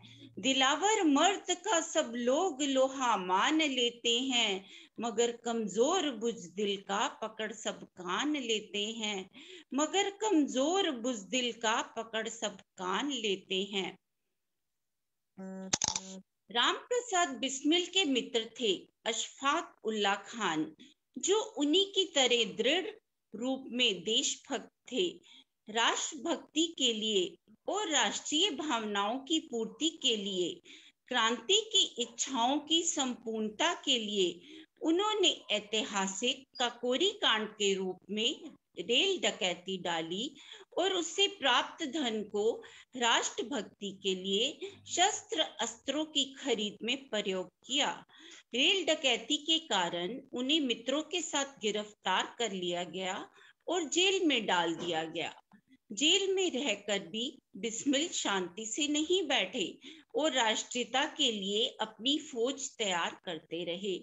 दिलावर मर्द का सब लोग लोहा मान लेते हैं मगर कमजोर बुजदिल का पकड़ सब कान लेते हैं मगर कमजोर बुजदिल का पकड़ सब कान लेते हैं राम प्रसाद बिस्मिल के मित्र थे अशफाक उल्ला खान जो उन्हीं की तरह दृढ़ रूप में देशभक्त थे राष्ट्र भक्ति के लिए और राष्ट्रीय भावनाओं की पूर्ति के लिए क्रांति की इच्छाओं की संपूर्णता के लिए उन्होंने ऐतिहासिक काकोरी कांड के रूप में रेल डकैती डाली और उससे प्राप्त धन को राष्ट्र भक्ति के लिए शस्त्र अस्त्रों की खरीद में प्रयोग किया रेल डकैती के कारण उन्हें मित्रों के साथ गिरफ्तार कर लिया गया और जेल में डाल दिया गया जेल में रहकर भी बिस्मिल शांति से नहीं बैठे और राष्ट्रीयता के लिए अपनी फौज तैयार करते रहे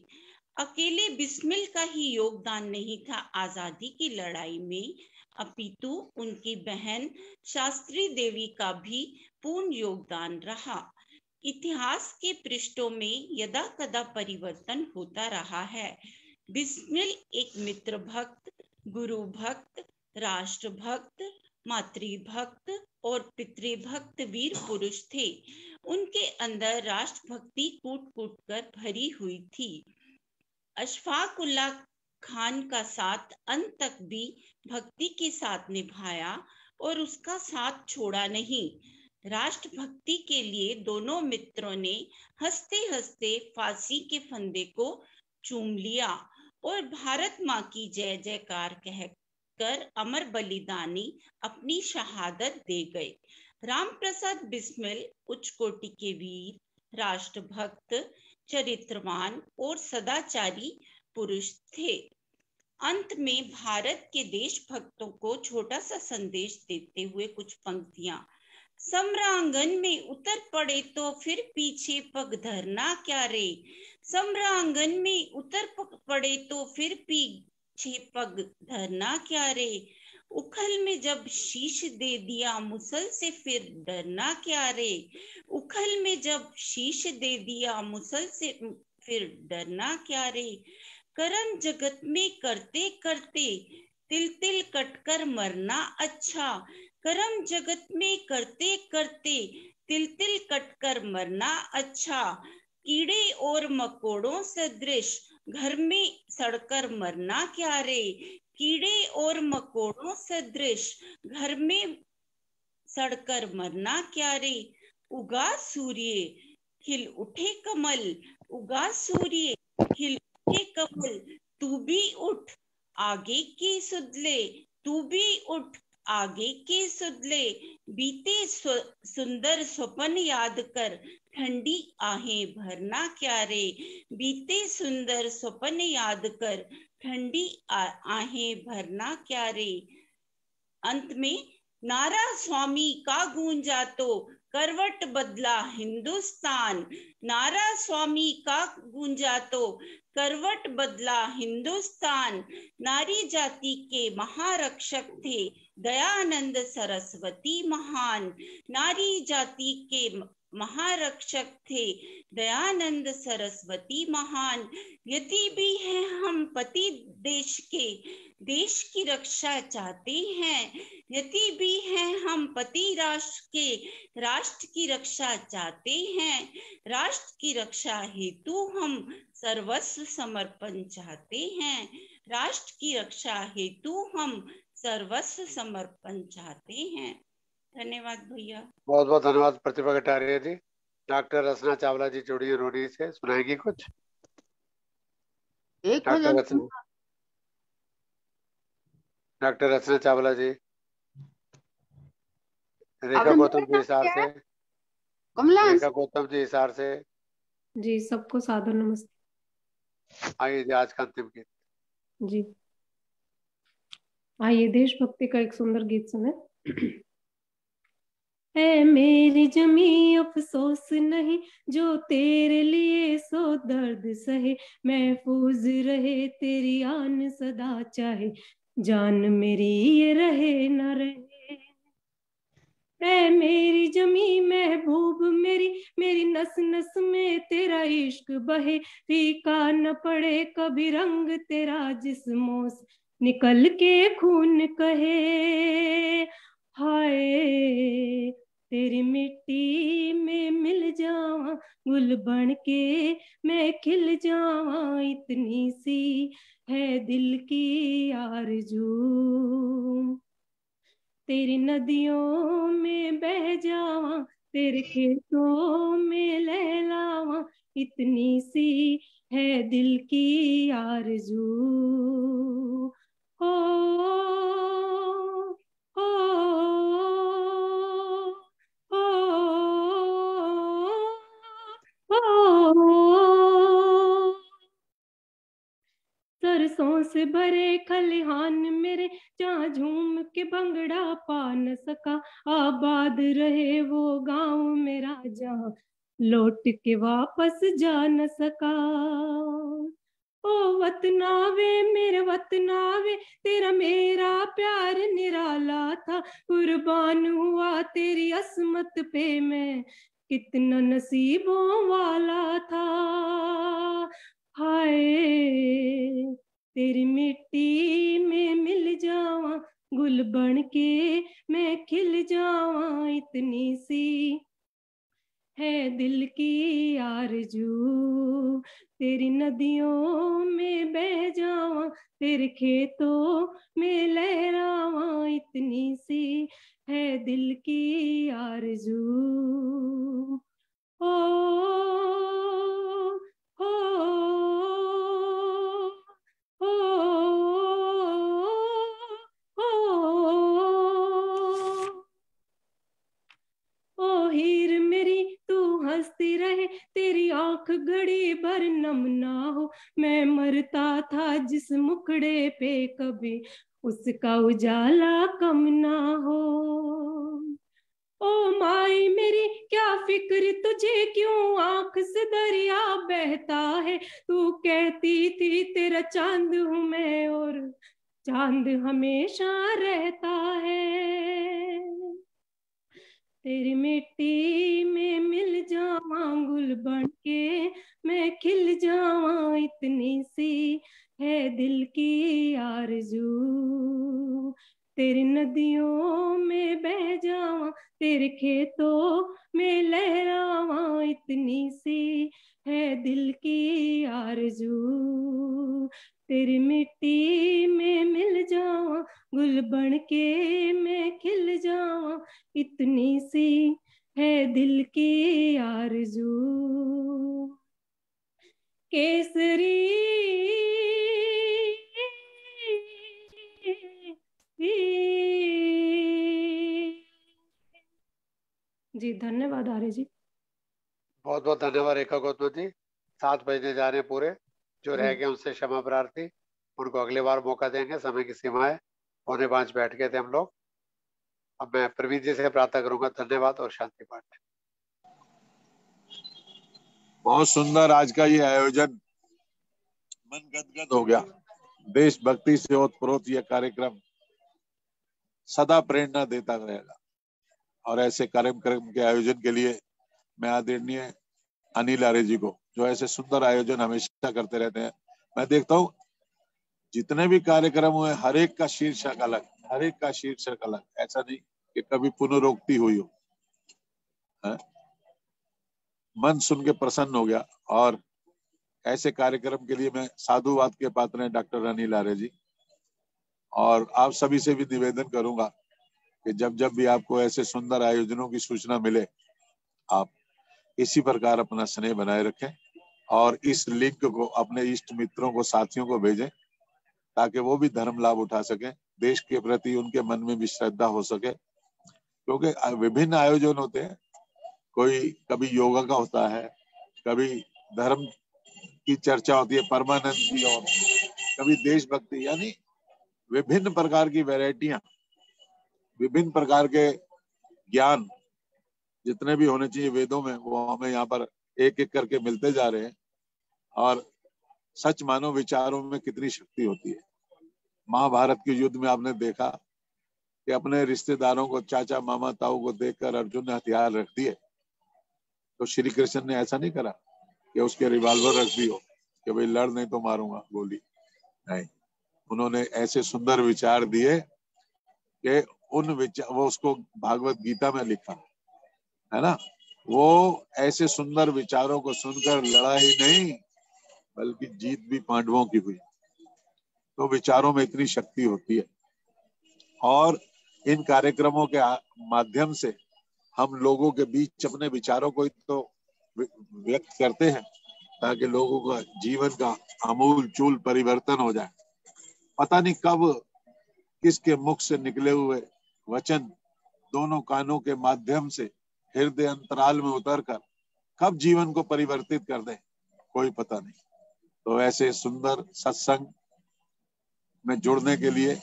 अकेले बिस्मिल का ही योगदान नहीं था आजादी की लड़ाई में अपितु उनकी बहन शास्त्री देवी का भी पूर्ण योगदान रहा इतिहास के पृष्ठों में यदा कदा परिवर्तन होता रहा है बिस्मिल एक मित्र भक्त गुरु भक्त राष्ट्र भक्त मातृभक्त और पितृभक्त वीर पुरुष थे उनके अंदर राष्ट्रभक्ति कूट कूट कर भरी हुई थी अशफाकुल्ला खान का साथ अंत तक भी भक्ति के साथ निभाया और उसका साथ छोड़ा नहीं राष्ट्र भक्ति के लिए दोनों मित्रों ने हंसते हंसते फांसी के फंदे को चूम लिया और भारत माँ की जय जयकार कहकर अमर बलिदानी अपनी शहादत दे गए राम प्रसाद बिस्मिल उच्च कोटि के वीर राष्ट्र भक्त चरित्रवान और सदाचारी पुरुष थे अंत में भारत के देशभक्तों को छोटा सा संदेश देते हुए कुछ पंक्तियां सम्रांगन में उतर पड़े तो फिर पीछे पग धरना क्या रे सम्रांगन में उतर पड़े तो फिर पीछे पग धरना क्या रे उखल में जब शीश दे दिया मुसल से फिर डरना क्या रे उखल में जब शीश दे दिया मुसल से फिर डरना क्या रे करम जगत में करते करते तिल तिल कटकर मरना अच्छा करम जगत में करते करते तिल तिल कटकर मरना अच्छा कीड़े और मकोड़ों सदृश घर में सड़कर मरना क्या रे कीड़े और मकोड़ों सदृश घर में सड़कर मरना क्या रे उगा सूर्य खिल उठे कमल उगा सूर्य खिल उठे कमल तू भी उठ आगे के सुदले तू भी उठ आगे के सुदले बीते सुंदर स्वपन याद कर ठंडी आहें भरना क्या रे बीते सुंदर स्वप्न याद कर ठंडी आहें भरना क्या रे अंत में नारा स्वामी का गूंजा तो करवट बदला हिंदुस्तान नारा स्वामी का गूंजा तो करवट बदला हिंदुस्तान नारी जाति के महारक्षक थे दयानंद सरस्वती महान नारी जाति के महारक्षक थे दयानंद सरस्वती महान यदि भी है हम पति देश के देश की रक्षा चाहते हैं यदि भी है हम पति राष्ट्र के राष्ट्र की रक्षा चाहते हैं राष्ट्र की रक्षा हेतु हम सर्वस्व समर्पण चाहते हैं राष्ट्र की रक्षा हेतु हम सर्वस्व समर्पण चाहते हैं धन्यवाद भैया बहुत बहुत धन्यवाद प्रतिभा कटारिया जी डॉक्टर रसना चावला जी जुड़ी रोनी से सुनाएगी कुछ एक डॉक्टर रचना चावला जी रेखा गौतम जी हिसार से कमला रेखा गौतम जी हिसार से जी सबको साधन नमस्ते आइए जी आज का अंतिम गीत जी आइए देशभक्ति का एक सुंदर गीत सुने है मेरी जमी अफसोस नहीं जो तेरे लिए सो दर्द सहे महफूज रहे तेरी आन सदा चाहे जान मेरी ये रहे न रहे ऐ मेरी जमी महबूब मेरी मेरी नस नस में तेरा इश्क बहे फीका न पड़े कभी रंग तेरा जिस मोस निकल के खून कहे हाय तेरी मिट्टी में मिल जावा गुल बन के मैं खिल जावा इतनी सी है दिल की आरजू तेरी नदियों में बह जावा तेरे खेतों में लहलावा इतनी सी है दिल की आरजू हो भरे खलिहान मेरे जहाँ झूम के भंगड़ा पा न सका आबाद रहे वो गांव मेरा जहाँ लौट के वापस जा न सका ओ वतनावे मेरे वतनावे तेरा मेरा प्यार निराला था कुर्बान हुआ तेरी असमत पे मैं कितना नसीबों वाला था हाय तेरी मिट्टी में मिल जावा गुल बन के मैं खिल जावा इतनी सी है दिल की आरजू तेरी नदियों में बह जावा तेरे खेतों में लहरावा इतनी सी है दिल की आरजू ओ आंख घड़ी भर नम ना हो मैं मरता था जिस मुखड़े पे कभी उसका उजाला कम ना हो ओ माई मेरी क्या फिक्र तुझे क्यों आंख से दरिया बहता है तू कहती थी तेरा चांद हूं मैं और चांद हमेशा रहता है तेरी मिट्टी में मिल जावा गुल बन के मैं खिल जावा इतनी सी है दिल की आरजू तेरी नदियों में बह जावा तेरे खेतों में लहरावा इतनी सी है दिल की आरजू तेरी मिट्टी में मिल जावा गुल बन के मैं खिल जावा इतनी सी है दिल की आरजू केसरी जी धन्यवाद आर्य जी बहुत बहुत धन्यवाद रेखा गौतम जी सात बजने जा रहे पूरे जो रह गए उनसे क्षमा प्रार्थी उनको अगले बार मौका देंगे समय की सीमा है पौने पांच बैठ गए थे हम लोग अब मैं प्रवीण जी से प्रार्थना करूंगा धन्यवाद और शांति पाठ बहुत सुंदर आज का ये आयोजन मन गदगद हो गया देशभक्ति से ओतप्रोत यह कार्यक्रम सदा प्रेरणा देता रहेगा और ऐसे कार्यक्रम के आयोजन के लिए मैं आदरणीय अनिल आर्य जी को जो ऐसे सुंदर आयोजन हमेशा करते रहते हैं मैं देखता हूँ जितने भी कार्यक्रम हुए हर एक का शीर्षक अलग हर एक का शीर्षक अलग ऐसा नहीं कि कभी पुनरोक्ति हुई हो हाँ? मन सुन के प्रसन्न हो गया और ऐसे कार्यक्रम के लिए मैं साधुवाद के पात्र हैं डॉक्टर अनिल आर्य जी और आप सभी से भी निवेदन करूंगा कि जब जब भी आपको ऐसे सुंदर आयोजनों की सूचना मिले आप इसी प्रकार अपना स्नेह बनाए रखें और इस लिंक को अपने इष्ट मित्रों को साथियों को भेजें ताकि वो भी धर्म लाभ उठा सके देश के प्रति उनके मन में भी श्रद्धा हो सके क्योंकि विभिन्न आयोजन होते हैं कोई कभी योगा का होता है कभी धर्म की चर्चा होती है परमानंद की और कभी देशभक्ति यानी विभिन्न प्रकार की वेराइटिया विभिन्न प्रकार के ज्ञान जितने भी होने चाहिए वेदों में वो हमें यहाँ पर एक एक करके मिलते जा रहे हैं और सच मानो विचारों में कितनी शक्ति होती है महाभारत के युद्ध में आपने देखा कि अपने रिश्तेदारों को चाचा मामा ताऊ को देखकर अर्जुन ने हथियार रख दिए तो श्री कृष्ण ने ऐसा नहीं करा कि उसके रिवाल्वर रख दी हो कि भाई लड़ नहीं तो मारूंगा गोली नहीं उन्होंने ऐसे सुंदर विचार दिए कि उन विचार वो उसको भागवत गीता में लिखा है ना वो ऐसे सुंदर विचारों को सुनकर लड़ा ही नहीं बल्कि जीत भी पांडवों की हुई तो विचारों में इतनी शक्ति होती है और इन कार्यक्रमों के माध्यम से हम लोगों के बीच अपने विचारों को तो व्यक्त करते हैं ताकि लोगों का जीवन का आमूल चूल परिवर्तन हो जाए पता नहीं कब किसके मुख से निकले हुए वचन दोनों कानों के माध्यम से हृदय अंतराल में उतर कर कब जीवन को परिवर्तित कर दे कोई पता नहीं तो ऐसे सुंदर सत्संग में जुड़ने के लिए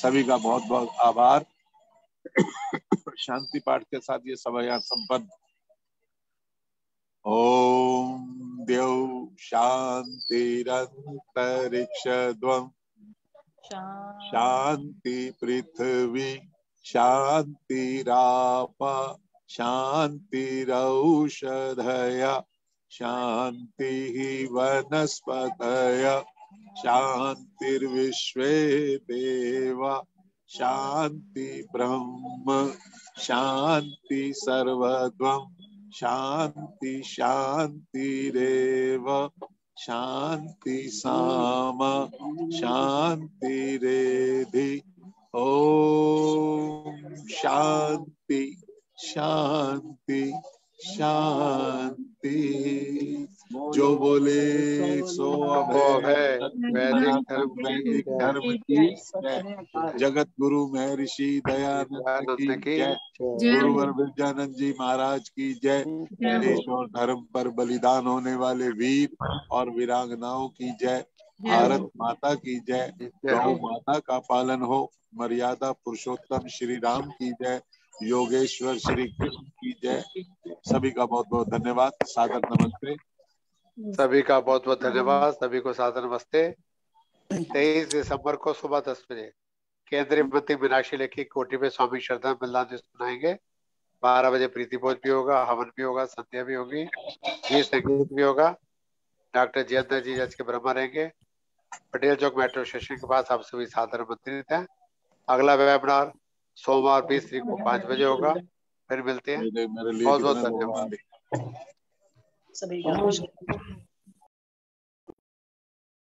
सभी का बहुत बहुत आभार शांति पाठ के साथ ये सब यहाँ संपन्न ओम देव शांति रंतरिक्ष शांति पृथ्वी शांति रापा शान्तिरौषधया शान्तिः वनस्पतय शान्तिर्विश्वे देवा शान्ति ब्रह्म शान्ति सर्वद्वं शान्ति शान्तिरेव शान्ति साम शान्तिरेधि ॐ शान्ति शांति शांति जो बोले सो अब है वैदिक धर्म वैदिक धर्म की जगत गुरु महर्षि दयानंद की जय गुरु विद्यानंद जी महाराज की जय देश और धर्म पर बलिदान होने वाले वीर और वीरांगनाओं की जय भारत माता की जय गौ माता का पालन हो मर्यादा पुरुषोत्तम श्री राम की जय योगेश्वर श्री कृष्ण की जय सभी का बहुत बहुत धन्यवाद सादर नमस्ते सभी का बहुत बहुत धन्यवाद सभी को सादर नमस्ते तेईस दिसंबर को सुबह दस बजे केंद्रीय मंत्री मीनाक्षी लेखी कोटी में स्वामी श्रद्धा मिलना जी सुनाएंगे बारह बजे प्रीति भोज भी होगा हवन भी होगा संध्या भी होगी गीत संगीत भी होगा डॉक्टर जयंत जी जज के ब्रह्मा रहेंगे पटेल चौक मेट्रो स्टेशन के पास आप सभी साधारण मंत्री हैं अगला वेबिनार सोमवार हाँ, बीस तरीक को हाँ, पाँच हाँ, बजे होगा फिर मिलते हैं बहुत बहुत धन्यवाद